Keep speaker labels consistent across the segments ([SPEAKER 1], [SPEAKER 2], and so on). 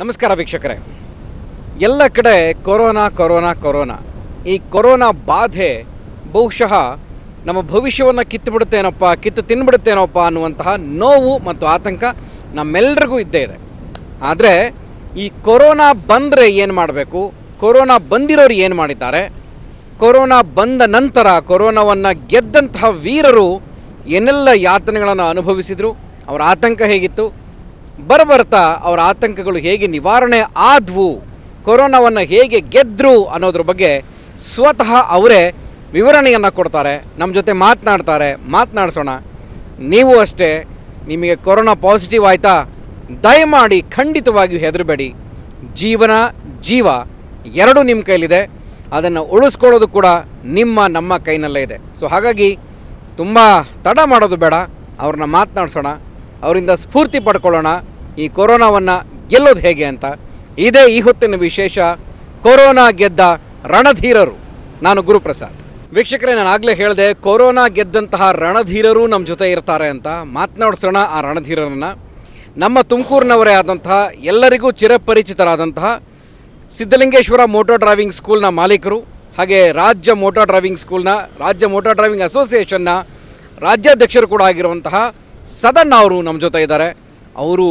[SPEAKER 1] ನಮಸ್ಕಾರ ವೀಕ್ಷಕರೇ ಎಲ್ಲ ಕಡೆ ಕೊರೋನಾ ಕೊರೋನಾ ಕೊರೋನಾ ಈ ಕೊರೋನಾ ಬಾಧೆ ಬಹುಶಃ ನಮ್ಮ ಭವಿಷ್ಯವನ್ನು ಕಿತ್ತುಬಿಡುತ್ತೇನಪ್ಪ ಕಿತ್ತು ತಿನ್ಬಿಡುತ್ತೇನಪ್ಪ ಅನ್ನುವಂತಹ ನೋವು ಮತ್ತು ಆತಂಕ ನಮ್ಮೆಲ್ಲರಿಗೂ ಇದ್ದೇ ಇದೆ ಆದರೆ ಈ ಕೊರೋನಾ ಬಂದರೆ ಏನು ಮಾಡಬೇಕು ಕೊರೋನಾ ಬಂದಿರೋರು ಏನು ಮಾಡಿದ್ದಾರೆ ಕೊರೋನಾ ಬಂದ ನಂತರ ಕೊರೋನಾವನ್ನು ಗೆದ್ದಂತಹ ವೀರರು ಏನೆಲ್ಲ ಯಾತನೆಗಳನ್ನು ಅನುಭವಿಸಿದರು ಅವರ ಆತಂಕ ಹೇಗಿತ್ತು ಬರಬರ್ತಾ ಅವರ ಆತಂಕಗಳು ಹೇಗೆ ನಿವಾರಣೆ ಆದವು ಕೊರೋನಾವನ್ನು ಹೇಗೆ ಗೆದ್ದರು ಅನ್ನೋದ್ರ ಬಗ್ಗೆ ಸ್ವತಃ ಅವರೇ ವಿವರಣೆಯನ್ನು ಕೊಡ್ತಾರೆ ನಮ್ಮ ಜೊತೆ ಮಾತನಾಡ್ತಾರೆ ಮಾತನಾಡಿಸೋಣ ನೀವು ಅಷ್ಟೇ ನಿಮಗೆ ಕೊರೋನಾ ಪಾಸಿಟಿವ್ ಆಯಿತಾ ದಯಮಾಡಿ ಖಂಡಿತವಾಗಿಯೂ ಹೆದರಬೇಡಿ ಜೀವನ ಜೀವ ಎರಡೂ ನಿಮ್ಮ ಕೈಲಿದೆ ಅದನ್ನು ಉಳಿಸ್ಕೊಳ್ಳೋದು ಕೂಡ ನಿಮ್ಮ ನಮ್ಮ ಕೈನಲ್ಲೇ ಇದೆ ಸೊ ಹಾಗಾಗಿ ತುಂಬ ತಡ ಮಾಡೋದು ಬೇಡ ಅವ್ರನ್ನ ಮಾತನಾಡಿಸೋಣ ಅವರಿಂದ ಸ್ಫೂರ್ತಿ ಪಡ್ಕೊಳ್ಳೋಣ ಈ ಕೊರೋನಾವನ್ನು ಗೆಲ್ಲೋದು ಹೇಗೆ ಅಂತ ಇದೇ ಈ ಹೊತ್ತಿನ ವಿಶೇಷ ಕೊರೋನಾ ಗೆದ್ದ ರಣಧೀರರು ನಾನು ಗುರುಪ್ರಸಾದ್ ವೀಕ್ಷಕರೇ ನಾನು ಆಗಲೇ ಹೇಳಿದೆ ಕೊರೋನಾ ಗೆದ್ದಂತಹ ರಣಧೀರರು ನಮ್ಮ ಜೊತೆ ಇರ್ತಾರೆ ಅಂತ ಮಾತನಾಡಿಸೋಣ ಆ ರಣಧೀರರನ್ನು ನಮ್ಮ ತುಮಕೂರಿನವರೇ ಆದಂತಹ ಎಲ್ಲರಿಗೂ ಚಿರಪರಿಚಿತರಾದಂತಹ ಸಿದ್ಧಲಿಂಗೇಶ್ವರ ಮೋಟೋ ಡ್ರೈವಿಂಗ್ ಸ್ಕೂಲ್ನ ಮಾಲೀಕರು ಹಾಗೆ ರಾಜ್ಯ ಮೋಟಾರ್ ಡ್ರೈವಿಂಗ್ ಸ್ಕೂಲ್ನ ರಾಜ್ಯ ಮೋಟಾರ್ ಡ್ರೈವಿಂಗ್ ಅಸೋಸಿಯೇಷನ್ನ ರಾಜ್ಯಾಧ್ಯಕ್ಷರು ಕೂಡ ಆಗಿರುವಂತಹ ಸದನ್ ಅವರು ನಮ್ಮ ಜೊತೆ ಇದ್ದಾರೆ ಅವರು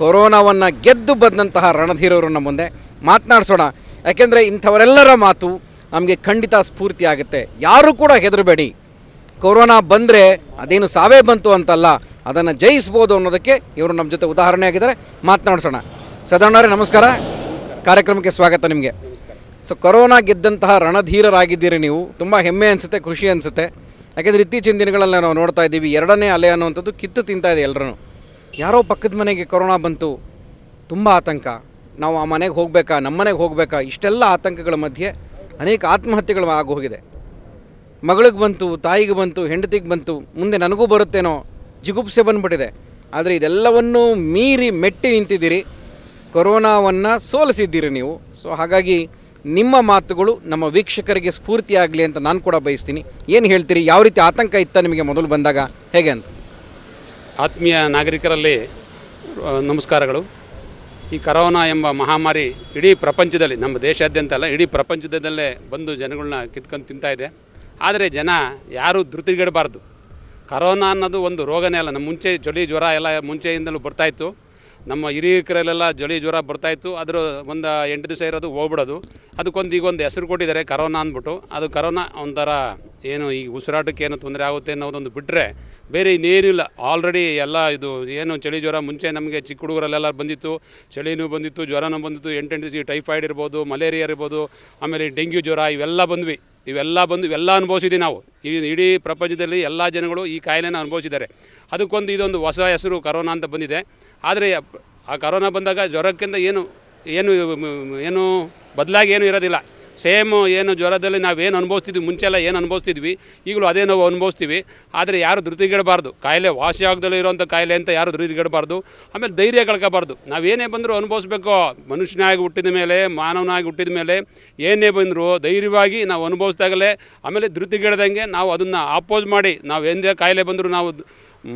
[SPEAKER 1] ಕೊರೋನಾವನ್ನು ಗೆದ್ದು ಬಂದಂತಹ ನಮ್ಮ ಮುಂದೆ ಮಾತನಾಡಿಸೋಣ ಯಾಕೆಂದರೆ ಇಂಥವರೆಲ್ಲರ ಮಾತು ನಮಗೆ ಖಂಡಿತ ಸ್ಫೂರ್ತಿ ಆಗುತ್ತೆ ಯಾರೂ ಕೂಡ ಹೆದರಬೇಡಿ ಕೊರೋನಾ ಬಂದರೆ ಅದೇನು ಸಾವೇ ಬಂತು ಅಂತಲ್ಲ ಅದನ್ನು ಜಯಿಸ್ಬೋದು ಅನ್ನೋದಕ್ಕೆ ಇವರು ನಮ್ಮ ಜೊತೆ ಉದಾಹರಣೆ ಆಗಿದ್ದಾರೆ ಮಾತನಾಡಿಸೋಣ ಸದಣ್ಣವರೇ ನಮಸ್ಕಾರ ಕಾರ್ಯಕ್ರಮಕ್ಕೆ ಸ್ವಾಗತ ನಿಮಗೆ ಸೊ ಕೊರೋನಾ ಗೆದ್ದಂತಹ ರಣಧೀರರಾಗಿದ್ದೀರಿ ನೀವು ತುಂಬ ಹೆಮ್ಮೆ ಅನಿಸುತ್ತೆ ಖುಷಿ ಅನಿಸುತ್ತೆ ಯಾಕೆಂದರೆ ಇತ್ತೀಚಿನ ದಿನಗಳಲ್ಲಿ ನಾವು ನೋಡ್ತಾ ಇದ್ದೀವಿ ಎರಡನೇ ಅಲೆ ಅನ್ನೋವಂಥದ್ದು ಕಿತ್ತು ತಿಂತಾ ಇದೆ ಎಲ್ಲರೂ ಯಾರೋ ಪಕ್ಕದ ಮನೆಗೆ ಕೊರೋನಾ ಬಂತು ತುಂಬ ಆತಂಕ ನಾವು ಆ ಮನೆಗೆ ಹೋಗಬೇಕಾ ನಮ್ಮ ಮನೆಗೆ ಹೋಗಬೇಕಾ ಇಷ್ಟೆಲ್ಲ ಆತಂಕಗಳ ಮಧ್ಯೆ ಅನೇಕ ಆತ್ಮಹತ್ಯೆಗಳು ಆಗೋಗಿದೆ ಮಗಳಿಗೆ ಬಂತು ತಾಯಿಗೆ ಬಂತು ಹೆಂಡತಿಗೆ ಬಂತು ಮುಂದೆ ನನಗೂ ಬರುತ್ತೇನೋ ಜಿಗುಪ್ಸೆ ಬಂದ್ಬಿಟ್ಟಿದೆ ಆದರೆ ಇದೆಲ್ಲವನ್ನೂ ಮೀರಿ ಮೆಟ್ಟಿ ನಿಂತಿದ್ದೀರಿ ಕೊರೋನಾವನ್ನು ಸೋಲಿಸಿದ್ದೀರಿ ನೀವು ಸೊ ಹಾಗಾಗಿ ನಿಮ್ಮ ಮಾತುಗಳು ನಮ್ಮ ವೀಕ್ಷಕರಿಗೆ ಸ್ಫೂರ್ತಿಯಾಗಲಿ ಅಂತ ನಾನು ಕೂಡ ಬಯಸ್ತೀನಿ ಏನು ಹೇಳ್ತೀರಿ ಯಾವ ರೀತಿ ಆತಂಕ ಇತ್ತ ನಿಮಗೆ ಮೊದಲು ಬಂದಾಗ ಹೇಗೆ ಅಂತ
[SPEAKER 2] ಆತ್ಮೀಯ ನಾಗರಿಕರಲ್ಲಿ ನಮಸ್ಕಾರಗಳು ಈ ಕರೋನಾ ಎಂಬ ಮಹಾಮಾರಿ ಇಡೀ ಪ್ರಪಂಚದಲ್ಲಿ ನಮ್ಮ ದೇಶಾದ್ಯಂತ ಅಲ್ಲ ಇಡೀ ಪ್ರಪಂಚದಲ್ಲೇ ಬಂದು ಜನಗಳನ್ನ ಕಿತ್ಕೊಂಡು ತಿಂತಾ ಇದೆ ಆದರೆ ಜನ ಯಾರೂ ಧೃತಿಗೆಡಬಾರ್ದು ಕರೋನಾ ಅನ್ನೋದು ಒಂದು ರೋಗನೇ ಅಲ್ಲ ನಮ್ಮ ಮುಂಚೆ ಚಳಿ ಜ್ವರ ಎಲ್ಲ ಮುಂಚೆಯಿಂದಲೂ ಬರ್ತಾಯಿತ್ತು ನಮ್ಮ ಹಿರಿಯಕರಲ್ಲೆಲ್ಲ ಜಳಿ ಜ್ವರ ಬರ್ತಾಯಿತ್ತು ಅದರ ಒಂದು ಎಂಟು ದಿವಸ ಇರೋದು ಹೋಗ್ಬಿಡೋದು ಅದಕ್ಕೊಂದು ಈಗ ಒಂದು ಹೆಸರು ಕೊಟ್ಟಿದ್ದಾರೆ ಕರೋನಾ ಅಂದ್ಬಿಟ್ಟು ಅದು ಕರೋನಾ ಒಂಥರ ಏನು ಈ ಉಸಿರಾಟಕ್ಕೆ ಏನು ತೊಂದರೆ ಆಗುತ್ತೆ ಅನ್ನೋದೊಂದು ಬಿಟ್ಟರೆ ಬೇರೆ ಇನ್ನೇನಿಲ್ಲ ಆಲ್ರೆಡಿ ಎಲ್ಲ ಇದು ಏನು ಚಳಿ ಜ್ವರ ಮುಂಚೆ ನಮಗೆ ಚಿಕ್ಕ ಹುಡುಗರಲ್ಲೆಲ್ಲ ಬಂದಿತ್ತು ಚಳಿನೂ ಬಂದಿತ್ತು ಜ್ವರನೂ ಬಂದಿತ್ತು ಎಂಟೆಂಟು ದಿವಸ ಟೈಫಾಯ್ಡ್ ಇರ್ಬೋದು ಮಲೇರಿಯಾ ಇರ್ಬೋದು ಆಮೇಲೆ ಡೆಂಗ್ಯೂ ಜ್ವರ ಇವೆಲ್ಲ ಬಂದ್ವಿ ಇವೆಲ್ಲ ಬಂದು ಇವೆಲ್ಲ ಅನುಭವಿಸಿದ್ವಿ ನಾವು ಈ ಇಡೀ ಪ್ರಪಂಚದಲ್ಲಿ ಎಲ್ಲ ಜನಗಳು ಈ ಕಾಯಿಲೆನ ಅನುಭವಿಸಿದ್ದಾರೆ ಅದಕ್ಕೊಂದು ಇದೊಂದು ಹೊಸ ಹೆಸರು ಕರೋನಾ ಅಂತ ಬಂದಿದೆ ಆದರೆ ಆ ಕರೋನಾ ಬಂದಾಗ ಜ್ವರಕ್ಕಿಂತ ಏನು ಏನು ಏನು ಬದಲಾಗಿ ಏನು ಇರೋದಿಲ್ಲ ಸೇಮ್ ಏನು ಜ್ವರದಲ್ಲಿ ನಾವೇನು ಅನುಭವಿಸ್ತಿದ್ವಿ ಮುಂಚೆ ಎಲ್ಲ ಏನು ಅನುಭವಿಸ್ತಿದ್ವಿ ಈಗಲೂ ಅದೇ ನಾವು ಅನುಭವಿಸ್ತೀವಿ ಆದರೆ ಯಾರು ಧೃತಿಗೆಡಬಾರ್ದು ಕಾಯಿಲೆ ವಾಸಿಯಾಗದಲ್ಲಿ ಇರೋವಂಥ ಕಾಯಿಲೆ ಅಂತ ಯಾರು ಧೃತಿಗೆಡಬಾರ್ದು ಆಮೇಲೆ ಧೈರ್ಯ ಕಳ್ಕೋಬಾರ್ದು ನಾವೇನೇ ಬಂದರೂ ಅನುಭವಿಸ್ಬೇಕು ಮನುಷ್ಯನಾಗಿ ಹುಟ್ಟಿದ ಮೇಲೆ ಮಾನವನಾಗಿ ಹುಟ್ಟಿದ ಮೇಲೆ ಏನೇ ಬಂದರೂ ಧೈರ್ಯವಾಗಿ ನಾವು ಅನುಭವಿಸ್ದಾಗಲೇ ಆಮೇಲೆ ಧೃತಿಗೆಡ್ದಂಗೆ ನಾವು ಅದನ್ನು ಆಪೋಸ್ ಮಾಡಿ ನಾವು ಎಂದೇ ಕಾಯಿಲೆ ಬಂದರೂ ನಾವು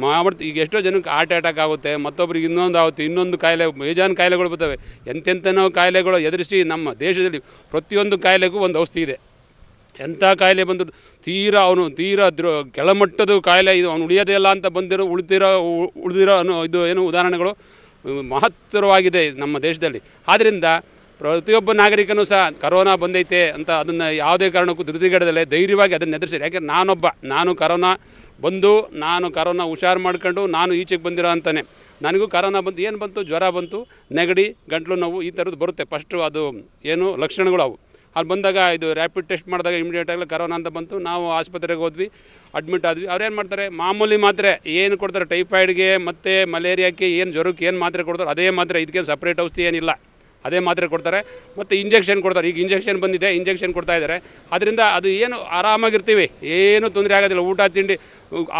[SPEAKER 2] ಮಾಡ್ತು ಈಗ ಎಷ್ಟೋ ಜನಕ್ಕೆ ಹಾರ್ಟ್ ಅಟ್ಯಾಕ್ ಆಗುತ್ತೆ ಮತ್ತೊಬ್ರಿಗೆ ಇನ್ನೊಂದು ಆಗುತ್ತೆ ಇನ್ನೊಂದು ಕಾಯಿಲೆ ಮೇಜಾನ್ ಕಾಯಿಲೆಗಳು ಬರ್ತವೆ ಎಂತೆಂಥನೋ ಕಾಯಿಲೆಗಳು ಎದುರಿಸಿ ನಮ್ಮ ದೇಶದಲ್ಲಿ ಪ್ರತಿಯೊಂದು ಕಾಯಿಲೆಗೂ ಒಂದು ಔಷಧಿ ಇದೆ ಎಂಥ ಕಾಯಿಲೆ ಬಂದು ತೀರಾ ಅವನು ತೀರಾ ದೃ ಕೆಳಮಟ್ಟದ ಕಾಯಿಲೆ ಇದು ಅವನು ಉಳಿಯೋದೇ ಇಲ್ಲ ಅಂತ ಬಂದಿರೋ ಉಳಿದಿರೋ ಉಳಿದಿರೋ ಅನ್ನೋ ಇದು ಏನು ಉದಾಹರಣೆಗಳು ಮಹತ್ತರವಾಗಿದೆ ನಮ್ಮ ದೇಶದಲ್ಲಿ ಆದ್ದರಿಂದ ಪ್ರತಿಯೊಬ್ಬ ನಾಗರಿಕನೂ ಸಹ ಕರೋನಾ ಬಂದೈತೆ ಅಂತ ಅದನ್ನು ಯಾವುದೇ ಕಾರಣಕ್ಕೂ ದುರ್ದಿಗಡದಲ್ಲೇ ಧೈರ್ಯವಾಗಿ ಅದನ್ನು ಎದುರಿಸಿ ಯಾಕೆಂದರೆ ನಾನೊಬ್ಬ ನಾನು ಕರೋನಾ ಬಂದು ನಾನು ಕರೋನಾ ಹುಷಾರು ಮಾಡ್ಕೊಂಡು ನಾನು ಈಚೆಗೆ ಬಂದಿರೋ ಅಂತಲೇ ನನಗೂ ಕರೋನಾ ಬಂತು ಏನು ಬಂತು ಜ್ವರ ಬಂತು ನೆಗಡಿ ಗಂಟ್ಲು ನೋವು ಈ ಥರದ್ದು ಬರುತ್ತೆ ಫಸ್ಟು ಅದು ಏನು ಲಕ್ಷಣಗಳು ಅವು ಅಲ್ಲಿ ಬಂದಾಗ ಇದು ರ್ಯಾಪಿಡ್ ಟೆಸ್ಟ್ ಮಾಡಿದಾಗ ಇಮಿಡಿಯೇಟಾಗಿ ಕರೋನಾ ಅಂತ ಬಂತು ನಾವು ಆಸ್ಪತ್ರೆಗೆ ಹೋದ್ವಿ ಅಡ್ಮಿಟ್ ಆದ್ವಿ ಅವ್ರೇನು ಮಾಡ್ತಾರೆ ಮಾಮೂಲಿ ಮಾತ್ರೆ ಏನು ಕೊಡ್ತಾರೆ ಟೈಫಾಯ್ಡ್ಗೆ ಮತ್ತು ಮಲೇರಿಯಾಕ್ಕೆ ಏನು ಜ್ವರಕ್ಕೆ ಏನು ಮಾತ್ರೆ ಕೊಡ್ತಾರೆ ಅದೇ ಮಾತ್ರೆ ಇದಕ್ಕೆ ಸಪ್ರೇಟ್ ಔಷಧಿ ಏನಿಲ್ಲ ಅದೇ ಮಾತ್ರೆ ಕೊಡ್ತಾರೆ ಮತ್ತು ಇಂಜೆಕ್ಷನ್ ಕೊಡ್ತಾರೆ ಈಗ ಇಂಜೆಕ್ಷನ್ ಬಂದಿದೆ ಇಂಜೆಕ್ಷನ್ ಕೊಡ್ತಾ ಇದ್ದಾರೆ ಅದರಿಂದ ಅದು ಏನು ಆರಾಮಾಗಿರ್ತೀವಿ ಏನು ತೊಂದರೆ ಆಗೋದಿಲ್ಲ ಊಟ ತಿಂಡಿ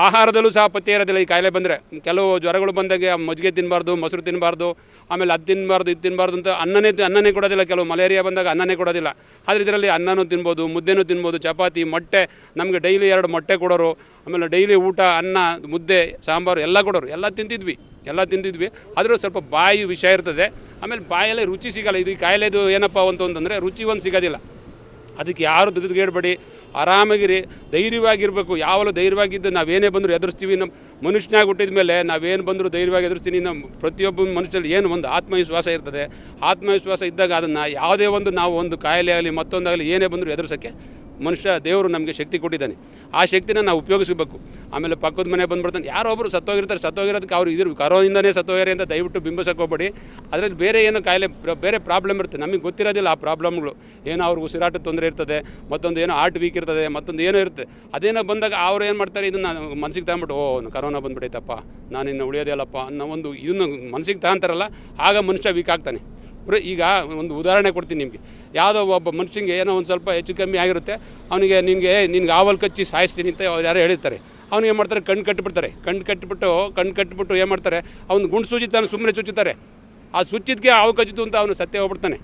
[SPEAKER 2] ಆಹಾರದಲ್ಲೂ ಸಹ ಪತ್ತೆ ಇರೋದಿಲ್ಲ ಈ ಕಾಯಿಲೆ ಬಂದರೆ ಕೆಲವು ಜ್ವರಗಳು ಬಂದಾಗ ಮಜ್ಜಿಗೆ ತಿನ್ನಬಾರ್ದು ಮೊಸರು ತಿನ್ನಬಾರ್ದು ಆಮೇಲೆ ಅದು ತಿನ್ನಬಾರ್ದು ಇದು ತಿನ್ನಬಾರ್ದು ಅಂತ ಅನ್ನನೇ ಅನ್ನನೇ ಕೊಡೋದಿಲ್ಲ ಕೆಲವು ಮಲೇರಿಯಾ ಬಂದಾಗ ಅನ್ನನೇ ಕೊಡೋದಿಲ್ಲ ಆದರೆ ಇದರಲ್ಲಿ ಅನ್ನನೂ ತಿನ್ಬೋದು ಮುದ್ದೆನೂ ತಿನ್ಬೋದು ಚಪಾತಿ ಮೊಟ್ಟೆ ನಮಗೆ ಡೈಲಿ ಎರಡು ಮೊಟ್ಟೆ ಕೊಡೋರು ಆಮೇಲೆ ಡೈಲಿ ಊಟ ಅನ್ನ ಮುದ್ದೆ ಸಾಂಬಾರು ಎಲ್ಲ ಕೊಡೋರು ಎಲ್ಲ ತಿಂತಿದ್ವಿ ಎಲ್ಲ ತಿಂತಿದ್ವಿ ಆದರೂ ಸ್ವಲ್ಪ ಬಾಯಿ ವಿಷಯ ಇರ್ತದೆ ಆಮೇಲೆ ಬಾಯಲ್ಲೇ ರುಚಿ ಸಿಗಲ್ಲ ಇದು ಕಾಯಿಲೆದು ಏನಪ್ಪ ಅಂತ ಅಂತಂದರೆ ರುಚಿ ಒಂದು ಸಿಗೋದಿಲ್ಲ ಅದಕ್ಕೆ ಯಾರು ದುಡ್ಡುಗೇಡಬೇಡಿ ಆರಾಮಾಗಿರಿ ಧೈರ್ಯವಾಗಿರಬೇಕು ಯಾವಾಗಲೂ ಧೈರ್ಯವಾಗಿದ್ದು ನಾವೇನೇ ಬಂದರೂ ಎದುರಿಸ್ತೀವಿ ನಮ್ಮ ಮನುಷ್ಯನಾಗಿ ಹುಟ್ಟಿದ ಮೇಲೆ ನಾವೇನು ಬಂದರೂ ಧೈರ್ಯವಾಗಿ ಎದುರಿಸ್ತೀನಿ ನಮ್ಮ ಪ್ರತಿಯೊಬ್ಬ ಮನುಷ್ಯನಲ್ಲಿ ಏನು ಒಂದು ಆತ್ಮವಿಶ್ವಾಸ ಇರ್ತದೆ ಆತ್ಮವಿಶ್ವಾಸ ಇದ್ದಾಗ ಅದನ್ನು ಯಾವುದೇ ಒಂದು ನಾವು ಒಂದು ಕಾಯಿಲೆ ಆಗಲಿ ಮತ್ತೊಂದಾಗಲಿ ಏನೇ ಬಂದರೂ ಎದುರಿಸೋಕ್ಕೆ ಮನುಷ್ಯ ದೇವರು ನಮಗೆ ಶಕ್ತಿ ಕೊಟ್ಟಿದ್ದಾನೆ ಆ ಶಕ್ತಿನ ನಾವು ಉಪಯೋಗಿಸಬೇಕು ಆಮೇಲೆ ಪಕ್ಕದ ಮನೆ ಬಂದ್ಬಿಡ್ತಾನೆ ಯಾರೊಬ್ಬರು ಸತ್ತೋಗಿರ್ತಾರೆ ಸತ್ತೋಗಿರೋದಕ್ಕೆ ಅವ್ರು ಇದ್ರು ಕರೋನಿಂದನೇ ಸತ್ತೋಗ್ಯಾರೆ ಅಂತ ದಯವಿಟ್ಟು ಬಿಂಬಿಸೋಕೆ ಹೋಗಬೇಡಿ ಅದರಲ್ಲಿ ಬೇರೆ ಏನೋ ಕಾಯಿಲೆ ಬೇರೆ ಪ್ರಾಬ್ಲಮ್ ಇರುತ್ತೆ ನಮಗೆ ಗೊತ್ತಿರೋದಿಲ್ಲ ಆ ಪ್ರಾಬ್ಲಮ್ಗಳು ಏನೋ ಅವ್ರಿಗೆ ಉಸಿರಾಟ ತೊಂದರೆ ಇರ್ತದೆ ಮತ್ತೊಂದು ಏನೋ ಆರ್ಟ್ ವೀಕ್ ಇರ್ತದೆ ಮತ್ತೊಂದು ಏನೋ ಇರುತ್ತೆ ಅದೇನೋ ಬಂದಾಗ ಅವ್ರು ಏನು ಮಾಡ್ತಾರೆ ಇದನ್ನು ಮನಸ್ಸಿಗೆ ತಗೊಂಬಿಟ್ಟು ಓ ನಾನು ಬಂದ್ಬಿಡೈತಪ್ಪ ನಾನಿನ್ನು ಉಳಿಯೋದಿಲ್ಲಪ್ಪ ಅನ್ನೋ ಒಂದು ಇದನ್ನು ಮನಸ್ಸಿಗೆ ತಗೊಂತಾರಲ್ಲ ಆಗ ಮನುಷ್ಯ ವೀಕ್ ಆಗ್ತಾನೆ ಈಗ ಒಂದು ಉದಾಹರಣೆ ಕೊಡ್ತೀನಿ ನಿಮಗೆ ಯಾವುದೋ ಒಬ್ಬ ಮನುಷ್ಯನಿಗೆ ಏನೋ ಒಂದು ಸ್ವಲ್ಪ ಹೆಚ್ಚು ಕಮ್ಮಿ ಆಗಿರುತ್ತೆ ಅವನಿಗೆ ನಿಮಗೆ ನಿನ್ಗೆ ಆವಲ್ ಕಚ್ಚಿ ಸಾಯಿಸ್ತೀನಿ ಅಂತ ಅವ್ರು ಯಾರೋ ಹೇಳಿರ್ತಾರೆ ಅವ್ನಿಗೆ ಏನು ಮಾಡ್ತಾರೆ ಕಣ್ಣು ಕಟ್ಟಿಬಿಡ್ತಾರೆ ಕಣ್ಣು ಕಟ್ಟಿಬಿಟ್ಟು ಕಣ್ಣು ಕಟ್ಟಿಬಿಟ್ಟು ಏನು ಮಾಡ್ತಾರೆ ಅವ್ನು ಗುಂಡು ಸೂಚಿತಾನೆ ಸುಮ್ಮನೆ ಚುಚ್ಚುತ್ತಾರೆ ಆ ಸುಚ್ಚಿದ್ಗೆ ಆವು ಕಚ್ಚಿತು ಅಂತ ಅವನು ಸತ್ಯ ಹೋಗ್ಬಿಡ್ತಾನೆ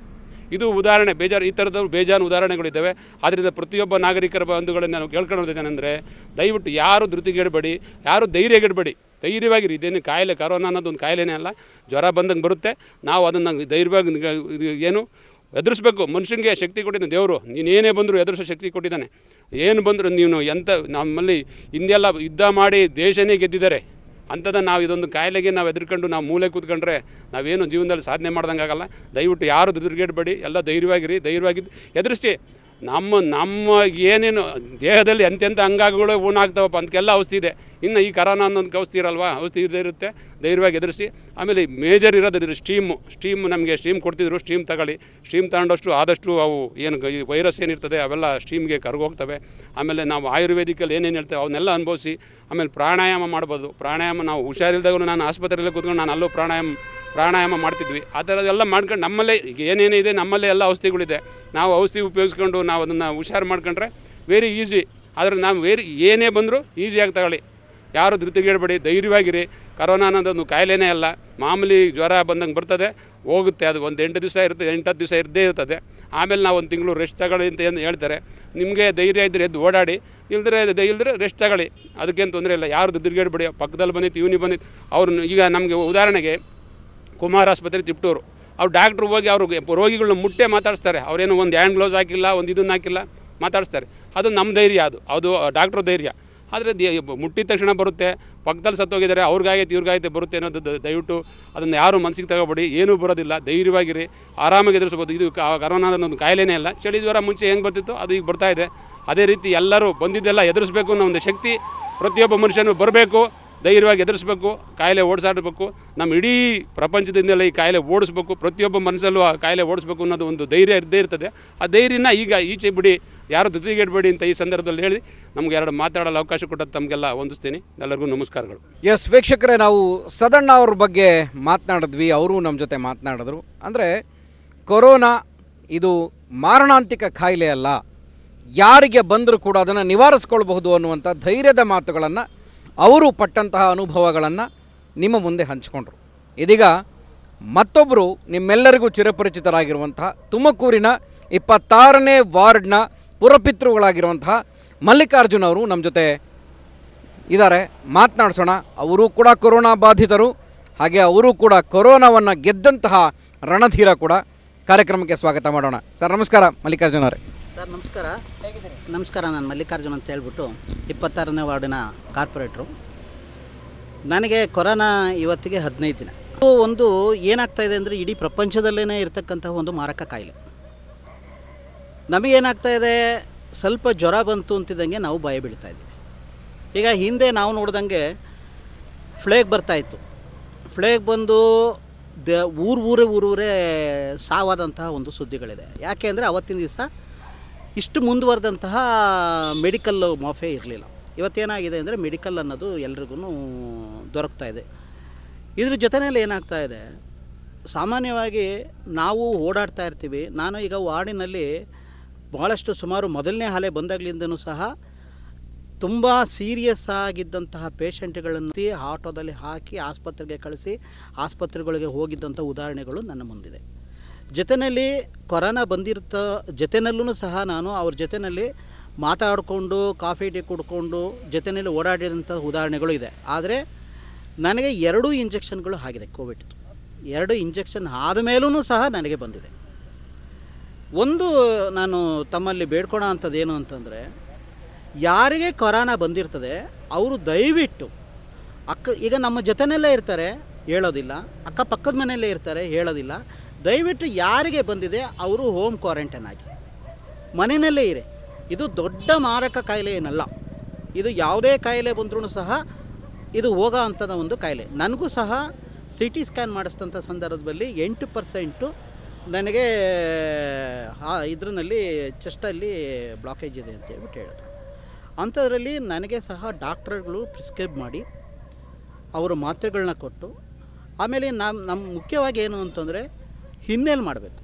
[SPEAKER 2] ಇದು ಉದಾಹರಣೆ ಬೇಜಾರು ಈ ಥರದವ್ರು ಬೇಜಾರು ಉದಾಹರಣೆಗಳಿದ್ದಾವೆ ಆದ್ದರಿಂದ ಪ್ರತಿಯೊಬ್ಬ ನಾಗರಿಕರ ಬಂಧುಗಳನ್ನು ನಾನು ಅಂದರೆ ದಯವಿಟ್ಟು ಯಾರು ಇಡಬೇಡಿ ಯಾರು ಇಡಬೇಡಿ ಧೈರ್ಯವಾಗಿರಿ ಇದೇನು ಕಾಯಿಲೆ ಕರೋನಾ ಅನ್ನೋದು ಒಂದು ಕಾಯಿಲೆನೇ ಅಲ್ಲ ಜ್ವರ ಬಂದಂಗೆ ಬರುತ್ತೆ ನಾವು ಅದನ್ನು ಧೈರ್ಯವಾಗಿ ಏನು ಎದುರಿಸ್ಬೇಕು ಮನುಷ್ಯನಿಗೆ ಶಕ್ತಿ ಕೊಟ್ಟಿದ್ದಾನೆ ದೇವರು ನೀನೇನೇ ಬಂದರೂ ಎದುರಿಸೋ ಶಕ್ತಿ ಕೊಟ್ಟಿದ್ದಾನೆ ಏನು ಬಂದರೂ ನೀನು ಎಂಥ ನಮ್ಮಲ್ಲಿ ಹಿಂದೆಲ್ಲ ಯುದ್ಧ ಮಾಡಿ ದೇಶನೇ ಗೆದ್ದಿದ್ದಾರೆ ಅಂಥದ್ದನ್ನು ನಾವು ಇದೊಂದು ಕಾಯಿಲೆಗೆ ನಾವು ಎದುರ್ಕೊಂಡು ನಾವು ಮೂಲೆ ಕೂತ್ಕೊಂಡ್ರೆ ನಾವೇನು ಜೀವನದಲ್ಲಿ ಸಾಧನೆ ಮಾಡ್ದಂಗೆ ಆಗಲ್ಲ ದಯವಿಟ್ಟು ಯಾರು ದುರ್ಗೇಡ್ಬೇಡಿ ಎಲ್ಲ ಧೈರ್ಯವಾಗಿರಿ ಧೈರ್ಯವಾಗಿದ್ದು ಎದುರಿಸಿ ನಮ್ಮ ನಮ್ಮ ಏನೇನು ದೇಹದಲ್ಲಿ ಎಂತೆಂಥ ಅಂಗಾಂಗಗಳು ಉಣಾಗ್ತಾವಪ್ಪ ಅಂತಕ್ಕೆಲ್ಲ ಔಷಧಿ ಇದೆ ಇನ್ನು ಈ ಕರೋನಾ ಅನ್ನೋದಕ್ಕೆ ಔಷಧಿ ಇರಲ್ವಾ ಔಷಧಿ ಇದೇ ಇರುತ್ತೆ ಧೈರ್ಯವಾಗಿ ಎದುರಿಸಿ ಆಮೇಲೆ ಮೇಜರ್ ಇರೋದ್ರಿಂದ ಸ್ಟೀಮು ಸ್ಟೀಮ್ ನಮಗೆ ಸ್ಟೀಮ್ ಕೊಡ್ತಿದ್ರು ಸ್ಟೀಮ್ ತಗೊಳ್ಳಿ ಸ್ಟೀಮ್ ತಗೊಂಡಷ್ಟು ಆದಷ್ಟು ಅವು ಏನು ಈ ವೈರಸ್ ಏನಿರ್ತದೆ ಅವೆಲ್ಲ ಸ್ಟೀಮ್ಗೆ ಕರ್ಗೋಗ್ತವೆ ಆಮೇಲೆ ನಾವು ಆಯುರ್ವೇದಿಕಲ್ಲಿ ಏನೇನು ಹೇಳ್ತೇವೆ ಅವನ್ನೆಲ್ಲ ಅನುಭವಿಸಿ ಆಮೇಲೆ ಪ್ರಾಣಾಯಾಮ ಮಾಡ್ಬೋದು ಪ್ರಾಣಾಯಾಮ ನಾವು ಹುಷಾರಿಲ್ದಾಗೂ ನಾನು ಆಸ್ಪತ್ರೆಯಲ್ಲೇ ಕೂತ್ಕೊಂಡು ನಾನು ಅಲ್ಲೂ ಪ್ರಾಣಾಯಾಮ ಪ್ರಾಣಾಯಾಮ ಮಾಡ್ತಿದ್ವಿ ಆ ಥರದ್ದೆಲ್ಲ ಮಾಡ್ಕೊಂಡು ನಮ್ಮಲ್ಲೇ ಈಗ ಏನೇನಿದೆ ಇದೆ ನಮ್ಮಲ್ಲೇ ಎಲ್ಲ ಔಷಧಿಗಳಿದೆ ನಾವು ಔಷಧಿ ಉಪಯೋಗಿಸ್ಕೊಂಡು ನಾವು ಅದನ್ನು ಹುಷಾರು ಮಾಡ್ಕೊಂಡ್ರೆ ವೆರಿ ಈಸಿ ಆದರೆ ನಾವು ವೆರಿ ಏನೇ ಬಂದರೂ ಈಸಿಯಾಗಿ ತಗೊಳ್ಳಿ ಯಾರು ಧೃತಿಗೇಡಬೇಡಿ ಧೈರ್ಯವಾಗಿರಿ ಕರೋನಾ ಅನ್ನೋದೊಂದು ಕಾಯಿಲೆನೇ ಅಲ್ಲ ಮಾಮೂಲಿ ಜ್ವರ ಬಂದಂಗೆ ಬರ್ತದೆ ಹೋಗುತ್ತೆ ಅದು ಒಂದು ಎಂಟು ದಿವಸ ಇರುತ್ತೆ ಎಂಟು ಹತ್ತು ದಿವಸ ಇರದೇ ಇರ್ತದೆ ಆಮೇಲೆ ನಾವು ಒಂದು ತಿಂಗಳು ರೆಸ್ಟ್ ತಗೊಳ್ಳಿ ಅಂತ ಏನು ಹೇಳ್ತಾರೆ ನಿಮಗೆ ಧೈರ್ಯ ಇದ್ದರೆ ಎದ್ದು ಓಡಾಡಿ ದೈ ಇಲ್ಲದ್ರೆ ರೆಸ್ಟ್ ತಗೊಳ್ಳಿ ಅದಕ್ಕೇನು ತೊಂದರೆ ಇಲ್ಲ ಯಾರು ಧೃತಿಗೇಡಬೇಡಿ ಪಕ್ಕದಲ್ಲಿ ಬಂದಿತ್ತು ಇವನಿ ಬಂದಿತ್ತು ಅವ್ರನ್ನ ಈಗ ನಮಗೆ ಉದಾಹರಣೆಗೆ ಕುಮಾರ್ ಆಸ್ಪತ್ರೆ ತಿಪ್ಟೂರು ಅವ್ರು ಡಾಕ್ಟ್ರು ಹೋಗಿ ಅವರು ರೋಗಿಗಳನ್ನ ಮುಟ್ಟೆ ಮಾತಾಡಿಸ್ತಾರೆ ಅವ್ರೇನು ಒಂದು ಹ್ಯಾಂಡ್ ಗ್ಲೌಸ್ ಹಾಕಿಲ್ಲ ಒಂದು ಇದನ್ನು ಹಾಕಿಲ್ಲ ಮಾತಾಡಿಸ್ತಾರೆ ಅದು ನಮ್ಮ ಧೈರ್ಯ ಅದು ಅದು ಡಾಕ್ಟ್ರ ಧೈರ್ಯ ಆದರೆ ಮುಟ್ಟಿದ ತಕ್ಷಣ ಬರುತ್ತೆ ಪಕ್ಕದಲ್ಲಿ ಸತ್ತೋಗಿದ್ದಾರೆ ಅವ್ರಿಗಾಗೈತೆ ಇವ್ರಿಗಾಯ್ತೆ ಬರುತ್ತೆ ಅನ್ನೋದು ದಯವಿಟ್ಟು ಅದನ್ನು ಯಾರು ಮನಸ್ಸಿಗೆ ತಗೋಬೇಡಿ ಏನೂ ಬರೋದಿಲ್ಲ ಧೈರ್ಯವಾಗಿರಿ ಆರಾಮಾಗಿ ಎದುರಿಸ್ಬೋದು ಇದು ಕರೋನಾದ ಒಂದು ಕಾಯಿಲೆನೇ ಇಲ್ಲ ಚಳಿ ಜ್ವರ ಮುಂಚೆ ಹೆಂಗೆ ಬರ್ತಿತ್ತು ಅದು ಈಗ ಬರ್ತಾ ಇದೆ ಅದೇ ರೀತಿ ಎಲ್ಲರೂ ಬಂದಿದ್ದೆಲ್ಲ ಎದುರಿಸಬೇಕು ಅನ್ನೋ ಒಂದು ಶಕ್ತಿ ಪ್ರತಿಯೊಬ್ಬ ಮನುಷ್ಯನೂ ಬರಬೇಕು ಧೈರ್ಯವಾಗಿ ಎದುರಿಸ್ಬೇಕು ಕಾಯಿಲೆ ಓಡಿಸಾಡಬೇಕು ನಮ್ಮ ಇಡೀ ಪ್ರಪಂಚದಿಂದಲೇ ಈ ಕಾಯಿಲೆ ಓಡಿಸ್ಬೇಕು ಪ್ರತಿಯೊಬ್ಬ ಮನಸ್ಸಲ್ಲೂ ಆ ಕಾಯಿಲೆ ಓಡಿಸ್ಬೇಕು ಅನ್ನೋದು ಒಂದು ಧೈರ್ಯ ಇದ್ದೇ ಇರ್ತದೆ ಆ ಧೈರ್ಯನ ಈಗ ಈಚೆ ಬಿಡಿ ಯಾರು ಇಡಬೇಡಿ ಅಂತ ಈ ಸಂದರ್ಭದಲ್ಲಿ ಹೇಳಿ ನಮ್ಗೆ ಎರಡು ಮಾತಾಡಲು ಅವಕಾಶ ಕೊಟ್ಟದ್ದು ತಮಗೆಲ್ಲ ಹೊಂದಿಸ್ತೀನಿ ಎಲ್ಲರಿಗೂ ನಮಸ್ಕಾರಗಳು
[SPEAKER 1] ಎಸ್ ವೀಕ್ಷಕರೇ ನಾವು ಸದಣ್ಣ ಅವ್ರ ಬಗ್ಗೆ ಮಾತನಾಡಿದ್ವಿ ಅವರು ನಮ್ಮ ಜೊತೆ ಮಾತನಾಡಿದ್ರು ಅಂದರೆ ಕೊರೋನಾ ಇದು ಮಾರಣಾಂತಿಕ ಕಾಯಿಲೆ ಅಲ್ಲ ಯಾರಿಗೆ ಬಂದರೂ ಕೂಡ ಅದನ್ನು ನಿವಾರಿಸ್ಕೊಳ್ಬಹುದು ಅನ್ನುವಂಥ ಧೈರ್ಯದ ಮಾತುಗಳನ್ನು ಅವರು ಪಟ್ಟಂತಹ ಅನುಭವಗಳನ್ನು ನಿಮ್ಮ ಮುಂದೆ ಹಂಚಿಕೊಂಡ್ರು ಇದೀಗ ಮತ್ತೊಬ್ಬರು ನಿಮ್ಮೆಲ್ಲರಿಗೂ ಚಿರಪರಿಚಿತರಾಗಿರುವಂತಹ ತುಮಕೂರಿನ ಇಪ್ಪತ್ತಾರನೇ ವಾರ್ಡ್ನ ಪುರಪಿತೃಗಳಾಗಿರುವಂತಹ ಮಲ್ಲಿಕಾರ್ಜುನ ಅವರು ನಮ್ಮ ಜೊತೆ ಇದ್ದಾರೆ ಮಾತನಾಡಿಸೋಣ ಅವರು ಕೂಡ ಕೊರೋನಾ ಬಾಧಿತರು ಹಾಗೆ ಅವರು ಕೂಡ ಕೊರೋನಾವನ್ನು ಗೆದ್ದಂತಹ ರಣಧೀರ ಕೂಡ ಕಾರ್ಯಕ್ರಮಕ್ಕೆ ಸ್ವಾಗತ ಮಾಡೋಣ ಸರ್ ನಮಸ್ಕಾರ ಮಲ್ಲಿಕಾರ್ಜುನ ಅವರೇ
[SPEAKER 3] ಸರ್ ನಮಸ್ಕಾರ ನಮಸ್ಕಾರ ನಾನು ಮಲ್ಲಿಕಾರ್ಜುನ್ ಅಂತ ಹೇಳ್ಬಿಟ್ಟು ಇಪ್ಪತ್ತಾರನೇ ವಾರ್ಡಿನ ಕಾರ್ಪೊರೇಟ್ರು ನನಗೆ ಕೊರೋನಾ ಇವತ್ತಿಗೆ ಹದಿನೈದು ದಿನ ಇದು ಒಂದು ಏನಾಗ್ತಾಯಿದೆ ಅಂದರೆ ಇಡೀ ಪ್ರಪಂಚದಲ್ಲೇ ಇರತಕ್ಕಂತಹ ಒಂದು ಮಾರಕ ಕಾಯಿಲೆ ನಮಗೇನಾಗ್ತಾಯಿದೆ ಸ್ವಲ್ಪ ಜ್ವರ ಬಂತು ಅಂತಿದ್ದಂಗೆ ನಾವು ಭಯ ಬೀಳ್ತಾ ಇದ್ದೀವಿ ಈಗ ಹಿಂದೆ ನಾವು ನೋಡ್ದಂಗೆ ಫ್ಲೇಗ್ ಬರ್ತಾಯಿತ್ತು ಫ್ಲೇಗ್ ಬಂದು ದ ಊರು ಊರೇ ಊರೂರೇ ಸಾವಾದಂತಹ ಒಂದು ಸುದ್ದಿಗಳಿದೆ ಯಾಕೆ ಅಂದರೆ ಅವತ್ತಿನ ದಿವಸ ಇಷ್ಟು ಮುಂದುವರೆದಂತಹ ಮೆಡಿಕಲ್ ಮಾಫೆ ಇರಲಿಲ್ಲ ಇವತ್ತೇನಾಗಿದೆ ಅಂದರೆ ಮೆಡಿಕಲ್ ಅನ್ನೋದು ಎಲ್ರಿಗೂ ದೊರಕ್ತಾ ಇದೆ ಇದ್ರ ಜೊತೆಯಲ್ಲಿ ಏನಾಗ್ತಾ ಇದೆ ಸಾಮಾನ್ಯವಾಗಿ ನಾವು ಓಡಾಡ್ತಾ ಇರ್ತೀವಿ ನಾನು ಈಗ ವಾರ್ಡಿನಲ್ಲಿ ಭಾಳಷ್ಟು ಸುಮಾರು ಮೊದಲನೇ ಹಾಲೆ ಬಂದಾಗಲಿಂದನೂ ಸಹ ತುಂಬ ಸೀರಿಯಸ್ ಆಗಿದ್ದಂತಹ ಪೇಷಂಟ್ಗಳನ್ನು ಆಟೋದಲ್ಲಿ ಹಾಕಿ ಆಸ್ಪತ್ರೆಗೆ ಕಳಿಸಿ ಆಸ್ಪತ್ರೆಗಳಿಗೆ ಹೋಗಿದ್ದಂಥ ಉದಾಹರಣೆಗಳು ನನ್ನ ಮುಂದಿದೆ ಜೊತೆಯಲ್ಲಿ ಕೊರೋನಾ ಬಂದಿರ್ತ ಜೊತೆಯಲ್ಲೂ ಸಹ ನಾನು ಅವ್ರ ಜೊತೆಯಲ್ಲಿ ಮಾತಾಡಿಕೊಂಡು ಕಾಫಿ ಟೀ ಕುಡ್ಕೊಂಡು ಜೊತೆಯಲ್ಲಿ ಓಡಾಡಿದಂಥ ಉದಾಹರಣೆಗಳು ಇದೆ ಆದರೆ ನನಗೆ ಎರಡೂ ಇಂಜೆಕ್ಷನ್ಗಳು ಆಗಿದೆ ಕೋವಿಡ್ ಎರಡು ಇಂಜೆಕ್ಷನ್ ಆದ ಮೇಲೂ ಸಹ ನನಗೆ ಬಂದಿದೆ ಒಂದು ನಾನು ತಮ್ಮಲ್ಲಿ ಬೇಡ್ಕೊಳೋ ಅಂಥದ್ದು ಏನು ಅಂತಂದರೆ ಯಾರಿಗೆ ಕೊರೋನಾ ಬಂದಿರ್ತದೆ ಅವರು ದಯವಿಟ್ಟು ಅಕ್ಕ ಈಗ ನಮ್ಮ ಜೊತೆಯಲ್ಲೇ ಇರ್ತಾರೆ ಹೇಳೋದಿಲ್ಲ ಅಕ್ಕಪಕ್ಕದ ಮನೆಯಲ್ಲೇ ಇರ್ತಾರೆ ಹೇಳೋದಿಲ್ಲ ದಯವಿಟ್ಟು ಯಾರಿಗೆ ಬಂದಿದೆ ಅವರು ಹೋಮ್ ಕ್ವಾರಂಟೈನ್ ಆಗಿ ಮನೆಯಲ್ಲೇ ಇರಿ ಇದು ದೊಡ್ಡ ಮಾರಕ ಕಾಯಿಲೆ ಏನಲ್ಲ ಇದು ಯಾವುದೇ ಕಾಯಿಲೆ ಬಂದ್ರೂ ಸಹ ಇದು ಹೋಗೋ ಅಂಥದ್ದು ಒಂದು ಕಾಯಿಲೆ ನನಗೂ ಸಹ ಸಿ ಟಿ ಸ್ಕ್ಯಾನ್ ಮಾಡಿಸಿದಂಥ ಸಂದರ್ಭದಲ್ಲಿ ಎಂಟು ಪರ್ಸೆಂಟು ನನಗೆ ಆ ಇದ್ರಲ್ಲಿ ಚೆಸ್ಟಲ್ಲಿ ಬ್ಲಾಕೇಜ್ ಇದೆ ಅಂತ ಹೇಳ್ಬಿಟ್ಟು ಹೇಳಿದ್ರು ಅಂಥದ್ರಲ್ಲಿ ನನಗೆ ಸಹ ಡಾಕ್ಟರ್ಗಳು ಪ್ರಿಸ್ಕ್ರೈಬ್ ಮಾಡಿ ಅವರು ಮಾತ್ರೆಗಳನ್ನ ಕೊಟ್ಟು ಆಮೇಲೆ ನಮ್ಮ ನಮ್ಮ ಮುಖ್ಯವಾಗಿ ಏನು ಅಂತಂದರೆ ಹಿನ್ನೆಲೆ ಮಾಡಬೇಕು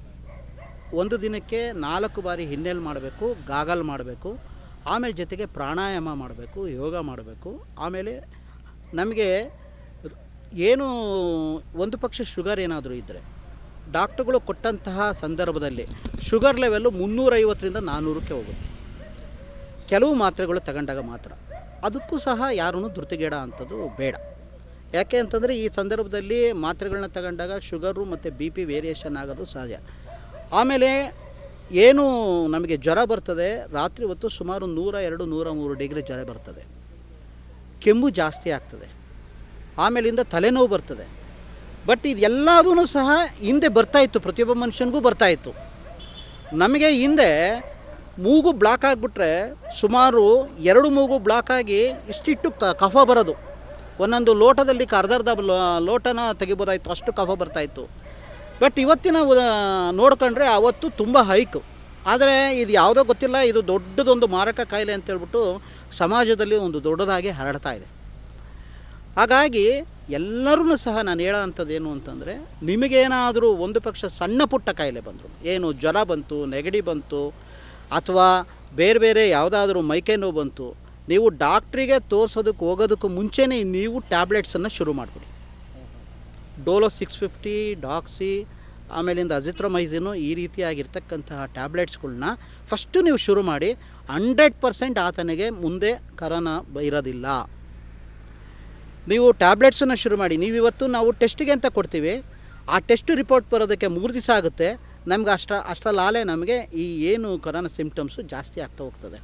[SPEAKER 3] ಒಂದು ದಿನಕ್ಕೆ ನಾಲ್ಕು ಬಾರಿ ಹಿನ್ನೆಲೆ ಮಾಡಬೇಕು ಗಾಗಲ್ ಮಾಡಬೇಕು ಆಮೇಲೆ ಜೊತೆಗೆ ಪ್ರಾಣಾಯಾಮ ಮಾಡಬೇಕು ಯೋಗ ಮಾಡಬೇಕು ಆಮೇಲೆ ನಮಗೆ ಏನು ಒಂದು ಪಕ್ಷ ಶುಗರ್ ಏನಾದರೂ ಇದ್ದರೆ ಡಾಕ್ಟ್ರುಗಳು ಕೊಟ್ಟಂತಹ ಸಂದರ್ಭದಲ್ಲಿ ಶುಗರ್ ಲೆವೆಲ್ಲು ಮುನ್ನೂರೈವತ್ತರಿಂದ ನಾನ್ನೂರಕ್ಕೆ ಹೋಗುತ್ತೆ ಕೆಲವು ಮಾತ್ರೆಗಳು ತಗೊಂಡಾಗ ಮಾತ್ರ ಅದಕ್ಕೂ ಸಹ ಯಾರೂ ಧೃತಿಗೇಡ ಅಂಥದ್ದು ಬೇಡ ಯಾಕೆ ಅಂತಂದರೆ ಈ ಸಂದರ್ಭದಲ್ಲಿ ಮಾತ್ರೆಗಳನ್ನ ತಗೊಂಡಾಗ ಶುಗರು ಮತ್ತು ಬಿ ಪಿ ವೇರಿಯೇಷನ್ ಆಗೋದು ಸಹಜ ಆಮೇಲೆ ಏನು ನಮಗೆ ಜ್ವರ ಬರ್ತದೆ ರಾತ್ರಿ ಹೊತ್ತು ಸುಮಾರು ನೂರ ಎರಡು ನೂರ ಮೂರು ಡಿಗ್ರಿ ಜ್ವರ ಬರ್ತದೆ ಕೆಮ್ಮು ಜಾಸ್ತಿ ಆಗ್ತದೆ ಆಮೇಲಿಂದ ತಲೆನೋವು ಬರ್ತದೆ ಬಟ್ ಇದೆಲ್ಲದೂ ಸಹ ಹಿಂದೆ ಬರ್ತಾಯಿತ್ತು ಪ್ರತಿಯೊಬ್ಬ ಮನುಷ್ಯನಿಗೂ ಬರ್ತಾಯಿತ್ತು ನಮಗೆ ಹಿಂದೆ ಮೂಗು ಬ್ಲಾಕ್ ಆಗಿಬಿಟ್ರೆ ಸುಮಾರು ಎರಡು ಮೂಗು ಬ್ಲಾಕ್ ಆಗಿ ಇಷ್ಟಿಟ್ಟು ಕಫ ಬರೋದು ಒಂದೊಂದು ಲೋಟದಲ್ಲಿ ಅರ್ಧರ್ಧ ಲೋಟನ ತೆಗಿಬೋದಾಯಿತು ಅಷ್ಟು ಕಫ ಬರ್ತಾಯಿತ್ತು ಬಟ್ ಇವತ್ತಿನ ನೋಡ್ಕೊಂಡ್ರೆ ಅವತ್ತು ತುಂಬ ಹೈಕು ಆದರೆ ಇದು ಯಾವುದೋ ಗೊತ್ತಿಲ್ಲ ಇದು ದೊಡ್ಡದೊಂದು ಮಾರಕ ಕಾಯಿಲೆ ಹೇಳ್ಬಿಟ್ಟು ಸಮಾಜದಲ್ಲಿ ಒಂದು ದೊಡ್ಡದಾಗಿ ಹರಡ್ತಾ ಇದೆ ಹಾಗಾಗಿ ಎಲ್ಲರೂ ಸಹ ನಾನು ಹೇಳೋ ಅಂಥದ್ದು ಏನು ಅಂತಂದರೆ ನಿಮಗೇನಾದರೂ ಒಂದು ಪಕ್ಷ ಸಣ್ಣ ಪುಟ್ಟ ಕಾಯಿಲೆ ಬಂದರು ಏನು ಜ್ವರ ಬಂತು ನೆಗಡಿ ಬಂತು ಅಥವಾ ಬೇರೆ ಬೇರೆ ಯಾವುದಾದ್ರೂ ಮೈಕೈ ನೋವು ಬಂತು ನೀವು ಡಾಕ್ಟ್ರಿಗೆ ತೋರಿಸೋದಕ್ಕೆ ಹೋಗೋದಕ್ಕೂ ಮುಂಚೆನೇ ನೀವು ಟ್ಯಾಬ್ಲೆಟ್ಸನ್ನು ಶುರು ಮಾಡಿಬಿಡಿ ಡೋಲೋ ಸಿಕ್ಸ್ ಫಿಫ್ಟಿ ಡಾಕ್ಸಿ ಆಮೇಲಿಂದ ಅಜಿಥ್ರೊಮೈಸಿನು ಈ ರೀತಿಯಾಗಿರ್ತಕ್ಕಂತಹ ಟ್ಯಾಬ್ಲೆಟ್ಸ್ಗಳನ್ನ ಫಸ್ಟು ನೀವು ಶುರು ಮಾಡಿ ಹಂಡ್ರೆಡ್ ಪರ್ಸೆಂಟ್ ಆತನಿಗೆ ಮುಂದೆ ಕರೋನಾ ಇರೋದಿಲ್ಲ ನೀವು ಟ್ಯಾಬ್ಲೆಟ್ಸನ್ನು ಶುರು ಮಾಡಿ ನೀವು ಇವತ್ತು ನಾವು ಟೆಸ್ಟಿಗೆ ಅಂತ ಕೊಡ್ತೀವಿ ಆ ಟೆಸ್ಟ್ ರಿಪೋರ್ಟ್ ಬರೋದಕ್ಕೆ ಮೂರು ದಿವಸ ಆಗುತ್ತೆ ನಮ್ಗೆ ಅಷ್ಟ ಅಷ್ಟರಲ್ಲಾಲೆ ನಮಗೆ ಈ ಏನು ಕರೋನಾ ಸಿಂಪ್ಟಮ್ಸು ಜಾಸ್ತಿ ಆಗ್ತಾ ಹೋಗ್ತದೆ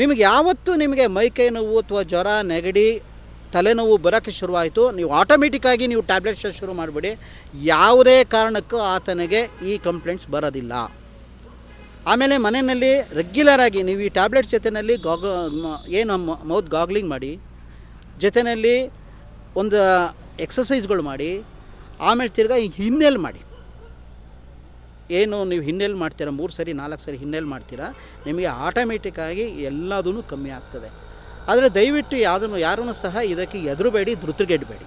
[SPEAKER 3] ನಿಮಗೆ ಯಾವತ್ತು ನಿಮಗೆ ಮೈ ಕೈ ನೋವು ಅಥವಾ ಜ್ವರ ನೆಗಡಿ ತಲೆನೋವು ಬರೋಕ್ಕೆ ಶುರುವಾಯಿತು ನೀವು ಆಟೋಮೆಟಿಕ್ಕಾಗಿ ನೀವು ಟ್ಯಾಬ್ಲೆಟ್ಸ್ ಶುರು ಮಾಡಿಬಿಡಿ ಯಾವುದೇ ಕಾರಣಕ್ಕೂ ಆತನಿಗೆ ಈ ಕಂಪ್ಲೇಂಟ್ಸ್ ಬರೋದಿಲ್ಲ ಆಮೇಲೆ ಮನೆಯಲ್ಲಿ ರೆಗ್ಯುಲರಾಗಿ ನೀವು ಈ ಟ್ಯಾಬ್ಲೆಟ್ಸ್ ಜೊತೆಯಲ್ಲಿ ಗಾಗ ಏನು ಮೌತ್ ಗಾಗ್ಲಿಂಗ್ ಮಾಡಿ ಜೊತೆಯಲ್ಲಿ ಒಂದು ಎಕ್ಸಸೈಸ್ಗಳು ಮಾಡಿ ಆಮೇಲೆ ತಿರ್ಗಾ ಈ ಹಿನ್ನೆಲೆ ಮಾಡಿ ಏನು ನೀವು ಹಿನ್ನೆಲೆ ಮಾಡ್ತೀರಾ ಮೂರು ಸರಿ ನಾಲ್ಕು ಸರಿ ಹಿನ್ನೆಲೆ ಮಾಡ್ತೀರಾ ನಿಮಗೆ ಆಟೋಮೆಟಿಕ್ಕಾಗಿ ಎಲ್ಲದೂ ಕಮ್ಮಿ ಆಗ್ತದೆ ಆದರೆ ದಯವಿಟ್ಟು ಯಾವುದನ್ನು ಯಾರೂ ಸಹ ಇದಕ್ಕೆ ಎದುರುಬೇಡಿ ಧೃತಿಗೆಡಬೇಡಿ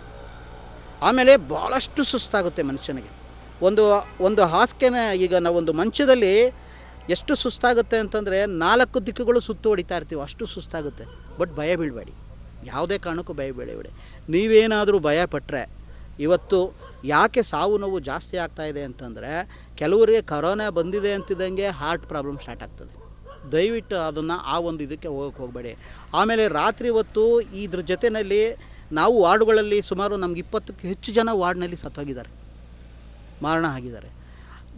[SPEAKER 3] ಆಮೇಲೆ ಭಾಳಷ್ಟು ಸುಸ್ತಾಗುತ್ತೆ ಮನುಷ್ಯನಿಗೆ ಒಂದು ಒಂದು ಹಾಸಿಗೆನ ಈಗ ನಾವೊಂದು ಮಂಚದಲ್ಲಿ ಎಷ್ಟು ಸುಸ್ತಾಗುತ್ತೆ ಅಂತಂದರೆ ನಾಲ್ಕು ದಿಕ್ಕುಗಳು ಸುತ್ತು ಹೊಡಿತಾ ಇರ್ತೀವಿ ಅಷ್ಟು ಸುಸ್ತಾಗುತ್ತೆ ಬಟ್ ಭಯ ಬೀಳಬೇಡಿ ಯಾವುದೇ ಕಾರಣಕ್ಕೂ ಭಯ ಬೀಳಬೇಡಿ ನೀವೇನಾದರೂ ಭಯ ಪಟ್ಟರೆ ಇವತ್ತು ಯಾಕೆ ಸಾವು ನೋವು ಜಾಸ್ತಿ ಆಗ್ತಾಯಿದೆ ಅಂತಂದರೆ ಕೆಲವರಿಗೆ ಕರೋನಾ ಬಂದಿದೆ ಅಂತಿದ್ದಂಗೆ ಹಾರ್ಟ್ ಪ್ರಾಬ್ಲಮ್ ಸ್ಟಾರ್ಟ್ ಆಗ್ತದೆ ದಯವಿಟ್ಟು ಅದನ್ನು ಆ ಒಂದು ಇದಕ್ಕೆ ಹೋಗೋಕ್ಕೆ ಹೋಗಬೇಡಿ ಆಮೇಲೆ ರಾತ್ರಿ ಹೊತ್ತು ಇದ್ರ ಜೊತೆಯಲ್ಲಿ ನಾವು ವಾರ್ಡ್ಗಳಲ್ಲಿ ಸುಮಾರು ನಮ್ಗೆ ಇಪ್ಪತ್ತಕ್ಕೆ ಹೆಚ್ಚು ಜನ ವಾರ್ಡ್ನಲ್ಲಿ ಸತ್ತೋಗಿದ್ದಾರೆ ಮಾರಣ ಆಗಿದ್ದಾರೆ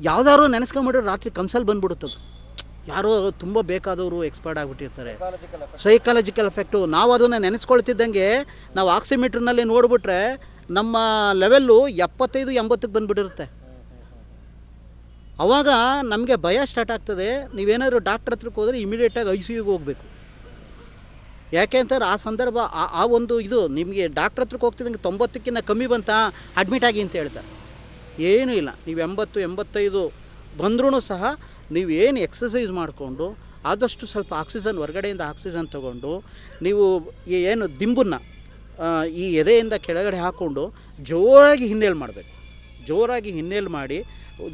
[SPEAKER 3] ಯಾವುದಾದ್ರು ನೆನೆಸ್ಕೊಂಬಿಟ್ರೆ ರಾತ್ರಿ ಕನ್ಸಲ್ಲಿ ಬಂದ್ಬಿಡುತ್ತದು ಯಾರೋ ತುಂಬ ಬೇಕಾದವರು ಎಕ್ಸ್ಪರ್ಟ್ ಆಗಿಬಿಟ್ಟಿರ್ತಾರೆ ಸೈಕಾಲಜಿಕಲ್ ಎಫೆಕ್ಟು ನಾವು ಅದನ್ನು ನೆನೆಸ್ಕೊಳ್ತಿದ್ದಂಗೆ ನಾವು ಆಕ್ಸಿಮೀಟ್ರ್ನಲ್ಲಿ ನೋಡಿಬಿಟ್ರೆ ನಮ್ಮ ಲೆವೆಲ್ಲು ಎಪ್ಪತ್ತೈದು ಎಂಬತ್ತಕ್ಕೆ ಬಂದ್ಬಿಟ್ಟಿರುತ್ತೆ ಆವಾಗ ನಮಗೆ ಭಯ ಸ್ಟಾರ್ಟ್ ಆಗ್ತದೆ ನೀವೇನಾದರೂ ಡಾಕ್ಟ್ರ್ ಹತ್ರಕ್ಕೆ ಹೋದರೆ ಇಮಿಡಿಯೇಟಾಗಿ ಐ ಸಿ ಯುಗೆ ಹೋಗಬೇಕು ಯಾಕೆ ಅಂತಾರೆ ಆ ಸಂದರ್ಭ ಆ ಒಂದು ಇದು ನಿಮಗೆ ಡಾಕ್ಟ್ರ್ ಹತ್ರಕ್ಕೆ ಹೋಗ್ತಿದ್ದಂಗೆ ತೊಂಬತ್ತಕ್ಕಿಂತ ಕಮ್ಮಿ ಬಂತ ಅಡ್ಮಿಟ್ ಆಗಿ ಅಂತ ಹೇಳ್ತಾರೆ ಏನೂ ಇಲ್ಲ ನೀವು ಎಂಬತ್ತು ಎಂಬತ್ತೈದು ಬಂದ್ರೂ ಸಹ ನೀವು ಏನು ಎಕ್ಸಸೈಸ್ ಮಾಡಿಕೊಂಡು ಆದಷ್ಟು ಸ್ವಲ್ಪ ಆಕ್ಸಿಜನ್ ಹೊರಗಡೆಯಿಂದ ಆಕ್ಸಿಜನ್ ತಗೊಂಡು ನೀವು ಏನು ದಿಂಬನ್ನು ಈ ಎದೆಯಿಂದ ಕೆಳಗಡೆ ಹಾಕ್ಕೊಂಡು ಜೋರಾಗಿ ಹಿನ್ನೆಲೆ ಮಾಡಬೇಕು ಜೋರಾಗಿ ಹಿನ್ನೆಲೆ ಮಾಡಿ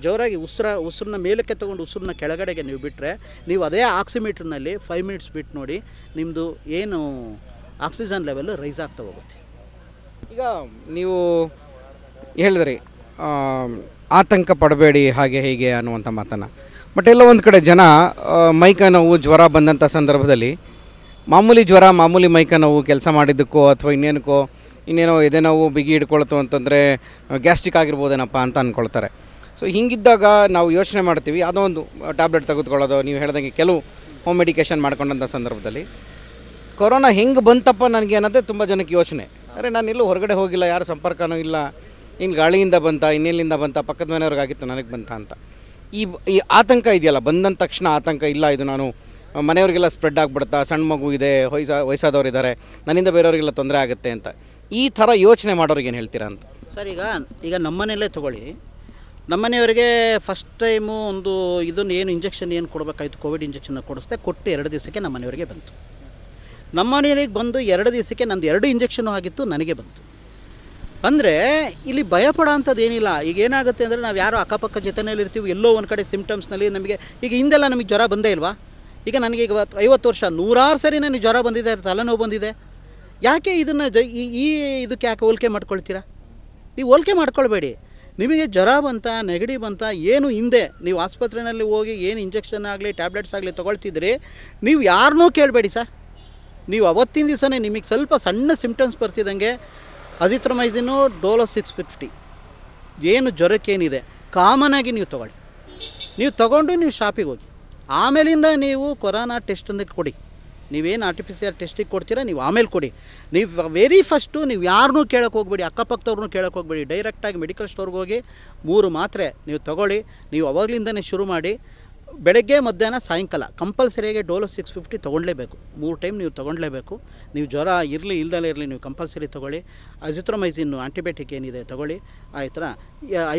[SPEAKER 3] ಜೋರಾಗಿ ಉಸಿರ ಉಸಿರನ್ನ ಮೇಲಕ್ಕೆ ತೊಗೊಂಡು ಉಸಿರನ್ನ ಕೆಳಗಡೆಗೆ ನೀವು ಬಿಟ್ಟರೆ ನೀವು ಅದೇ ಆಕ್ಸಿಮೀಟ್ರ್ನಲ್ಲಿ ಫೈವ್ ಮಿನಿಟ್ಸ್ ಬಿಟ್ಟು ನೋಡಿ ನಿಮ್ಮದು ಏನು ಆಕ್ಸಿಜನ್ ಲೆವೆಲ್ ರೈಸ್ ಆಗ್ತಾ ಹೋಗುತ್ತೆ ಈಗ ನೀವು
[SPEAKER 1] ಹೇಳಿದ್ರಿ ಆತಂಕ ಪಡಬೇಡಿ ಹಾಗೆ ಹೀಗೆ ಅನ್ನುವಂಥ ಮಾತನ್ನು ಬಟ್ ಎಲ್ಲ ಒಂದು ಕಡೆ ಜನ ಮೈಕ ನೋವು ಜ್ವರ ಬಂದಂಥ ಸಂದರ್ಭದಲ್ಲಿ ಮಾಮೂಲಿ ಜ್ವರ ಮಾಮೂಲಿ ಮೈಕ ನೋವು ಕೆಲಸ ಮಾಡಿದ್ದಕ್ಕೋ ಅಥವಾ ಇನ್ನೇನಕ್ಕೋ ಇನ್ನೇನೋ ಎದೆ ನೋವು ಬಿಗಿ ಹಿಡ್ಕೊಳ್ತು ಅಂತಂದರೆ ಗ್ಯಾಸ್ಟ್ರಿಕ್ ಆಗಿರ್ಬೋದೇನಪ್ಪ ಅಂತ ಅಂದ್ಕೊಳ್ತಾರೆ ಸೊ ಹಿಂಗಿದ್ದಾಗ ನಾವು ಯೋಚನೆ ಮಾಡ್ತೀವಿ ಅದೊಂದು ಒಂದು ಟ್ಯಾಬ್ಲೆಟ್ ತೆಗೆದುಕೊಳ್ಳೋದು ನೀವು ಹೇಳ್ದಂಗೆ ಕೆಲವು ಹೋಮ್ ಮೆಡಿಕೇಶನ್ ಮಾಡ್ಕೊಂಡಂಥ ಸಂದರ್ಭದಲ್ಲಿ ಕೊರೋನಾ ಹೆಂಗೆ ಬಂತಪ್ಪ ನನಗೆ ಅನ್ನೋದೇ ತುಂಬ ಜನಕ್ಕೆ ಯೋಚನೆ ಅರೆ ನಾನು ಎಲ್ಲೂ ಹೊರಗಡೆ ಹೋಗಿಲ್ಲ ಯಾರು ಸಂಪರ್ಕನೂ ಇಲ್ಲ ಇನ್ನು ಗಾಳಿಯಿಂದ ಬಂತ ಇನ್ನೆಲ್ಲಿಂದ ಬಂತ ಪಕ್ಕದ ಮನೆಯವ್ರಿಗಾಗಿತ್ತು ನನಗೆ ಬಂತ ಅಂತ ಈ ಈ ಆತಂಕ ಇದೆಯಲ್ಲ ಬಂದಂತ ತಕ್ಷಣ ಆತಂಕ ಇಲ್ಲ ಇದು ನಾನು ಮನೆಯವರಿಗೆಲ್ಲ ಸ್ಪ್ರೆಡ್ ಆಗಿಬಿಡ್ತಾ ಸಣ್ಣ ಮಗು ಇದೆ ವಯಸ್ಸ ವಯಸ್ಸಾದವ್ರು ಇದ್ದಾರೆ ನನ್ನಿಂದ ಬೇರೆಯವರಿಗೆಲ್ಲ ತೊಂದರೆ ಆಗುತ್ತೆ ಅಂತ ಈ ಥರ ಯೋಚನೆ
[SPEAKER 3] ಮಾಡೋರಿಗೆ ಏನು ಹೇಳ್ತೀರಾ ಅಂತ ಸರ್ ಈಗ ಈಗ ನಮ್ಮನೆಯಲ್ಲೇ ತೊಗೊಳ್ಳಿ ಮನೆಯವರಿಗೆ ಫಸ್ಟ್ ಟೈಮು ಒಂದು ಇದನ್ನು ಏನು ಇಂಜೆಕ್ಷನ್ ಏನು ಕೊಡಬೇಕಾಯಿತು ಕೋವಿಡ್ ಇಂಜೆಕ್ಷನ್ ಕೊಡಿಸ್ದೆ ಕೊಟ್ಟು ಎರಡು ದಿವಸಕ್ಕೆ ನಮ್ಮನೆಯವರಿಗೆ ಬಂತು ನಮ್ಮನೆಯವರಿಗೆ ಬಂದು ಎರಡು ದಿವಸಕ್ಕೆ ನಂದು ಎರಡು ಇಂಜೆಕ್ಷನು ಆಗಿತ್ತು ನನಗೆ ಬಂತು ಅಂದರೆ ಇಲ್ಲಿ ಭಯಪಡೋ ಅಂಥದ್ದು ಏನಿಲ್ಲ ಈಗ ಏನಾಗುತ್ತೆ ಅಂದರೆ ನಾವು ಯಾರೋ ಅಕ್ಕಪಕ್ಕ ಜೊತೆಯಲ್ಲಿ ಇರ್ತೀವಿ ಎಲ್ಲೋ ಒಂದು ಕಡೆ ಸಿಂಪ್ಟಮ್ಸ್ನಲ್ಲಿ ನಮಗೆ ಈಗ ಹಿಂದೆಲ್ಲ ನಮಗೆ ಜ್ವರ ಬಂದೇ ಇಲ್ವಾ ಈಗ ನನಗೆ ಈಗ ಐವತ್ತು ವರ್ಷ ನೂರಾರು ಸರಿ ನನಗೆ ಜ್ವರ ಬಂದಿದೆ ತಲೆನೋವು ಬಂದಿದೆ ಯಾಕೆ ಇದನ್ನು ಜ ಈ ಇದಕ್ಕೆ ಯಾಕೆ ಹೋಲಿಕೆ ಮಾಡ್ಕೊಳ್ತೀರಾ ನೀವು ಹೋಲಿಕೆ ಮಾಡ್ಕೊಳ್ಬೇಡಿ ನಿಮಗೆ ಜ್ವರ ಬಂತ ನೆಗಡಿ ಬಂತ ಏನು ಹಿಂದೆ ನೀವು ಆಸ್ಪತ್ರೆಯಲ್ಲಿ ಹೋಗಿ ಏನು ಇಂಜೆಕ್ಷನ್ ಆಗಲಿ ಟ್ಯಾಬ್ಲೆಟ್ಸ್ ಆಗಲಿ ತೊಗೊಳ್ತಿದ್ರಿ ನೀವು ಯಾರನ್ನೂ ಕೇಳಬೇಡಿ ಸರ್ ನೀವು ಅವತ್ತಿನ ದಿವಸನೇ ನಿಮಗೆ ಸ್ವಲ್ಪ ಸಣ್ಣ ಸಿಂಪ್ಟಮ್ಸ್ ಬರ್ತಿದ್ದಂಗೆ ಅಜಿತ್ರಮೈಸಿನು ಡೋಲೋ ಸಿಕ್ಸ್ ಫಿಫ್ಟಿ ಏನು ಜ್ವರಕ್ಕೇನಿದೆ ಕಾಮನಾಗಿ ನೀವು ತೊಗೊಳ್ಳಿ ನೀವು ತೊಗೊಂಡು ನೀವು ಶಾಪಿಗೆ ಹೋಗಿ ಆಮೇಲಿಂದ ನೀವು ಕೊರೋನಾ ಟೆಸ್ಟನ್ನು ಕೊಡಿ ನೀವೇನು R T P C R ಟೆಸ್ಟಿಗೆ ಕೊಡ್ತೀರಾ ನೀವು ಆಮೇಲೆ ಕೊಡಿ ನೀವು ವೆರಿ ಫಸ್ಟು ನೀವು ಯಾರನ್ನೂ ಕೇಳೋಕ್ಕೆ ಹೋಗ್ಬೇಡಿ ಅಕ್ಕಪಕ್ಕದವ್ರನ್ನೂ ಕೇಳೋಕ್ಕೆ ಹೋಗ್ಬೇಡಿ ಡೈರೆಕ್ಟಾಗಿ ಮೆಡಿಕಲ್ ಸ್ಟೋರ್ಗೆ ಹೋಗಿ ಮೂರು ಮಾತ್ರೆ ನೀವು ತೊಗೊಳ್ಳಿ ನೀವು ಅವಾಗಲಿಂದನೇ ಶುರು ಮಾಡಿ ಬೆಳಗ್ಗೆ ಮಧ್ಯಾಹ್ನ ಸಾಯಂಕಾಲ ಕಂಪಲ್ಸರಿಯಾಗಿ ಡೋಲೋ ಸಿಕ್ಸ್ ಫಿಫ್ಟಿ ತೊಗೊಳ್ಳೇಬೇಕು ಮೂರು ಟೈಮ್ ನೀವು ತೊಗೊಳ್ಳೇಬೇಕು ನೀವು ಜ್ವರ ಇರಲಿ ಇಲ್ದಲೇ ಇರಲಿ ನೀವು ಕಂಪಲ್ಸರಿ ತೊಗೊಳ್ಳಿ ಅಜಿಥ್ರೊಮೈಸಿನ್ನು ಆಂಟಿಬಯೋಟಿಕ್ ಏನಿದೆ ತೊಗೊಳ್ಳಿ ಆಯ್ತಾ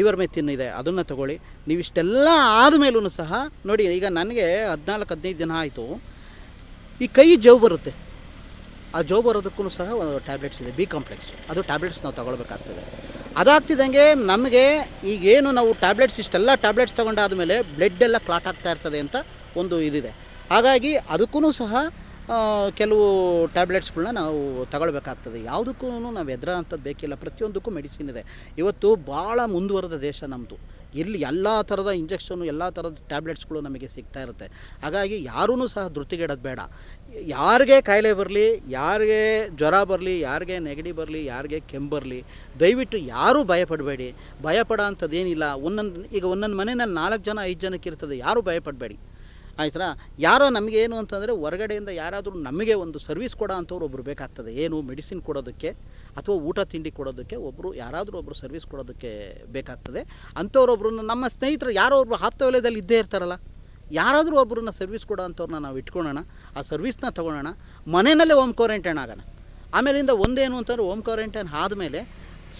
[SPEAKER 3] ಐವರ್ಮೆಥಿನ್ ಇದೆ ಅದನ್ನು ತೊಗೊಳ್ಳಿ ನೀವು ಇಷ್ಟೆಲ್ಲ ಆದಮೇಲೂ ಸಹ ನೋಡಿ ಈಗ ನನಗೆ ಹದಿನಾಲ್ಕು ಹದಿನೈದು ದಿನ ಆಯಿತು ಈ ಕೈ ಜೌ ಬರುತ್ತೆ ಆ ಜೌ ಬರೋದಕ್ಕೂ ಸಹ ಒಂದು ಟ್ಯಾಬ್ಲೆಟ್ಸ್ ಇದೆ ಬಿ ಕಾಂಪ್ಲೆಕ್ಸ್ ಅದು ಟ್ಯಾಬ್ಲೆಟ್ಸ್ ನಾವು ತಗೊಳ್ಬೇಕಾಗ್ತದೆ ಅದಾಗ್ತಿದ್ದಂಗೆ ನಮಗೆ ಈಗೇನು ನಾವು ಟ್ಯಾಬ್ಲೆಟ್ಸ್ ಇಷ್ಟೆಲ್ಲ ಟ್ಯಾಬ್ಲೆಟ್ಸ್ ತೊಗೊಂಡಾದ ಮೇಲೆ ಬ್ಲಡ್ ಎಲ್ಲ ಕ್ಲಾಟ್ ಆಗ್ತಾ ಇರ್ತದೆ ಅಂತ ಒಂದು ಇದಿದೆ ಹಾಗಾಗಿ ಅದಕ್ಕೂ ಸಹ ಕೆಲವು ಟ್ಯಾಬ್ಲೆಟ್ಸ್ಗಳನ್ನ ನಾವು ತಗೊಳ್ಬೇಕಾಗ್ತದೆ ಯಾವುದಕ್ಕೂ ನಾವು ಎದುರ ಅಂಥದ್ದು ಬೇಕಿಲ್ಲ ಪ್ರತಿಯೊಂದಕ್ಕೂ ಮೆಡಿಸಿನ್ ಇದೆ ಇವತ್ತು ಭಾಳ ಮುಂದುವರೆದ ದೇಶ ನಮ್ಮದು ಇಲ್ಲಿ ಎಲ್ಲ ಥರದ ಇಂಜೆಕ್ಷನು ಎಲ್ಲ ಥರದ ಟ್ಯಾಬ್ಲೆಟ್ಸ್ಗಳು ನಮಗೆ ಸಿಗ್ತಾ ಇರುತ್ತೆ ಹಾಗಾಗಿ ಯಾರೂ ಸಹ ಧೃತಿಗೆಡೋದು ಬೇಡ ಯಾರಿಗೆ ಕಾಯಿಲೆ ಬರಲಿ ಯಾರಿಗೆ ಜ್ವರ ಬರಲಿ ಯಾರಿಗೆ ನೆಗಡಿ ಬರಲಿ ಯಾರಿಗೆ ಕೆಮ್ಮು ಬರಲಿ ದಯವಿಟ್ಟು ಯಾರೂ ಭಯಪಡಬೇಡಿ ಭಯಪಡೋ ಅಂಥದ್ದೇನಿಲ್ಲ ಒಂದೊಂದು ಈಗ ಒಂದೊಂದು ಮನೆಯಲ್ಲಿ ನಾಲ್ಕು ಜನ ಐದು ಜನಕ್ಕೆ ಇರ್ತದೆ ಯಾರೂ ಭಯಪಡಬೇಡಿ ಆಯ್ತಾ ಯಾರೋ ನಮಗೇನು ಅಂತಂದರೆ ಹೊರಗಡೆಯಿಂದ ಯಾರಾದರೂ ನಮಗೆ ಒಂದು ಸರ್ವಿಸ್ ಕೊಡೋ ಅಂಥವ್ರು ಒಬ್ಬರು ಬೇಕಾಗ್ತದೆ ಏನು ಮೆಡಿಸಿನ್ ಕೊಡೋದಕ್ಕೆ ಅಥವಾ ಊಟ ತಿಂಡಿ ಕೊಡೋದಕ್ಕೆ ಒಬ್ಬರು ಯಾರಾದರೂ ಒಬ್ಬರು ಸರ್ವಿಸ್ ಕೊಡೋದಕ್ಕೆ ಬೇಕಾಗ್ತದೆ ಅಂಥವ್ರೊಬ್ಬರನ್ನ ನಮ್ಮ ಸ್ನೇಹಿತರು ಯಾರೋ ಒಬ್ಬರು ಆಪ್ತ ವಲಯದಲ್ಲಿ ಇದ್ದೇ ಇರ್ತಾರಲ್ಲ ಯಾರಾದರೂ ಒಬ್ಬರನ್ನ ಸರ್ವಿಸ್ ಕೊಡೋ ಅಂಥವ್ರನ್ನ ನಾವು ಇಟ್ಕೊಳ್ಳೋಣ ಆ ಸರ್ವಿಸ್ನ ತೊಗೊಳ್ಳೋಣ ಮನೆಯಲ್ಲೇ ಹೋಮ್ ಕ್ವಾರಂಟೈನ್ ಆಗೋಣ ಆಮೇಲಿಂದ ಒಂದೇನು ಅಂತಂದರೆ ಹೋಮ್ ಕ್ವಾರಂಟೈನ್ ಆದಮೇಲೆ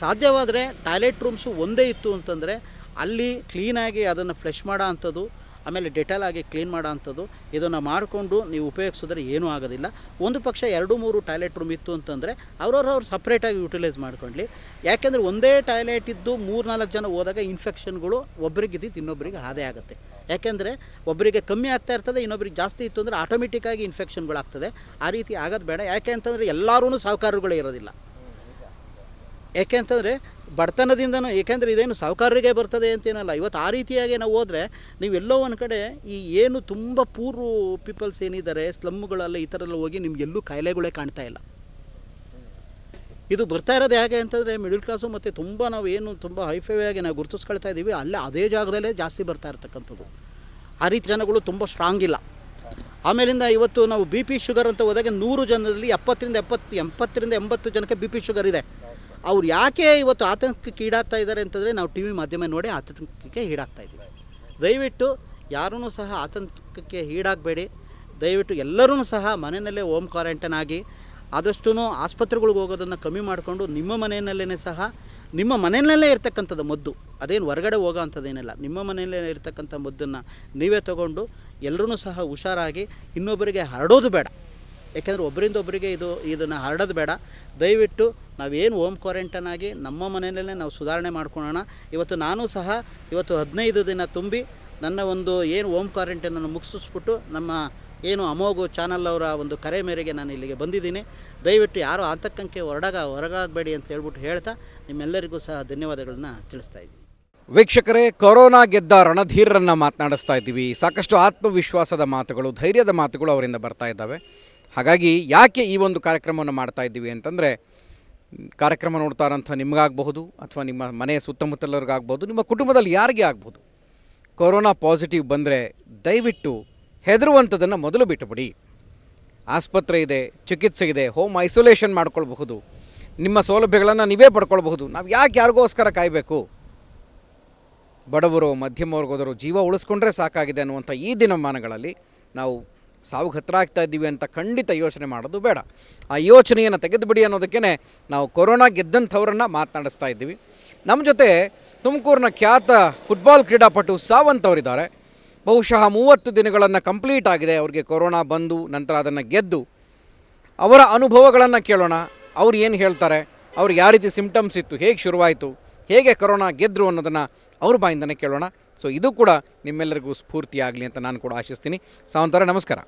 [SPEAKER 3] ಸಾಧ್ಯವಾದರೆ ಟಾಯ್ಲೆಟ್ ರೂಮ್ಸು ಒಂದೇ ಇತ್ತು ಅಂತಂದರೆ ಅಲ್ಲಿ ಕ್ಲೀನಾಗಿ ಅದನ್ನು ಫ್ಲೆಶ್ ಮಾಡೋ ಅಂಥದ್ದು ಆಮೇಲೆ ಡೆಟಾಲ್ ಆಗಿ ಕ್ಲೀನ್ ಮಾಡೋ ಅಂಥದ್ದು ಇದನ್ನು ಮಾಡಿಕೊಂಡು ನೀವು ಉಪಯೋಗಿಸಿದ್ರೆ ಏನೂ ಆಗೋದಿಲ್ಲ ಒಂದು ಪಕ್ಷ ಎರಡು ಮೂರು ಟಾಯ್ಲೆಟ್ ರೂಮ್ ಇತ್ತು ಅಂತಂದರೆ ಅವ್ರು ಸಪ್ರೇಟಾಗಿ ಯುಟಿಲೈಸ್ ಮಾಡ್ಕೊಳ್ಳಿ ಯಾಕೆಂದರೆ ಒಂದೇ ಟಾಯ್ಲೆಟ್ ಇದ್ದು ಮೂರು ನಾಲ್ಕು ಜನ ಹೋದಾಗ ಇನ್ಫೆಕ್ಷನ್ಗಳು ಒಬ್ರಿಗಿದ್ದಿದ್ದು ಇನ್ನೊಬ್ಬರಿಗೆ ಹಾದೆ ಆಗುತ್ತೆ ಯಾಕೆಂದರೆ ಒಬ್ಬರಿಗೆ ಕಮ್ಮಿ ಆಗ್ತಾ ಇರ್ತದೆ ಇನ್ನೊಬ್ರಿಗೆ ಜಾಸ್ತಿ ಇತ್ತು ಅಂದರೆ ಆಟೋಮೆಟಿಕ್ಕಾಗಿ ಇನ್ಫೆಕ್ಷನ್ಗಳಾಗ್ತದೆ ಆ ರೀತಿ ಆಗೋದು ಬೇಡ ಯಾಕೆ ಅಂತಂದರೆ ಎಲ್ಲರೂ ಸಹಕಾರರುಗಳೇ ಇರೋದಿಲ್ಲ ಏಕೆಂತಂದರೆ ಬಡತನದಿಂದನೂ ಏಕೆಂದರೆ ಇದೇನು ಸಾವುಕಾರರಿಗೆ ಬರ್ತದೆ ಅಂತೇನಲ್ಲ ಇವತ್ತು ಆ ರೀತಿಯಾಗಿ ನಾವು ಹೋದರೆ ನೀವೆಲ್ಲೋ ಒಂದು ಕಡೆ ಈ ಏನು ತುಂಬ ಪೂರ್ವ ಪೀಪಲ್ಸ್ ಏನಿದ್ದಾರೆ ಸ್ಲಮ್ಮುಗಳಲ್ಲಿ ಈ ಎಲ್ಲ ಹೋಗಿ ನಿಮಗೆಲ್ಲೂ ಕಾಯಿಲೆಗಳೇ ಕಾಣ್ತಾ ಇಲ್ಲ ಇದು ಬರ್ತಾ ಇರೋದು ಹೇಗೆ ಅಂತಂದರೆ ಮಿಡಲ್ ಕ್ಲಾಸು ಮತ್ತು ತುಂಬ ನಾವು ಏನು ತುಂಬ ಹೈಫೈ ಆಗಿ ನಾವು ಗುರುತಿಸ್ಕೊಳ್ತಾ ಇದ್ದೀವಿ ಅಲ್ಲೇ ಅದೇ ಜಾಗದಲ್ಲೇ ಜಾಸ್ತಿ ಬರ್ತಾ ಇರ್ತಕ್ಕಂಥದ್ದು ಆ ರೀತಿ ಜನಗಳು ತುಂಬ ಸ್ಟ್ರಾಂಗ್ ಇಲ್ಲ ಆಮೇಲಿಂದ ಇವತ್ತು ನಾವು ಬಿ ಪಿ ಶುಗರ್ ಅಂತ ಹೋದಾಗ ನೂರು ಜನರಲ್ಲಿ ಎಪ್ಪತ್ತರಿಂದ ಎಪ್ಪತ್ತು ಎಪ್ಪತ್ತರಿಂದ ಎಂಬತ್ತು ಜನಕ್ಕೆ ಬಿ ಪಿ ಶುಗರ್ ಇದೆ ಅವ್ರು ಯಾಕೆ ಇವತ್ತು ಆತಂಕಕ್ಕೆ ಈಡಾಗ್ತಾ ಇದ್ದಾರೆ ಅಂತಂದರೆ ನಾವು ಟಿ ವಿ ಮಾಧ್ಯಮ ನೋಡಿ ಆತಂಕಕ್ಕೆ ಈಡಾಗ್ತಾ ಇದ್ದೀವಿ ದಯವಿಟ್ಟು ಯಾರೂ ಸಹ ಆತಂಕಕ್ಕೆ ಈಡಾಗಬೇಡಿ ದಯವಿಟ್ಟು ಎಲ್ಲರೂ ಸಹ ಮನೆಯಲ್ಲೇ ಹೋಮ್ ಕ್ವಾರಂಟೈನ್ ಆಗಿ ಆದಷ್ಟು ಆಸ್ಪತ್ರೆಗಳಿಗೆ ಹೋಗೋದನ್ನು ಕಮ್ಮಿ ಮಾಡಿಕೊಂಡು ನಿಮ್ಮ ಮನೆಯಲ್ಲೇ ಸಹ ನಿಮ್ಮ ಮನೆಯಲ್ಲೇ ಇರ್ತಕ್ಕಂಥದ್ದು ಮದ್ದು ಅದೇನು ಹೊರಗಡೆ ಹೋಗೋ ಅಂಥದ್ದೇನಿಲ್ಲ ನಿಮ್ಮ ಮನೆಯಲ್ಲೇ ಇರ್ತಕ್ಕಂಥ ಮದ್ದನ್ನು ನೀವೇ ತಗೊಂಡು ಎಲ್ಲರೂ ಸಹ ಹುಷಾರಾಗಿ ಇನ್ನೊಬ್ಬರಿಗೆ ಹರಡೋದು ಬೇಡ ಯಾಕೆಂದರೆ ಒಬ್ಬರಿಗೆ ಇದು ಇದನ್ನು ಹರಡೋದು ಬೇಡ ದಯವಿಟ್ಟು ನಾವೇನು ಹೋಮ್ ಕ್ವಾರಂಟೈನ್ ಆಗಿ ನಮ್ಮ ಮನೆಯಲ್ಲೇ ನಾವು ಸುಧಾರಣೆ ಮಾಡ್ಕೊಳ್ಳೋಣ ಇವತ್ತು ನಾನು ಸಹ ಇವತ್ತು ಹದಿನೈದು ದಿನ ತುಂಬಿ ನನ್ನ ಒಂದು ಏನು ಹೋಮ್ ಕ್ವಾರಂಟೈನನ್ನು ಮುಗಿಸ್ಬಿಟ್ಟು ನಮ್ಮ ಏನು ಅಮೋಘು ಚಾನಲ್ ಅವರ ಒಂದು ಕರೆ ಮೇರೆಗೆ ನಾನು ಇಲ್ಲಿಗೆ ಬಂದಿದ್ದೀನಿ ದಯವಿಟ್ಟು ಯಾರು ಆತಂಕಕ್ಕೆ ಹೊರಡಾಗ ಹೊರಗಾಗಬೇಡಿ ಅಂತ ಹೇಳ್ಬಿಟ್ಟು ಹೇಳ್ತಾ ನಿಮ್ಮೆಲ್ಲರಿಗೂ ಸಹ ಧನ್ಯವಾದಗಳನ್ನು ತಿಳಿಸ್ತಾ ಇದ್ದೀನಿ
[SPEAKER 1] ವೀಕ್ಷಕರೇ ಕೊರೋನಾ ಗೆದ್ದ ರಣಧೀರರನ್ನು ಮಾತನಾಡಿಸ್ತಾ ಇದ್ದೀವಿ ಸಾಕಷ್ಟು ಆತ್ಮವಿಶ್ವಾಸದ ಮಾತುಗಳು ಧೈರ್ಯದ ಮಾತುಗಳು ಅವರಿಂದ ಬರ್ತಾ ಇದ್ದಾವೆ ಹಾಗಾಗಿ ಯಾಕೆ ಈ ಒಂದು ಕಾರ್ಯಕ್ರಮವನ್ನು ಮಾಡ್ತಾ ಇದ್ದೀವಿ ಅಂತಂದರೆ ಕಾರ್ಯಕ್ರಮ ನೋಡ್ತಾ ಇರೋಂಥ ನಿಮಗಾಗಬಹುದು ಅಥವಾ ನಿಮ್ಮ ಮನೆಯ ಸುತ್ತಮುತ್ತಲವ್ರಿಗಾಗ್ಬೋದು ನಿಮ್ಮ ಕುಟುಂಬದಲ್ಲಿ ಯಾರಿಗೆ ಆಗ್ಬೋದು ಕೊರೋನಾ ಪಾಸಿಟಿವ್ ಬಂದರೆ ದಯವಿಟ್ಟು ಹೆದರುವಂಥದ್ದನ್ನು ಮೊದಲು ಬಿಟ್ಟುಬಿಡಿ ಆಸ್ಪತ್ರೆ ಇದೆ ಚಿಕಿತ್ಸೆ ಇದೆ ಹೋಮ್ ಐಸೋಲೇಷನ್ ಮಾಡ್ಕೊಳ್ಬಹುದು ನಿಮ್ಮ ಸೌಲಭ್ಯಗಳನ್ನು ನೀವೇ ಪಡ್ಕೊಳ್ಬಹುದು ನಾವು ಯಾಕೆ ಯಾರಿಗೋಸ್ಕರ ಕಾಯಬೇಕು ಬಡವರು ಮಧ್ಯಮ ವರ್ಗದವರು ಜೀವ ಉಳಿಸ್ಕೊಂಡ್ರೆ ಸಾಕಾಗಿದೆ ಅನ್ನುವಂಥ ಈ ದಿನಮಾನಗಳಲ್ಲಿ ನಾವು ಸಾವು ಹತ್ರ ಆಗ್ತಾ ಇದ್ದೀವಿ ಅಂತ ಖಂಡಿತ ಯೋಚನೆ ಮಾಡೋದು ಬೇಡ ಆ ಯೋಚನೆಯನ್ನು ತೆಗೆದುಬಿಡಿ ಅನ್ನೋದಕ್ಕೇ ನಾವು ಕೊರೋನಾ ಗೆದ್ದಂಥವ್ರನ್ನ ಮಾತನಾಡಿಸ್ತಾ ಇದ್ದೀವಿ ನಮ್ಮ ಜೊತೆ ತುಮಕೂರಿನ ಖ್ಯಾತ ಫುಟ್ಬಾಲ್ ಕ್ರೀಡಾಪಟು ಸಾವಂತ್ ಅವರಿದ್ದಾರೆ ಬಹುಶಃ ಮೂವತ್ತು ದಿನಗಳನ್ನು ಕಂಪ್ಲೀಟ್ ಆಗಿದೆ ಅವರಿಗೆ ಕೊರೋನಾ ಬಂದು ನಂತರ ಅದನ್ನು ಗೆದ್ದು ಅವರ ಅನುಭವಗಳನ್ನು ಕೇಳೋಣ ಅವ್ರು ಏನು ಹೇಳ್ತಾರೆ ಅವ್ರಿಗೆ ಯಾವ ರೀತಿ ಸಿಂಪ್ಟಮ್ಸ್ ಇತ್ತು ಹೇಗೆ ಶುರುವಾಯಿತು ಹೇಗೆ ಕೊರೋನಾ ಗೆದ್ದರು ಅನ್ನೋದನ್ನು ಅವ್ರ ಬಾಯಿಂದನೇ ಕೇಳೋಣ ಸೊ ಇದು ಕೂಡ ನಿಮ್ಮೆಲ್ಲರಿಗೂ ಆಗಲಿ ಅಂತ ನಾನು ಕೂಡ ಆಶಿಸ್ತೀನಿ ಸಾವಂತರ ನಮಸ್ಕಾರ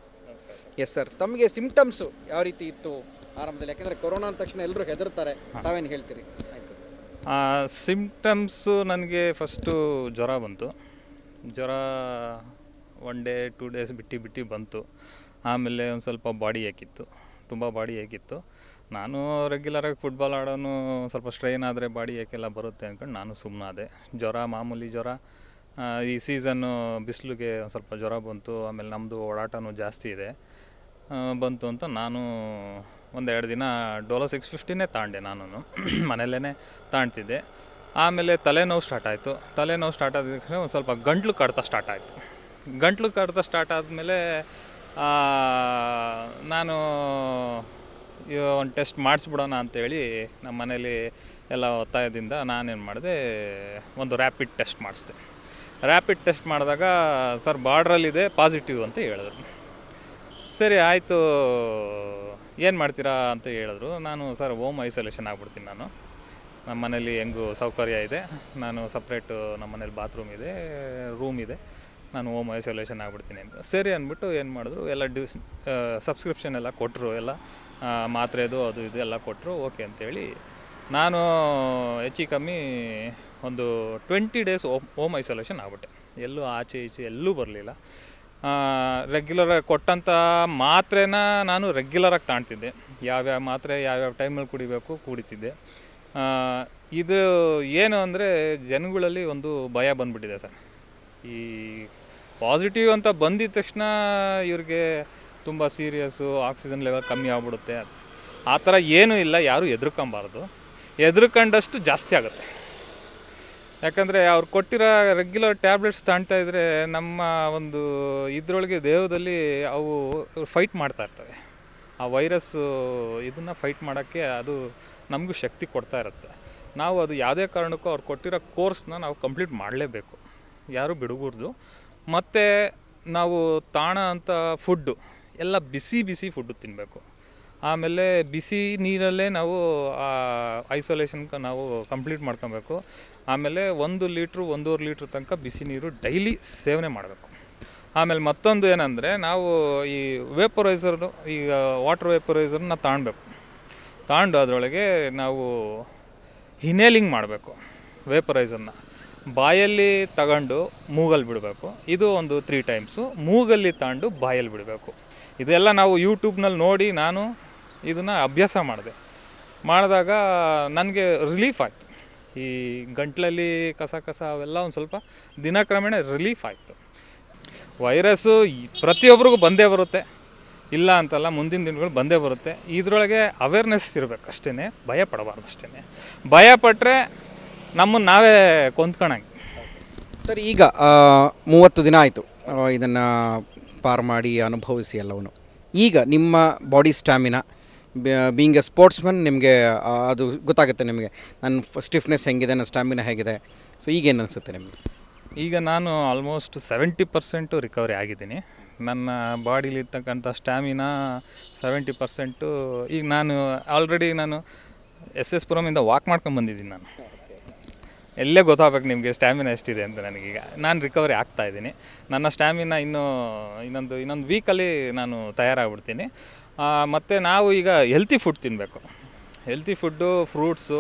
[SPEAKER 1] ಎಸ್ ಸರ್ ತಮಗೆ ಸಿಂಪ್ಟಮ್ಸು ಯಾವ ರೀತಿ ಇತ್ತು ಆರಂಭದಲ್ಲಿ ಯಾಕೆಂದರೆ ಕೊರೋನಾ ಅಂದ ತಕ್ಷಣ ಎಲ್ಲರೂ ಹೆದರ್ತಾರೆ ತಾವೇನು ಹೇಳ್ತೀರಿ
[SPEAKER 4] ಸಿಂಪ್ಟಮ್ಸು ನನಗೆ ಫಸ್ಟು ಜ್ವರ ಬಂತು ಜ್ವರ ಒನ್ ಡೇ ಟೂ ಡೇಸ್ ಬಿಟ್ಟು ಬಿಟ್ಟು ಬಂತು ಆಮೇಲೆ ಒಂದು ಸ್ವಲ್ಪ ಬಾಡಿ ಹಾಕಿತ್ತು ತುಂಬ ಬಾಡಿ ಹೇಗಿತ್ತು ನಾನು ರೆಗ್ಯುಲರಾಗಿ ಫುಟ್ಬಾಲ್ ಆಡೋನು ಸ್ವಲ್ಪ ಸ್ಟ್ರೈನ್ ಆದರೆ ಬಾಡಿ ಏಕೆಲ್ಲ ಬರುತ್ತೆ ಅಂದ್ಕೊಂಡು ನಾನು ಸುಮ್ಮನಾದೆ ಜ್ವರ ಮಾಮೂಲಿ ಜ್ವರ ಈ ಸೀಸನ್ನು ಬಿಸಿಲಿಗೆ ಒಂದು ಸ್ವಲ್ಪ ಜ್ವರ ಬಂತು ಆಮೇಲೆ ನಮ್ಮದು ಓಡಾಟವೂ ಜಾಸ್ತಿ ಇದೆ ಬಂತು ಅಂತ ನಾನು ಒಂದೆರಡು ದಿನ ಡೋಲೋ ಸಿಕ್ಸ್ ಫಿಫ್ಟಿನೇ ತಾಂಡೆ ನಾನು ಮನೆಯಲ್ಲೇ ತಾಣ್ತಿದ್ದೆ ಆಮೇಲೆ ತಲೆನೋವು ಸ್ಟಾರ್ಟ್ ಆಯಿತು ತಲೆನೋವು ಸ್ಟಾರ್ಟ್ ಆದ ಒಂದು ಸ್ವಲ್ಪ ಗಂಟ್ಲು ಕಡ್ತಾ ಸ್ಟಾರ್ಟ್ ಆಯಿತು ಗಂಟ್ಲು ಕಡ್ತಾ ಸ್ಟಾರ್ಟ್ ಆದಮೇಲೆ ನಾನು ಒಂದು ಟೆಸ್ಟ್ ಮಾಡಿಸ್ಬಿಡೋಣ ಅಂಥೇಳಿ ನಮ್ಮ ಮನೇಲಿ ಎಲ್ಲ ಒತ್ತಾಯದಿಂದ ನಾನೇನು ಮಾಡಿದೆ ಒಂದು ರ್ಯಾಪಿಡ್ ಟೆಸ್ಟ್ ಮಾಡಿಸ್ದೆ ರ್ಯಾಪಿಡ್ ಟೆಸ್ಟ್ ಮಾಡಿದಾಗ ಸರ್ ಬಾರ್ಡ್ರಲ್ಲಿದೆ ಪಾಸಿಟಿವ್ ಅಂತ ಹೇಳಿದ್ರು ಸರಿ ಆಯಿತು ಏನು ಮಾಡ್ತೀರಾ ಅಂತ ಹೇಳಿದ್ರು ನಾನು ಸರ್ ಹೋಮ್ ಐಸೋಲೇಷನ್ ಆಗ್ಬಿಡ್ತೀನಿ ನಾನು ನಮ್ಮ ಮನೇಲಿ ಹೆಂಗೂ ಸೌಕರ್ಯ ಇದೆ ನಾನು ಸಪ್ರೇಟು ನಮ್ಮ ಮನೇಲಿ ಬಾತ್ರೂಮ್ ಇದೆ ರೂಮ್ ಇದೆ ನಾನು ಹೋಮ್ ಐಸೋಲೇಷನ್ ಆಗ್ಬಿಡ್ತೀನಿ ಅಂತ ಸರಿ ಅಂದ್ಬಿಟ್ಟು ಏನು ಮಾಡಿದ್ರು ಎಲ್ಲ ಡ್ಯೂಸ್ ಸಬ್ಸ್ಕ್ರಿಪ್ಷನ್ ಎಲ್ಲ ಕೊಟ್ಟರು ಎಲ್ಲ ಮಾತ್ರೆದು ಅದು ಇದು ಎಲ್ಲ ಕೊಟ್ಟರು ಓಕೆ ಅಂತೇಳಿ ನಾನು ಹೆಚ್ಚು ಕಮ್ಮಿ ಒಂದು twenty days home home isolation ಆಗ್ಬಿಟ್ಟೆ ಎಲ್ಲೂ ಆಚೆ ಈಚೆ ಎಲ್ಲೂ ಬರಲಿಲ್ಲ ರೆಗ್ಯುಲರಾಗಿ ಕೊಟ್ಟಂಥ ಮಾತ್ರೆನ ನಾನು ರೆಗ್ಯುಲರಾಗಿ ತಾಣ್ತಿದ್ದೆ ಯಾವ್ಯಾವ ಮಾತ್ರೆ ಯಾವ್ಯಾವ ಟೈಮಲ್ಲಿ ಕುಡಿಬೇಕು ಕುಡಿತಿದ್ದೆ ಇದು ಏನು ಅಂದರೆ ಜನಗಳಲ್ಲಿ ಒಂದು ಭಯ ಬಂದ್ಬಿಟ್ಟಿದೆ ಸರ್ ಈ ಪಾಸಿಟಿವ್ ಅಂತ ಬಂದಿದ್ದ ತಕ್ಷಣ ಇವ್ರಿಗೆ ತುಂಬ ಸೀರಿಯಸ್ಸು ಆಕ್ಸಿಜನ್ ಲೆವೆಲ್ ಕಮ್ಮಿ ಆಗಿಬಿಡುತ್ತೆ ಆ ಥರ ಏನೂ ಇಲ್ಲ ಯಾರೂ ಎದುರ್ಕೊಂಬಾರ್ದು ಎದುರ್ಕೊಂಡಷ್ಟು ಜಾಸ್ತಿ ಆಗುತ್ತೆ ಯಾಕಂದರೆ ಅವ್ರು ಕೊಟ್ಟಿರೋ ರೆಗ್ಯುಲರ್ ಟ್ಯಾಬ್ಲೆಟ್ಸ್ ತಾಣ್ತಾ ಇದ್ದರೆ ನಮ್ಮ ಒಂದು ಇದರೊಳಗೆ ದೇಹದಲ್ಲಿ ಅವು ಫೈಟ್ ಮಾಡ್ತಾ ಇರ್ತವೆ ಆ ವೈರಸ್ಸು ಇದನ್ನು ಫೈಟ್ ಮಾಡೋಕ್ಕೆ ಅದು ನಮಗೂ ಶಕ್ತಿ ಕೊಡ್ತಾ ಇರುತ್ತೆ ನಾವು ಅದು ಯಾವುದೇ ಕಾರಣಕ್ಕೂ ಅವ್ರು ಕೊಟ್ಟಿರೋ ಕೋರ್ಸ್ನ ನಾವು ಕಂಪ್ಲೀಟ್ ಮಾಡಲೇಬೇಕು ಯಾರೂ ಬಿಡಬಾರ್ದು ಮತ್ತು ನಾವು ತಾಣ ಅಂತ ಫುಡ್ಡು ಎಲ್ಲ ಬಿಸಿ ಬಿಸಿ ಫುಡ್ಡು ತಿನ್ನಬೇಕು ಆಮೇಲೆ ಬಿಸಿ ನೀರಲ್ಲೇ ನಾವು ಐಸೋಲೇಷನ್ ನಾವು ಕಂಪ್ಲೀಟ್ ಮಾಡ್ಕೊಬೇಕು ಆಮೇಲೆ ಒಂದು ಲೀಟ್ರು ಒಂದೂವರೆ ಲೀಟ್ರ್ ತನಕ ಬಿಸಿ ನೀರು ಡೈಲಿ ಸೇವನೆ ಮಾಡಬೇಕು ಆಮೇಲೆ ಮತ್ತೊಂದು ಏನಂದರೆ ನಾವು ಈ ವೇಪರೈಸರ್ನು ಈಗ ವಾಟರ್ ವೇಪರೈಸರ್ನ ತಾಂಡಬೇಕು ತಾಂಡು ಅದರೊಳಗೆ ನಾವು ಹಿನೇಲಿಂಗ್ ಮಾಡಬೇಕು ವೇಪರೈಸರ್ನ ಬಾಯಲ್ಲಿ ತಗೊಂಡು ಮೂಗಲ್ಲಿ ಬಿಡಬೇಕು ಇದು ಒಂದು ತ್ರೀ ಟೈಮ್ಸು ಮೂಗಲ್ಲಿ ತಾಂಡು ಬಾಯಲ್ಲಿ ಬಿಡಬೇಕು ಇದೆಲ್ಲ ನಾವು ಯೂಟ್ಯೂಬ್ನಲ್ಲಿ ನೋಡಿ ನಾನು ಇದನ್ನು ಅಭ್ಯಾಸ ಮಾಡಿದೆ ಮಾಡಿದಾಗ ನನಗೆ ರಿಲೀಫ್ ಆಯಿತು ಈ ಗಂಟ್ಲಲ್ಲಿ ಕಸ ಕಸ ಅವೆಲ್ಲ ಒಂದು ಸ್ವಲ್ಪ ದಿನಕ್ರಮೇಣ ರಿಲೀಫ್ ಆಯಿತು ವೈರಸ್ಸು ಪ್ರತಿಯೊಬ್ಬರಿಗೂ ಬಂದೇ ಬರುತ್ತೆ ಇಲ್ಲ ಅಂತಲ್ಲ ಮುಂದಿನ ದಿನಗಳು ಬಂದೇ ಬರುತ್ತೆ ಇದರೊಳಗೆ ಅವೇರ್ನೆಸ್ ಇರಬೇಕು ಅಷ್ಟೇ ಭಯ ಪಡಬಾರ್ದು ಅಷ್ಟೇ ಭಯ ಪಟ್ಟರೆ
[SPEAKER 1] ನಮ್ಮನ್ನು ನಾವೇ ಕೊಂದ್ಕೊಳಂಗೆ ಸರ್ ಈಗ ಮೂವತ್ತು ದಿನ ಆಯಿತು ಇದನ್ನು ಪಾರು ಮಾಡಿ ಅನುಭವಿಸಿ ಎಲ್ಲವನು ಈಗ ನಿಮ್ಮ body stamina being a sportsman ನಿಮಗೆ ಅದು ಗೊತ್ತಾಗುತ್ತೆ ನಿಮಗೆ ನನ್ನ ಸ್ಟಿಫ್ನೆಸ್ ಹೆಂಗಿದೆ ನನ್ನ ಸ್ಟ್ಯಾಮಿನಾ ಹೇಗಿದೆ ಸೊ ಈಗೇನು ಅನಿಸುತ್ತೆ ನಿಮಗೆ
[SPEAKER 4] ಈಗ ನಾನು ಆಲ್ಮೋಸ್ಟ್ ಸೆವೆಂಟಿ ಪರ್ಸೆಂಟು ರಿಕವರಿ ಆಗಿದ್ದೀನಿ ನನ್ನ ಬಾಡಿಲಿರ್ತಕ್ಕಂಥ ಸ್ಟ್ಯಾಮಿನಾ ಸೆವೆಂಟಿ ಪರ್ಸೆಂಟು ಈಗ ನಾನು ಆಲ್ರೆಡಿ ನಾನು ಎಸ್ ಎಸ್ ಪುರಮಿಂದ ವಾಕ್ ಮಾಡ್ಕೊಂಡು ಬಂದಿದ್ದೀನಿ ನಾನು ಎಲ್ಲೇ ಗೊತ್ತಾಗಬೇಕು ನಿಮಗೆ ಸ್ಟ್ಯಾಮಿನಾ ಎಷ್ಟಿದೆ ಅಂತ ನನಗೀಗ ನಾನು ರಿಕವರಿ ಆಗ್ತಾ ಇದ್ದೀನಿ ನನ್ನ ಸ್ಟ್ಯಾಮಿನಾ ಇನ್ನೂ ಇನ್ನೊಂದು ಇನ್ನೊಂದು ವೀಕಲ್ಲಿ ನಾನು ತಯಾರಾಗ್ಬಿಡ್ತೀನಿ ಮತ್ತು ನಾವು ಈಗ ಹೆಲ್ತಿ ಫುಡ್ ತಿನ್ನಬೇಕು ಹೆಲ್ತಿ ಫುಡ್ಡು ಫ್ರೂಟ್ಸು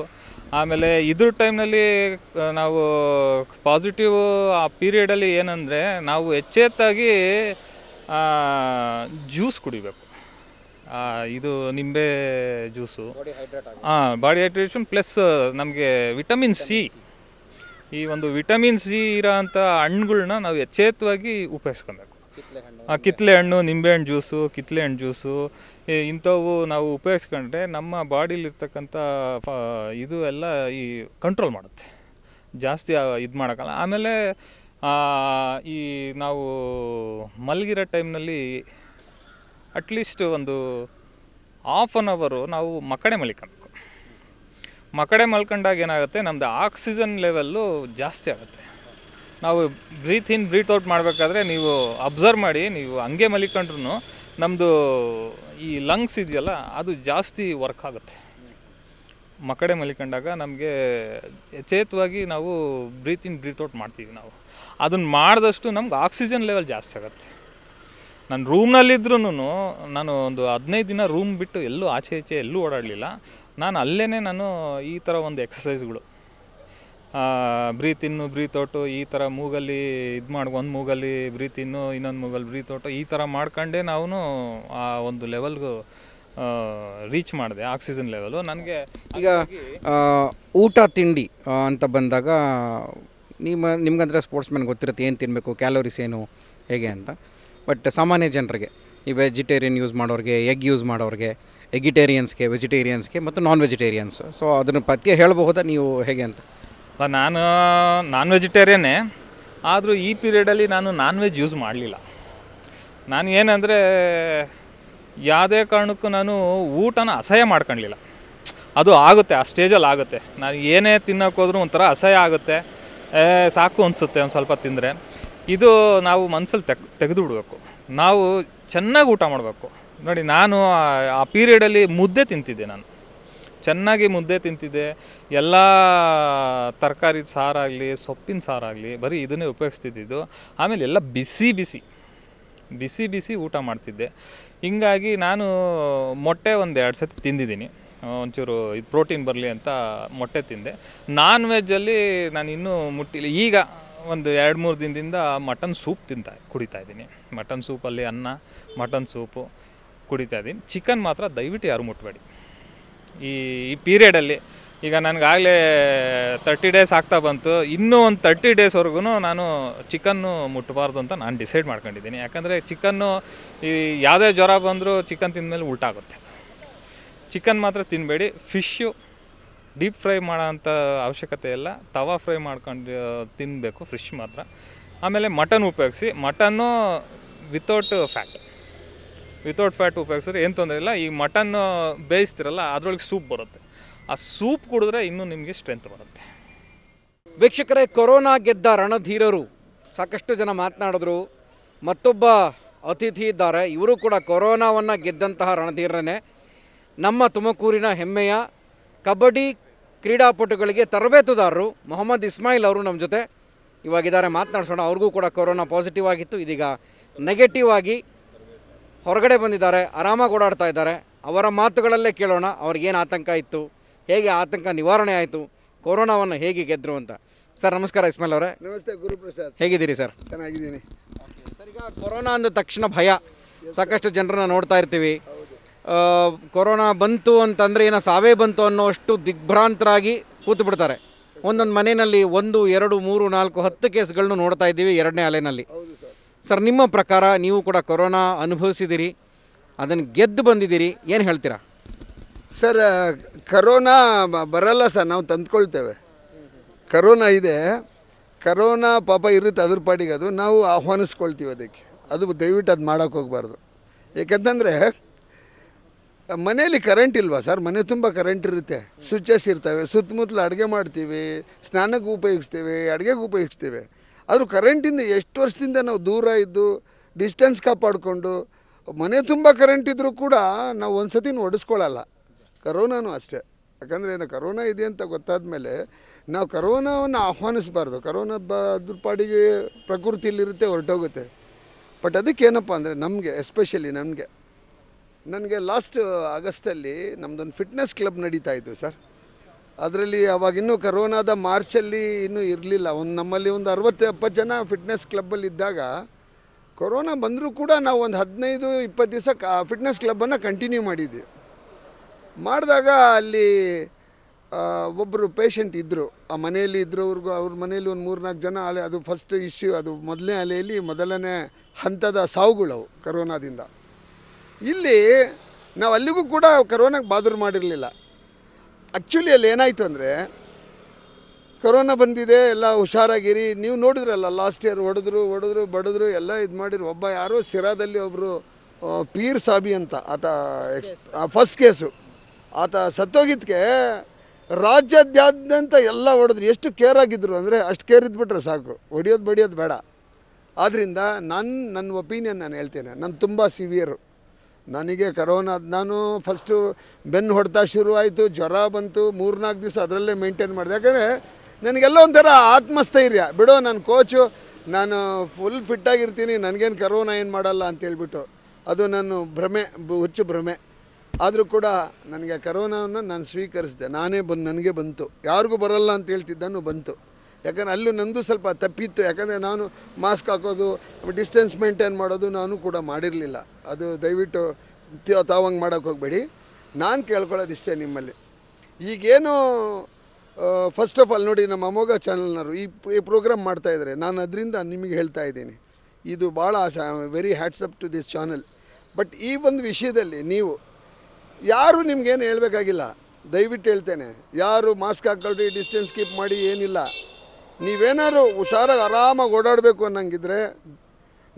[SPEAKER 4] ಆಮೇಲೆ ಇದ್ರ ಟೈಮ್ನಲ್ಲಿ ನಾವು ಪಾಸಿಟಿವ್ ಆ ಪೀರಿಯಡಲ್ಲಿ ಏನಂದರೆ ನಾವು ಹೆಚ್ಚೆತ್ತಾಗಿ ಜ್ಯೂಸ್ ಕುಡಿಬೇಕು ಇದು ನಿಂಬೆ ಜ್ಯೂಸು ಹಾಂ ಬಾಡಿ ಹೈಡ್ರೇಷನ್ ಪ್ಲಸ್ ನಮಗೆ ವಿಟಮಿನ್ ಸಿ ಈ ಒಂದು ವಿಟಮಿನ್ ಸಿ ಇರೋ ಅಂಥ ಹಣ್ಣುಗಳನ್ನ ನಾವು ಯಥೇತ್ವಾಗಿ ಉಪಯೋಗಿಸ್ಕೊಬೇಕು ಕಿತ್ಲೆ ಹಣ್ಣು ನಿಂಬೆಹಣ್ಣು ಜ್ಯೂಸು ಕಿತ್ಲೆ ಹಣ್ಣು ಜ್ಯೂಸು ಇಂಥವು ನಾವು ಉಪಯೋಗಿಸ್ಕೊಂಡ್ರೆ ನಮ್ಮ ಬಾಡಿಲಿರ್ತಕ್ಕಂಥ ಇದು ಎಲ್ಲ ಈ ಕಂಟ್ರೋಲ್ ಮಾಡುತ್ತೆ ಜಾಸ್ತಿ ಇದು ಮಾಡೋಕ್ಕಲ್ಲ ಆಮೇಲೆ ಈ ನಾವು ಮಲಗಿರೋ ಟೈಮ್ನಲ್ಲಿ ಅಟ್ಲೀಸ್ಟ್ ಒಂದು ಆಫ್ ಆನ್ ಅವರು ನಾವು ಮಕ್ಕಡೆ ಮಲಿಕೊಳ್ಬೇಕು ಮಕ್ಕಡೆ ಮಲ್ಕೊಂಡಾಗ ಏನಾಗುತ್ತೆ ನಮ್ಮದು ಆಕ್ಸಿಜನ್ ಲೆವೆಲ್ಲು ಜಾಸ್ತಿ ಆಗುತ್ತೆ ನಾವು ಬ್ರೀತ್ ಇನ್ ಬ್ರೀತ್ ಔಟ್ ಮಾಡಬೇಕಾದ್ರೆ ನೀವು ಅಬ್ಸರ್ವ್ ಮಾಡಿ ನೀವು ಹಂಗೆ ಮಲಿಕೊಂಡ್ರು ನಮ್ಮದು ಈ ಲಂಗ್ಸ್ ಇದೆಯಲ್ಲ ಅದು ಜಾಸ್ತಿ ವರ್ಕ್ ಆಗುತ್ತೆ ಮಕ್ಕಡೆ ಮಲಿಕೊಂಡಾಗ ನಮಗೆ ಯಚೇತವಾಗಿ ನಾವು ಬ್ರೀತ್ ಇನ್ ಬ್ರೀತ್ ಔಟ್ ಮಾಡ್ತೀವಿ ನಾವು ಅದನ್ನು ಮಾಡಿದಷ್ಟು ನಮ್ಗೆ ಆಕ್ಸಿಜನ್ ಲೆವೆಲ್ ಜಾಸ್ತಿ ಆಗುತ್ತೆ ನಾನು ರೂಮ್ನಲ್ಲಿದ್ದರೂ ನಾನು ಒಂದು ಹದಿನೈದು ದಿನ ರೂಮ್ ಬಿಟ್ಟು ಎಲ್ಲೂ ಆಚೆ ಈಚೆ ಎಲ್ಲೂ ಓಡಾಡಲಿಲ್ಲ ನಾನು ಅಲ್ಲೇ ನಾನು ಈ ಥರ ಒಂದು ಎಕ್ಸಸೈಸ್ಗಳು ಬ್ರೀತ್ ಇನ್ನು ಬ್ರೀತ್ ಔಟು ಈ ಥರ ಮೂಗಲ್ಲಿ ಇದು ಮಾಡಿ ಒಂದು ಮೂಗಲ್ಲಿ ಬ್ರೀತ್ ಇನ್ನು ಇನ್ನೊಂದು ಮೂಗಲ್ಲಿ ಬ್ರೀತ್ ಔಟು ಈ ಥರ ಮಾಡ್ಕೊಂಡೇ ನಾವು ಆ ಒಂದು ಲೆವೆಲ್ಗೂ ರೀಚ್ ಮಾಡಿದೆ ಆಕ್ಸಿಜನ್ ಲೆವೆಲು ನನಗೆ
[SPEAKER 1] ಈಗ ಊಟ ತಿಂಡಿ ಅಂತ ಬಂದಾಗ ನಿಮ್ಮ ನಿಮ್ಗಂದ್ರೆ ಸ್ಪೋರ್ಟ್ಸ್ ಮ್ಯಾನ್ ಗೊತ್ತಿರುತ್ತೆ ಏನು ತಿನ್ನಬೇಕು ಕ್ಯಾಲೋರೀಸ್ ಏನು ಹೇಗೆ ಅಂತ ಬಟ್ ಸಾಮಾನ್ಯ ಜನರಿಗೆ ಈ ವೆಜಿಟೇರಿಯನ್ ಯೂಸ್ ಮಾಡೋರಿಗೆ ಎಗ್ ಯೂಸ್ ಮಾಡೋರಿಗೆ ವೆಜಿಟೇರಿಯನ್ಸ್ಗೆ ವೆಜಿಟೇರಿಯನ್ಸ್ಗೆ ಮತ್ತು ನಾನ್ ವೆಜಿಟೇರಿಯನ್ಸ್ ಸೊ ಅದನ್ನು ಪತ್ತಿಗೆ ಹೇಳಬಹುದಾ ನೀವು ಹೇಗೆ ಅಂತ ನಾನು ನಾನ್ ವೆಜಿಟೇರಿಯನ್ನೇ ಆದರೂ ಈ ಪೀರಿಯಡಲ್ಲಿ ನಾನು
[SPEAKER 4] ನಾನ್ ವೆಜ್ ಯೂಸ್ ಮಾಡಲಿಲ್ಲ ನಾನು ಏನಂದರೆ ಯಾವುದೇ ಕಾರಣಕ್ಕೂ ನಾನು ಊಟನ ಅಸಹ್ಯ ಮಾಡ್ಕೊಳ್ಲಿಲ್ಲ ಅದು ಆಗುತ್ತೆ ಆ ಸ್ಟೇಜಲ್ಲಿ ಆಗುತ್ತೆ ನಾನು ಏನೇ ತಿನ್ನೋಕ್ಕೋದ್ರೂ ಒಂಥರ ಅಸಹ್ಯ ಆಗುತ್ತೆ ಸಾಕು ಅನಿಸುತ್ತೆ ಒಂದು ಸ್ವಲ್ಪ ತಿಂದರೆ ಇದು ನಾವು ಮನಸ್ಸಲ್ಲಿ ತೆಗ್ ತೆಗೆದು ಬಿಡಬೇಕು ನಾವು ಚೆನ್ನಾಗಿ ಊಟ ಮಾಡಬೇಕು ನೋಡಿ ನಾನು ಆ ಪೀರಿಯಡಲ್ಲಿ ಮುದ್ದೆ ತಿಂತಿದ್ದೆ ನಾನು ಚೆನ್ನಾಗಿ ಮುದ್ದೆ ತಿಂತಿದ್ದೆ ಎಲ್ಲ ತರಕಾರಿ ಸಾರಾಗಲಿ ಸೊಪ್ಪಿನ ಸಾರಾಗಲಿ ಬರೀ ಇದನ್ನೇ ಉಪಯೋಗಿಸ್ತಿದ್ದಿದ್ದು ಆಮೇಲೆ ಎಲ್ಲ ಬಿಸಿ ಬಿಸಿ ಬಿಸಿ ಬಿಸಿ ಊಟ ಮಾಡ್ತಿದ್ದೆ ಹೀಗಾಗಿ ನಾನು ಮೊಟ್ಟೆ ಒಂದು ಎರಡು ಸತಿ ತಿಂದಿದ್ದೀನಿ ಒಂಚೂರು ಇದು ಪ್ರೋಟೀನ್ ಬರಲಿ ಅಂತ ಮೊಟ್ಟೆ ತಿಂದೆ ನಾನ್ ವೆಜ್ಜಲ್ಲಿ ನಾನು ಇನ್ನೂ ಮುಟ್ಟಿಲ್ಲ ಈಗ ಒಂದು ಎರಡು ಮೂರು ದಿನದಿಂದ ಮಟನ್ ಸೂಪ್ ತಿಂತಾ ಕುಡಿತಾ ಇದ್ದೀನಿ ಮಟನ್ ಸೂಪಲ್ಲಿ ಅನ್ನ ಮಟನ್ ಸೂಪು ಕುಡಿತಾ ಇದ್ದೀನಿ ಚಿಕನ್ ಮಾತ್ರ ದಯವಿಟ್ಟು ಯಾರು ಮುಟ್ಟಬೇಡಿ ಈ ಈ ಪೀರಿಯಡಲ್ಲಿ ಈಗ ನನಗಾಗಲೇ ತರ್ಟಿ ಡೇಸ್ ಆಗ್ತಾ ಬಂತು ಇನ್ನೂ ಒಂದು ತರ್ಟಿ ಡೇಸ್ವರೆಗೂ ನಾನು ಚಿಕನ್ನು ಮುಟ್ಟಬಾರ್ದು ಅಂತ ನಾನು ಡಿಸೈಡ್ ಮಾಡ್ಕೊಂಡಿದ್ದೀನಿ ಯಾಕಂದರೆ ಚಿಕನ್ನು ಈ ಯಾವುದೇ ಜ್ವರ ಬಂದರೂ ಚಿಕನ್ ತಿಂದಮೇಲೆ ಉಲ್ಟಾಗುತ್ತೆ ಚಿಕನ್ ಮಾತ್ರ ತಿನ್ನಬೇಡಿ ಫಿಶ್ಶು ಡೀಪ್ ಫ್ರೈ ಮಾಡೋಂಥ ಅವಶ್ಯಕತೆ ಇಲ್ಲ ತವಾ ಫ್ರೈ ಮಾಡ್ಕೊಂಡು ತಿನ್ನಬೇಕು ಫಿಶ್ ಮಾತ್ರ ಆಮೇಲೆ ಮಟನ್ ಉಪಯೋಗಿಸಿ ಮಟನ್ನು ವಿತೌಟ್ ಫ್ಯಾಟ್ ವಿತೌಟ್ ಫ್ಯಾಟ್ ಉಪಯೋಗಿಸಿದ್ರೆ ಏನು ತೊಂದರೆ ಇಲ್ಲ ಈ ಮಟನ್ ಬೇಯಿಸ್ತಿರಲ್ಲ ಅದರೊಳಗೆ ಸೂಪ್ ಬರುತ್ತೆ ಆ ಸೂಪ್ ಕುಡಿದ್ರೆ ಇನ್ನೂ ನಿಮಗೆ ಸ್ಟ್ರೆಂತ್ ಬರುತ್ತೆ
[SPEAKER 1] ವೀಕ್ಷಕರೇ ಕೊರೋನಾ ಗೆದ್ದ ರಣಧೀರರು ಸಾಕಷ್ಟು ಜನ ಮಾತನಾಡಿದ್ರು ಮತ್ತೊಬ್ಬ ಅತಿಥಿ ಇದ್ದಾರೆ ಇವರು ಕೂಡ ಕೊರೋನಾವನ್ನು ಗೆದ್ದಂತಹ ರಣಧೀರನೇ ನಮ್ಮ ತುಮಕೂರಿನ ಹೆಮ್ಮೆಯ ಕಬಡ್ಡಿ ಕ್ರೀಡಾಪಟುಗಳಿಗೆ ತರಬೇತುದಾರರು ಮೊಹಮ್ಮದ್ ಇಸ್ಮಾಯಿಲ್ ಅವರು ನಮ್ಮ ಜೊತೆ ಇವಾಗಿದ್ದಾರೆ ಮಾತನಾಡಿಸೋಣ ಅವ್ರಿಗೂ ಕೂಡ ಕೊರೋನಾ ಪಾಸಿಟಿವ್ ಆಗಿತ್ತು ಇದೀಗ ನೆಗೆಟಿವ್ ಆಗಿ ಹೊರಗಡೆ ಬಂದಿದ್ದಾರೆ ಆರಾಮಾಗಿ ಓಡಾಡ್ತಾ ಇದ್ದಾರೆ ಅವರ ಮಾತುಗಳಲ್ಲೇ ಕೇಳೋಣ ಅವ್ರಿಗೇನು ಆತಂಕ ಇತ್ತು ಹೇಗೆ ಆತಂಕ ನಿವಾರಣೆ ಆಯಿತು ಕೊರೋನಾವನ್ನು ಹೇಗೆ ಗೆದ್ದರು ಅಂತ ಸರ್ ನಮಸ್ಕಾರ ಇಸ್ಮಾಲ್ ಅವರೇ
[SPEAKER 5] ನಮಸ್ತೆ ಗುರುಪ್ರಸಾದ್ ಹೇಗಿದ್ದೀರಿ ಸರ್ ಚೆನ್ನಾಗಿದ್ದೀನಿ
[SPEAKER 1] ಸರ್ ಈಗ ಕೊರೋನಾ ಅಂದ ತಕ್ಷಣ ಭಯ ಸಾಕಷ್ಟು ಜನರನ್ನ ನೋಡ್ತಾ ಇರ್ತೀವಿ ಕೊರೋನಾ ಬಂತು ಅಂತಂದರೆ ಏನೋ ಸಾವೇ ಬಂತು ಅನ್ನೋಷ್ಟು ದಿಗ್ಭ್ರಾಂತರಾಗಿ ಕೂತು ಬಿಡ್ತಾರೆ ಒಂದೊಂದು ಮನೆಯಲ್ಲಿ ಒಂದು ಎರಡು ಮೂರು ನಾಲ್ಕು ಹತ್ತು ಕೇಸ್ಗಳನ್ನು ನೋಡ್ತಾ ಇದ್ದೀವಿ ಎರಡನೇ ಅಲೆನಲ್ಲಿ ಸರ್ ನಿಮ್ಮ ಪ್ರಕಾರ ನೀವು ಕೂಡ ಕೊರೋನಾ ಅನುಭವಿಸಿದಿರಿ ಅದನ್ನು ಗೆದ್ದು ಬಂದಿದ್ದೀರಿ
[SPEAKER 5] ಏನು ಹೇಳ್ತೀರಾ ಸರ್ ಕರೋನಾ ಬರಲ್ಲ ಸರ್ ನಾವು ತಂದ್ಕೊಳ್ತೇವೆ ಕರೋನಾ ಇದೆ ಕರೋನಾ ಪಾಪ ಇರುತ್ತೆ ಅದ್ರ ಪಾಡಿಗೆ ಅದು ನಾವು ಆಹ್ವಾನಿಸ್ಕೊಳ್ತೀವಿ ಅದಕ್ಕೆ ಅದು ದಯವಿಟ್ಟು ಅದು ಮಾಡೋಕೆ ಹೋಗಬಾರ್ದು ಏಕೆಂತಂದರೆ ಮನೆಯಲ್ಲಿ ಕರೆಂಟ್ ಇಲ್ವಾ ಸರ್ ಮನೆ ತುಂಬ ಕರೆಂಟ್ ಇರುತ್ತೆ ಸ್ವಿಚಸ್ ಇರ್ತವೆ ಸುತ್ತಮುತ್ತಲು ಅಡುಗೆ ಮಾಡ್ತೀವಿ ಸ್ನಾನಕ್ಕೆ ಉಪಯೋಗಿಸ್ತೀವಿ ಅಡುಗೆಗೆ ಉಪಯೋಗಿಸ್ತೀವಿ ಆದರೂ ಕರೆಂಟಿಂದ ಎಷ್ಟು ವರ್ಷದಿಂದ ನಾವು ದೂರ ಇದ್ದು ಡಿಸ್ಟೆನ್ಸ್ ಕಾಪಾಡಿಕೊಂಡು ಮನೆ ತುಂಬ ಕರೆಂಟ್ ಇದ್ದರೂ ಕೂಡ ನಾವು ಒಂದು ಸತಿ ಒಡಿಸ್ಕೊಳ್ಳಲ್ಲ ಕರೋನಾನು ಅಷ್ಟೇ ಯಾಕಂದರೆ ಏನು ಕರೋನಾ ಇದೆ ಅಂತ ಗೊತ್ತಾದ ಮೇಲೆ ನಾವು ಕರೋನಾವನ್ನು ಆಹ್ವಾನಿಸಬಾರ್ದು ಕರೋನಾ ಬ ಅದ್ರ ಪಾಡಿಗೆ ಪ್ರಕೃತಿಯಲ್ಲಿರುತ್ತೆ ಹೊರಟೋಗುತ್ತೆ ಬಟ್ ಅದಕ್ಕೆ ಏನಪ್ಪ ಅಂದರೆ ನಮಗೆ ಎಸ್ಪೆಷಲಿ ನನಗೆ ನನಗೆ ಲಾಸ್ಟ್ ಆಗಸ್ಟಲ್ಲಿ ನಮ್ಮದೊಂದು ಫಿಟ್ನೆಸ್ ಕ್ಲಬ್ ನಡೀತಾ ಇತ್ತು ಸರ್ ಅದರಲ್ಲಿ ಅವಾಗಿನ್ನೂ ಕರೋನಾದ ಮಾರ್ಚಲ್ಲಿ ಇನ್ನೂ ಇರಲಿಲ್ಲ ಒಂದು ನಮ್ಮಲ್ಲಿ ಒಂದು ಅರವತ್ತು ಎಪ್ಪತ್ತು ಜನ ಫಿಟ್ನೆಸ್ ಕ್ಲಬ್ಬಲ್ಲಿದ್ದಾಗ ಇದ್ದಾಗ ಕೊರೋನಾ ಬಂದರೂ ಕೂಡ ನಾವು ಒಂದು ಹದಿನೈದು ಇಪ್ಪತ್ತು ದಿವಸ ಕ ಫಿಟ್ನೆಸ್ ಕ್ಲಬ್ಬನ್ನು ಕಂಟಿನ್ಯೂ ಮಾಡಿದ್ವಿ ಮಾಡಿದಾಗ ಅಲ್ಲಿ ಒಬ್ಬರು ಪೇಷಂಟ್ ಇದ್ದರು ಆ ಮನೆಯಲ್ಲಿ ಇದ್ದರು ಅವ್ರಿಗೂ ಅವ್ರ ಮನೇಲಿ ಒಂದು ಮೂರ್ನಾಲ್ಕು ಜನ ಅಲೆ ಅದು ಫಸ್ಟ್ ಇಶ್ಯೂ ಅದು ಮೊದಲನೇ ಅಲೆಯಲ್ಲಿ ಮೊದಲನೇ ಹಂತದ ಅವು ಕರೋನಾದಿಂದ ಇಲ್ಲಿ ನಾವು ಅಲ್ಲಿಗೂ ಕೂಡ ಕರೋನಾಗೆ ಬಾದರು ಮಾಡಿರಲಿಲ್ಲ ಆ್ಯಕ್ಚುಲಿ ಅಲ್ಲಿ ಏನಾಯಿತು ಅಂದರೆ ಕೊರೋನಾ ಬಂದಿದೆ ಎಲ್ಲ ಹುಷಾರಾಗಿರಿ ನೀವು ನೋಡಿದ್ರಲ್ಲ ಲಾಸ್ಟ್ ಇಯರ್ ಹೊಡೆದ್ರು ಹೊಡೆದ್ರು ಬಡಿದ್ರು ಎಲ್ಲ ಇದು ಮಾಡಿದ್ರು ಒಬ್ಬ ಯಾರೋ ಸಿರಾದಲ್ಲಿ ಒಬ್ಬರು ಪೀರ್ ಸಾಬಿ ಅಂತ ಆತ ಎಕ್ಸ್ ಫಸ್ಟ್ ಕೇಸು ಆತ ಸತ್ತೋಗಿದ್ದಕ್ಕೆ ರಾಜ್ಯಾದ್ಯಾದ್ಯಂತ ಎಲ್ಲ ಹೊಡೆದ್ರು ಎಷ್ಟು ಕೇರ್ ಆಗಿದ್ರು ಅಂದರೆ ಅಷ್ಟು ಕೇರ್ ಇದ್ಬಿಟ್ರೆ ಸಾಕು ಹೊಡಿಯೋದು ಬಡಿಯೋದು ಬೇಡ ಆದ್ದರಿಂದ ನನ್ನ ನನ್ನ ಒಪಿನಿಯನ್ ನಾನು ಹೇಳ್ತೇನೆ ನಾನು ತುಂಬ ಸಿವಿಯರು ನನಗೆ ಕರೋನಾ ನಾನು ಫಸ್ಟು ಬೆನ್ನು ಹೊಡೆತ ಶುರುವಾಯಿತು ಜ್ವರ ಬಂತು ಮೂರ್ನಾಲ್ಕು ದಿವಸ ಅದರಲ್ಲೇ ಮೇಂಟೈನ್ ಮಾಡಿದೆ ಯಾಕಂದರೆ ನನಗೆಲ್ಲ ಒಂಥರ ಆತ್ಮಸ್ಥೈರ್ಯ ಬಿಡು ನನ್ನ ಕೋಚು ನಾನು ಫುಲ್ ಫಿಟ್ಟಾಗಿರ್ತೀನಿ ನನಗೇನು ಕರೋನಾ ಏನು ಮಾಡಲ್ಲ ಅಂತೇಳ್ಬಿಟ್ಟು ಅದು ನಾನು ಭ್ರಮೆ ಹುಚ್ಚು ಭ್ರಮೆ ಆದರೂ ಕೂಡ ನನಗೆ ಕರೋನಾವನ್ನು ನಾನು ಸ್ವೀಕರಿಸಿದೆ ನಾನೇ ಬಂದು ನನಗೆ ಬಂತು ಯಾರಿಗೂ ಬರಲ್ಲ ಅಂತ ಹೇಳ್ತಿದ್ದಾನು ಬಂತು ಯಾಕಂದರೆ ಅಲ್ಲೂ ನಂದು ಸ್ವಲ್ಪ ತಪ್ಪಿತ್ತು ಯಾಕಂದರೆ ನಾನು ಮಾಸ್ಕ್ ಹಾಕೋದು ಡಿಸ್ಟೆನ್ಸ್ ಮೇಂಟೈನ್ ಮಾಡೋದು ನಾನು ಕೂಡ ಮಾಡಿರಲಿಲ್ಲ ಅದು ದಯವಿಟ್ಟು ತಾವಂಗೆ ಮಾಡೋಕೆ ಹೋಗಬೇಡಿ ನಾನು ಕೇಳ್ಕೊಳ್ಳೋದು ಇಷ್ಟೇ ನಿಮ್ಮಲ್ಲಿ ಈಗೇನು ಫಸ್ಟ್ ಆಫ್ ಆಲ್ ನೋಡಿ ನಮ್ಮ ಅಮೋಘ ಚಾನಲ್ನವರು ಈ ಈ ಪ್ರೋಗ್ರಾಮ್ ಮಾಡ್ತಾಯಿದ್ದಾರೆ ನಾನು ಅದರಿಂದ ನಿಮಗೆ ಹೇಳ್ತಾ ಇದ್ದೀನಿ ಇದು ಭಾಳ very hats up to this channel but ಈ ಒಂದು ವಿಷಯದಲ್ಲಿ ನೀವು ಯಾರು ನಿಮಗೇನು ಹೇಳಬೇಕಾಗಿಲ್ಲ ದಯವಿಟ್ಟು ಹೇಳ್ತೇನೆ ಯಾರು ಮಾಸ್ಕ್ ಹಾಕೊಳ್ರಿ ಡಿಸ್ಟೆನ್ಸ್ ಕೀಪ್ ಮಾಡಿ ಏನಿಲ್ಲ ನೀವೇನಾದ್ರು ಹುಷಾರಾಗಿ ಆರಾಮಾಗಿ ಓಡಾಡಬೇಕು ಅನ್ನಂಗಿದ್ರೆ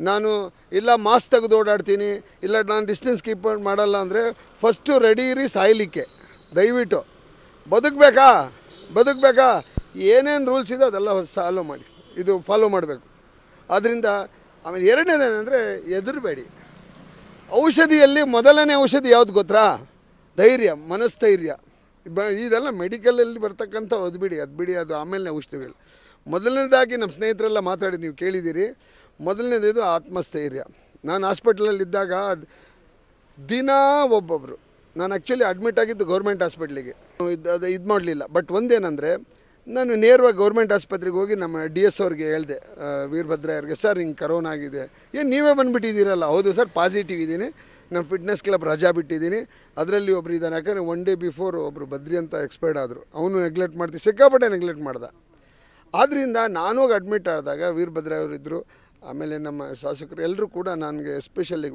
[SPEAKER 5] ನಾನು ಇಲ್ಲ ಮಾಸ್ಕ್ ತೆಗೆದು ಓಡಾಡ್ತೀನಿ ಇಲ್ಲ ನಾನು ಡಿಸ್ಟೆನ್ಸ್ ಕೀಪ್ ಮಾಡಲ್ಲ ಅಂದರೆ ಫಸ್ಟು ರೆಡಿ ಇರಿ ಸಾಯಲಿಕ್ಕೆ ದಯವಿಟ್ಟು ಬದುಕಬೇಕಾ ಬದುಕಬೇಕಾ ಏನೇನು ರೂಲ್ಸ್ ಇದೆ ಅದೆಲ್ಲ ಸಾಲೋ ಮಾಡಿ ಇದು ಫಾಲೋ ಮಾಡಬೇಕು ಆದ್ದರಿಂದ ಆಮೇಲೆ ಎರಡನೇದೇನೆಂದರೆ ಎದುರಬೇಡಿ ಔಷಧಿಯಲ್ಲಿ ಮೊದಲನೇ ಔಷಧಿ ಯಾವುದು ಗೊತ್ತಾ ಧೈರ್ಯ ಮನಸ್ಥೈರ್ಯ ಬ ಇದೆಲ್ಲ ಮೆಡಿಕಲಲ್ಲಿ ಬರ್ತಕ್ಕಂಥ ಅದು ಬಿಡಿ ಅದು ಬಿಡಿ ಅದು ಆಮೇಲೆ ಔಷಧಿಗಳು ಮೊದಲನೇದಾಗಿ ನಮ್ಮ ಸ್ನೇಹಿತರೆಲ್ಲ ಮಾತಾಡಿ ನೀವು ಕೇಳಿದ್ದೀರಿ ಮೊದಲನೇದೇದು ಆತ್ಮಸ್ಥೈರ್ಯ ನಾನು ಹಾಸ್ಪಿಟ್ಲಲ್ಲಿದ್ದಾಗ ದಿನ ಒಬ್ಬೊಬ್ಬರು ನಾನು ಆ್ಯಕ್ಚುಲಿ ಅಡ್ಮಿಟ್ ಆಗಿದ್ದು ಗೌರ್ಮೆಂಟ್ ಹಾಸ್ಪಿಟ್ಲಿಗೆ ಇದು ಅದು ಇದು ಮಾಡಲಿಲ್ಲ ಬಟ್ ಒಂದೇನಂದರೆ ನಾನು ನೇರವಾಗಿ ಗೌರ್ಮೆಂಟ್ ಆಸ್ಪತ್ರೆಗೆ ಹೋಗಿ ನಮ್ಮ ಡಿ ಎಸ್ ಅವ್ರಿಗೆ ಹೇಳಿದೆ ಅವ್ರಿಗೆ ಸರ್ ಹಿಂಗೆ ಕರೋನಾ ಆಗಿದೆ ಏನು ನೀವೇ ಬಂದುಬಿಟ್ಟಿದ್ದೀರಲ್ಲ ಹೌದು ಸರ್ ಪಾಸಿಟಿವ್ ಇದ್ದೀನಿ ನಮ್ಮ ಫಿಟ್ನೆಸ್ ಕ್ಲಬ್ ರಜಾ ಬಿಟ್ಟಿದ್ದೀನಿ ಅದರಲ್ಲಿ ಒಬ್ರು ಇದ್ದಾನೆ ಯಾಕಂದರೆ ಒನ್ ಡೇ ಬಿಫೋರ್ ಒಬ್ಬರು ಬದ್ರಿ ಅಂತ ಎಕ್ಸ್ಪೈರ್ಡ್ ಆದರು ಅವನು ನೆಗ್ಲೆಕ್ಟ್ ಮಾಡ್ತೀವಿ ಸಿಕ್ಕಾಪಟ್ಟೆ ನೆಗ್ಲೆಕ್ಟ್ ಮಾಡ್ದೆ ಆದ್ದರಿಂದ ನಾನು ಅಡ್ಮಿಟ್ ಆದಾಗ ವೀರಭದ್ರ ಇದ್ದರು ಆಮೇಲೆ ನಮ್ಮ ಶಾಸಕರು ಎಲ್ಲರೂ ಕೂಡ ನನಗೆ ಎಸ್ಪೆಷಲಿ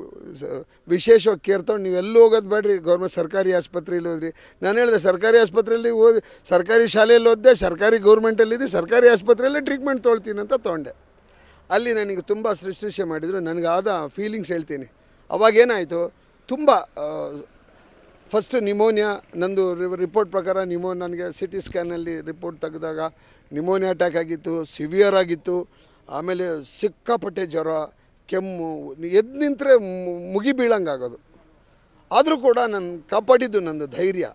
[SPEAKER 5] ವಿಶೇಷವಾಗಿ ಕೇರ್ ತೊಗೊಂಡು ನೀವು ಎಲ್ಲೂ ಹೋಗೋದು ಬೇಡ್ರಿ ಗೌರ್ಮೆಂಟ್ ಸರ್ಕಾರಿ ಆಸ್ಪತ್ರೆಯಲ್ಲಿ ಹೋದ್ರಿ ನಾನು ಹೇಳಿದೆ ಸರ್ಕಾರಿ ಆಸ್ಪತ್ರೆಯಲ್ಲಿ ಓದಿ ಸರ್ಕಾರಿ ಶಾಲೆಯಲ್ಲಿ ಓದಿದೆ ಸರ್ಕಾರಿ ಗೌರ್ಮೆಂಟಲ್ಲಿದ್ದು ಸರ್ಕಾರಿ ಆಸ್ಪತ್ರೆಯಲ್ಲೇ ಟ್ರೀಟ್ಮೆಂಟ್ ತೊಳ್ತೀನಿ ಅಂತ ತೊಗೊಂಡೆ ಅಲ್ಲಿ ನನಗೆ ತುಂಬ ಸೃಷ್ಟಿಶೆ ಮಾಡಿದರು ನನಗಾದ ಫೀಲಿಂಗ್ಸ್ ಹೇಳ್ತೀನಿ ಅವಾಗೇನಾಯಿತು ತುಂಬ ಫಸ್ಟ್ ನಿಮೋನಿಯಾ ನಂದು ರಿಪೋರ್ಟ್ ಪ್ರಕಾರ ನಿಮೋ ನನಗೆ ಸಿ ಟಿ ಸ್ಕ್ಯಾನಲ್ಲಿ ರಿಪೋರ್ಟ್ ತೆಗೆದಾಗ ನಿಮೋನಿಯಾ ಅಟ್ಯಾಕ್ ಆಗಿತ್ತು ಸಿವಿಯರ್ ಆಗಿತ್ತು ಆಮೇಲೆ ಸಿಕ್ಕಾಪಟ್ಟೆ ಜ್ವರ ಕೆಮ್ಮು ಎದ್ದು ನಿಂತರೆ ಮುಗಿ ಬೀಳಂಗಾಗೋದು ಆದರೂ ಕೂಡ ನಾನು ಕಾಪಾಡಿದ್ದು ನಂದು ಧೈರ್ಯ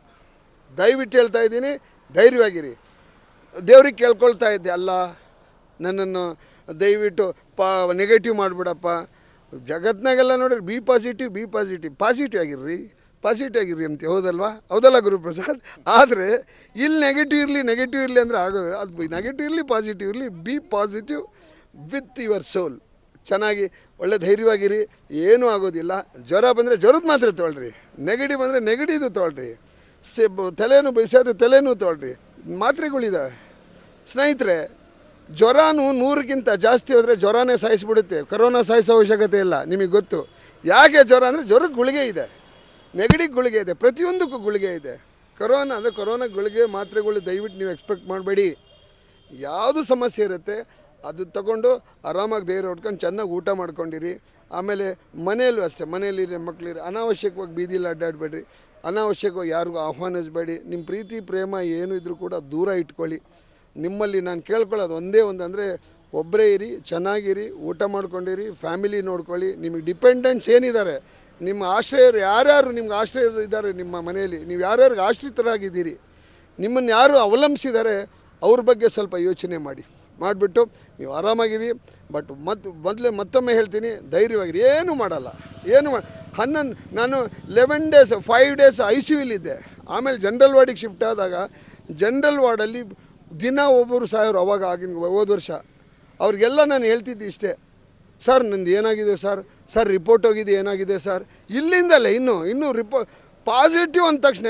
[SPEAKER 5] ದಯವಿಟ್ಟು ಹೇಳ್ತಾ ಇದ್ದೀನಿ ಧೈರ್ಯವಾಗಿರಿ ದೇವ್ರಿಗೆ ಕೇಳ್ಕೊಳ್ತಾ ಇದ್ದೆ ಅಲ್ಲ ನನ್ನನ್ನು ದಯವಿಟ್ಟು ಪಾ ನೆಗೆಟಿವ್ ಮಾಡಿಬಿಡಪ್ಪ ಜಗತ್ತಿನಾಗೆಲ್ಲ ನೋಡಿರಿ be positive be positive positive ಆಗಿರ್ರಿ ಪಾಸಿಟಿವ್ ಆಗಿರಿ ಅಂತ ಹೌದಲ್ವಾ ಹೌದಲ್ಲ ಗುರುಪ್ರಸಾದ್ ಆದರೆ ಇಲ್ಲಿ ನೆಗೆಟಿವ್ ಇರಲಿ ನೆಗೆಟಿವ್ ಇರಲಿ ಅಂದರೆ ಆಗೋದು ಅದು ನೆಗೆಟಿವ್ ಇರಲಿ ಪಾಸಿಟಿವ್ ಇರಲಿ be positive with your soul ಚೆನ್ನಾಗಿ ಒಳ್ಳೆ ಧೈರ್ಯವಾಗಿರಿ ಏನೂ ಆಗೋದಿಲ್ಲ ಜ್ವರ ಬಂದರೆ ಜ್ವರದ ಮಾತ್ರ ತೊಳ್ರಿ ನೆಗಡಿ ಬಂದರೆ ನೆಗಡಿದು ತೊಳ್ರಿ ಸೆ ತಲೆನೂ ಬಯಸಾದ್ರೂ ತಲೆನೂ ತೊಳ್ರಿ ಮಾತ್ರೆಗಳಿದ್ದಾವೆ ಸ್ನೇಹಿತರೆ ಜ್ವರನೂ ನೂರಕ್ಕಿಂತ ಜಾಸ್ತಿ ಹೋದರೆ ಜ್ವರನೇ ಸಾಯಿಸಿಬಿಡುತ್ತೆ ಕರೋನಾ ಸಾಯಿಸೋ ಅವಶ್ಯಕತೆ ಇಲ್ಲ ನಿಮಗೆ ಗೊತ್ತು ಯಾಕೆ ಜ್ವರ ಅಂದರೆ ಜ್ವರಕ್ಕೆ ಗುಳಿಗೆ ಇದೆ ನೆಗಡಿ ಗುಳಿಗೆ ಇದೆ ಪ್ರತಿಯೊಂದಕ್ಕೂ ಗುಳಿಗೆ ಇದೆ ಕರೋನಾ ಅಂದರೆ ಕರೋನಾ ಗುಳಿಗೆ ಮಾತ್ರೆಗಳು ದಯವಿಟ್ಟು ನೀವು ಎಕ್ಸ್ಪೆಕ್ಟ್ ಮಾಡಬೇಡಿ ಯಾವುದು ಸಮಸ್ಯೆ ಇರುತ್ತೆ ಅದು ತಗೊಂಡು ಆರಾಮಾಗಿ ಧೈರ್ಯ ಹೊಡ್ಕೊಂಡು ಚೆನ್ನಾಗಿ ಊಟ ಮಾಡ್ಕೊಂಡಿರಿ ಆಮೇಲೆ ಮನೆಯಲ್ಲೂ ಅಷ್ಟೇ ಮನೆಯಲ್ಲಿ ಮಕ್ಕಳಿರಿ ಅನಾವಶ್ಯಕವಾಗಿ ಬೀದಿಲಿ ಅಡ್ಡಾಡಬೇಡ್ರಿ ಅನಾವಶ್ಯಕವಾಗಿ ಯಾರಿಗೂ ಆಹ್ವಾನಿಸಬೇಡಿ ನಿಮ್ಮ ಪ್ರೀತಿ ಪ್ರೇಮ ಏನು ಇದ್ದರೂ ಕೂಡ ದೂರ ಇಟ್ಕೊಳ್ಳಿ ನಿಮ್ಮಲ್ಲಿ ನಾನು ಕೇಳ್ಕೊಳ್ಳೋದು ಒಂದೇ ಒಂದು ಅಂದರೆ ಒಬ್ಬರೇ ಇರಿ ಚೆನ್ನಾಗಿರಿ ಊಟ ಮಾಡ್ಕೊಂಡಿರಿ ಫ್ಯಾಮಿಲಿ ನೋಡ್ಕೊಳ್ಳಿ ನಿಮಗೆ ಡಿಪೆಂಡೆಂಟ್ಸ್ ಏನಿದ್ದಾರೆ ನಿಮ್ಮ ಆಶ್ರಯರು ಯಾರ್ಯಾರು ನಿಮ್ಗೆ ಆಶ್ರಯರು ಇದ್ದಾರೆ ನಿಮ್ಮ ಮನೆಯಲ್ಲಿ ನೀವು ಯಾರ್ಯಾರಿಗೆ ಆಶ್ರಿತರಾಗಿದ್ದೀರಿ ನಿಮ್ಮನ್ನು ಯಾರು ಅವಲಂಬಿಸಿದ್ದಾರೆ ಅವ್ರ ಬಗ್ಗೆ ಸ್ವಲ್ಪ ಯೋಚನೆ ಮಾಡಿ ಮಾಡಿಬಿಟ್ಟು ನೀವು ಆರಾಮಾಗಿರಿ ಬಟ್ ಮತ್ತು ಮೊದಲೇ ಮತ್ತೊಮ್ಮೆ ಹೇಳ್ತೀನಿ ಧೈರ್ಯವಾಗಿರಿ ಏನೂ ಮಾಡಲ್ಲ ಏನು ಮಾಡಿ ಹನ್ನೊಂದು ನಾನು eleven days five days I C ಇದ್ದೆ ಆಮೇಲೆ ಜನ್ರಲ್ ವಾರ್ಡಿಗೆ ಶಿಫ್ಟ್ ಆದಾಗ ಜನ್ರಲ್ ವಾರ್ಡಲ್ಲಿ ದಿನ ಒಬ್ಬರು ಸಾವಿರ ಅವಾಗ ಆಗಿನ ಹೋದ ವರ್ಷ ಅವ್ರಿಗೆಲ್ಲ ನಾನು ಹೇಳ್ತಿದ್ದೆ ಇಷ್ಟೇ ಸರ್ ನಂದು ಏನಾಗಿದೆ ಸರ್ ಸರ್ ರಿಪೋರ್ಟ್ ಹೋಗಿದೆ ಏನಾಗಿದೆ ಸರ್ ಇಲ್ಲಿಂದಲೇ ಇನ್ನೂ ಇನ್ನೂ ರಿಪೋ ಪಾಸಿಟಿವ್ ಅಂದ ತಕ್ಷಣ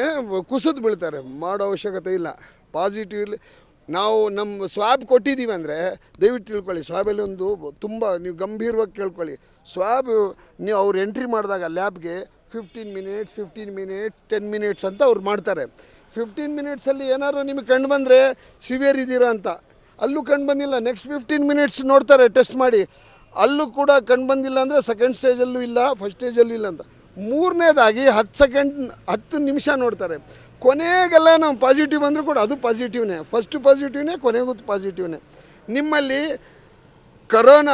[SPEAKER 5] ಕುಸಿದು ಬೀಳ್ತಾರೆ ಮಾಡೋ ಅವಶ್ಯಕತೆ ಇಲ್ಲ ಪಾಸಿಟಿವ್ ಇಲ್ಲಿ ನಾವು ನಮ್ಮ ಸ್ವಾಬ್ ಕೊಟ್ಟಿದ್ದೀವಿ ಅಂದರೆ ದಯವಿಟ್ಟು ತಿಳ್ಕೊಳ್ಳಿ ಸ್ವಾಬಲ್ಲಿ ಒಂದು ತುಂಬ ನೀವು ಗಂಭೀರವಾಗಿ ಕೇಳ್ಕೊಳ್ಳಿ ಸ್ವಾಬ್ ನೀವು ಅವ್ರು ಎಂಟ್ರಿ ಮಾಡಿದಾಗ ಲ್ಯಾಬ್ಗೆ fifteen minutes fifteen minutes ten minutes ಅಂತ ಅವ್ರು ಮಾಡ್ತಾರೆ ಫಿಫ್ಟೀನ್ ಮಿನಿಟ್ಸಲ್ಲಿ ಏನಾದ್ರು ನಿಮಗೆ ಕಂಡು ಬಂದರೆ ಸಿವಿಯರ್ ಇದ್ದೀರಾ ಅಂತ ಅಲ್ಲೂ ಕಂಡು ಬಂದಿಲ್ಲ ನೆಕ್ಸ್ಟ್ ಫಿಫ್ಟೀನ್ ಮಿನಿಟ್ಸ್ ನೋಡ್ತಾರೆ ಟೆಸ್ಟ್ ಮಾಡಿ ಅಲ್ಲೂ ಕೂಡ ಕಂಡು ಬಂದಿಲ್ಲ ಅಂದರೆ ಸೆಕೆಂಡ್ ಸ್ಟೇಜಲ್ಲೂ ಇಲ್ಲ ಫಸ್ಟ್ ಸ್ಟೇಜಲ್ಲೂ ಇಲ್ಲ ಅಂತ ಮೂರನೇದಾಗಿ ಹತ್ತು ಸೆಕೆಂಡ್ ಹತ್ತು ನಿಮಿಷ ನೋಡ್ತಾರೆ ಕೊನೆಗೆಲ್ಲ ನಾವು ಪಾಸಿಟಿವ್ ಅಂದರೂ ಕೂಡ ಅದು ಪಾಸಿಟಿವ್ನೇ ಫಸ್ಟ್ ಪಾಸಿಟಿವ್ನೇ ಕೊನೆಗೂ ಪಾಸಿಟಿವ್ನೇ ನಿಮ್ಮಲ್ಲಿ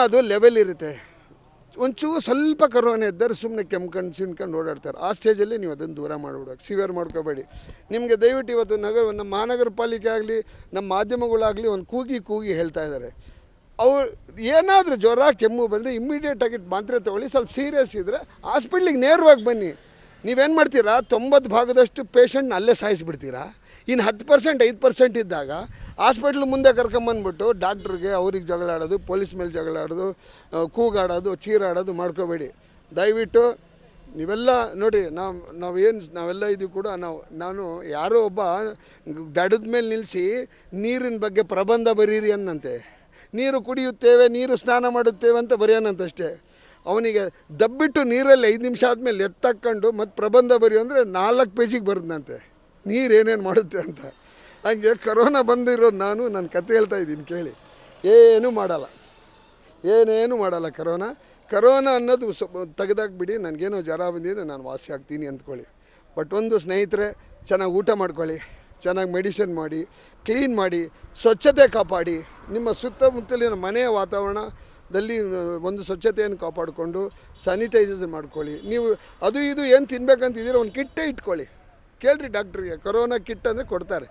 [SPEAKER 5] ಅದು ಲೆವೆಲ್ ಇರುತ್ತೆ ಒಂಚೂ ಸ್ವಲ್ಪ ಕರೋನಾ ಇದ್ದರೆ ಸುಮ್ಮನೆ ಕೆಮ್ಕಂಡು ಸಿಮ್ಕಂಡು ಓಡಾಡ್ತಾರೆ ಆ ಸ್ಟೇಜಲ್ಲಿ ನೀವು ಅದನ್ನು ದೂರ ಮಾಡಿಬಿಡೋಕೆ ಸಿವಿಯರ್ ಮಾಡ್ಕೋಬೇಡಿ ನಿಮಗೆ ದಯವಿಟ್ಟು ಇವತ್ತು ನಗರ ನಮ್ಮ ಮಹಾನಗರ ಪಾಲಿಕೆ ಆಗಲಿ ನಮ್ಮ ಮಾಧ್ಯಮಗಳಾಗಲಿ ಒಂದು ಕೂಗಿ ಕೂಗಿ ಹೇಳ್ತಾ ಇದ್ದಾರೆ ಅವ್ರು ಏನಾದರೂ ಜ್ವರ ಕೆಮ್ಮು ಬಂದರೆ ಇಮ್ಮಿಡಿಯೇಟಾಗಿ ಮಾತ್ರೆ ತೊಗೊಳ್ಳಿ ಸ್ವಲ್ಪ ಸೀರಿಯಸ್ ಇದ್ದರೆ ಹಾಸ್ಪಿಟ್ಲಿಗೆ ನೇರವಾಗಿ ಬನ್ನಿ ನೀವೇನು ಮಾಡ್ತೀರಾ ತೊಂಬತ್ತು ಭಾಗದಷ್ಟು ಪೇಷಂಟ್ನ ಅಲ್ಲೇ ಸಾಯಿಸಿಬಿಡ್ತೀರಾ ಇನ್ನು ಹತ್ತು ಪರ್ಸೆಂಟ್ ಐದು ಪರ್ಸೆಂಟ್ ಇದ್ದಾಗ ಹಾಸ್ಪಿಟ್ಲ್ ಮುಂದೆ ಕರ್ಕೊಂಬಂದ್ಬಿಟ್ಟು ಡಾಕ್ಟ್ರಿಗೆ ಅವ್ರಿಗೆ ಜಗಳ ಆಡೋದು ಪೊಲೀಸ್ ಮೇಲೆ ಜಗಳ ಆಡೋದು ಕೂಗಾಡೋದು ಚೀರಾಡೋದು ಮಾಡ್ಕೋಬೇಡಿ ದಯವಿಟ್ಟು ನೀವೆಲ್ಲ ನೋಡಿ ನಾವು ನಾವೇನು ನಾವೆಲ್ಲ ಇದ್ದೀವಿ ಕೂಡ ನಾವು ನಾನು ಯಾರೋ ಒಬ್ಬ ದಡದ ಮೇಲೆ ನಿಲ್ಲಿಸಿ ನೀರಿನ ಬಗ್ಗೆ ಪ್ರಬಂಧ ಬರೀರಿ ಅನ್ನಂತೆ ನೀರು ಕುಡಿಯುತ್ತೇವೆ ನೀರು ಸ್ನಾನ ಮಾಡುತ್ತೇವೆ ಅಂತ ಬರೆಯೋಣಂತಷ್ಟೇ ಅವನಿಗೆ ದಬ್ಬಿಟ್ಟು ನೀರಲ್ಲಿ ಐದು ನಿಮಿಷ ಆದಮೇಲೆ ಎತ್ತಕ್ಕೊಂಡು ಮತ್ತು ಪ್ರಬಂಧ ಬರೆಯೋ ಅಂದರೆ ನಾಲ್ಕು ಪೇಜಿಗೆ ನೀರು ಏನೇನು ಮಾಡುತ್ತೆ ಅಂತ ಹಾಗೆ ಕರೋನಾ ಬಂದಿರೋದು ನಾನು ನಾನು ಕತೆ ಹೇಳ್ತಾ ಇದ್ದೀನಿ ಕೇಳಿ ಏನೂ ಮಾಡಲ್ಲ ಏನೇನು ಮಾಡಲ್ಲ ಕರೋನಾ ಕರೋನಾ ಅನ್ನೋದು ಸ್ವಲ್ಪ ತೆಗೆದಾಕ್ಬಿಡಿ ನನಗೇನೋ ಜ್ವರ ಬಂದಿದೆ ನಾನು ವಾಸಿ ಆಗ್ತೀನಿ ಅಂದ್ಕೊಳ್ಳಿ ಬಟ್ ಒಂದು ಸ್ನೇಹಿತರೆ ಚೆನ್ನಾಗಿ ಊಟ ಮಾಡ್ಕೊಳ್ಳಿ ಚೆನ್ನಾಗಿ ಮೆಡಿಸಿನ್ ಮಾಡಿ ಕ್ಲೀನ್ ಮಾಡಿ ಸ್ವಚ್ಛತೆ ಕಾಪಾಡಿ ನಿಮ್ಮ ಸುತ್ತಮುತ್ತಲಿನ ಮನೆಯ ವಾತಾವರಣದಲ್ಲಿ ಒಂದು ಸ್ವಚ್ಛತೆಯನ್ನು ಕಾಪಾಡಿಕೊಂಡು ಸ್ಯಾನಿಟೈಸರ್ ಮಾಡ್ಕೊಳ್ಳಿ ನೀವು ಅದು ಇದು ಏನು ತಿನ್ಬೇಕಂತಿದ್ದೀರ ಒಂದು ಕಿಟ್ಟೇ ಇಟ್ಕೊಳ್ಳಿ ಕೇಳಿರಿ ಡಾಕ್ಟ್ರಿಗೆ ಕೊರೋನಾ ಕಿಟ್ ಅಂದರೆ ಕೊಡ್ತಾರೆ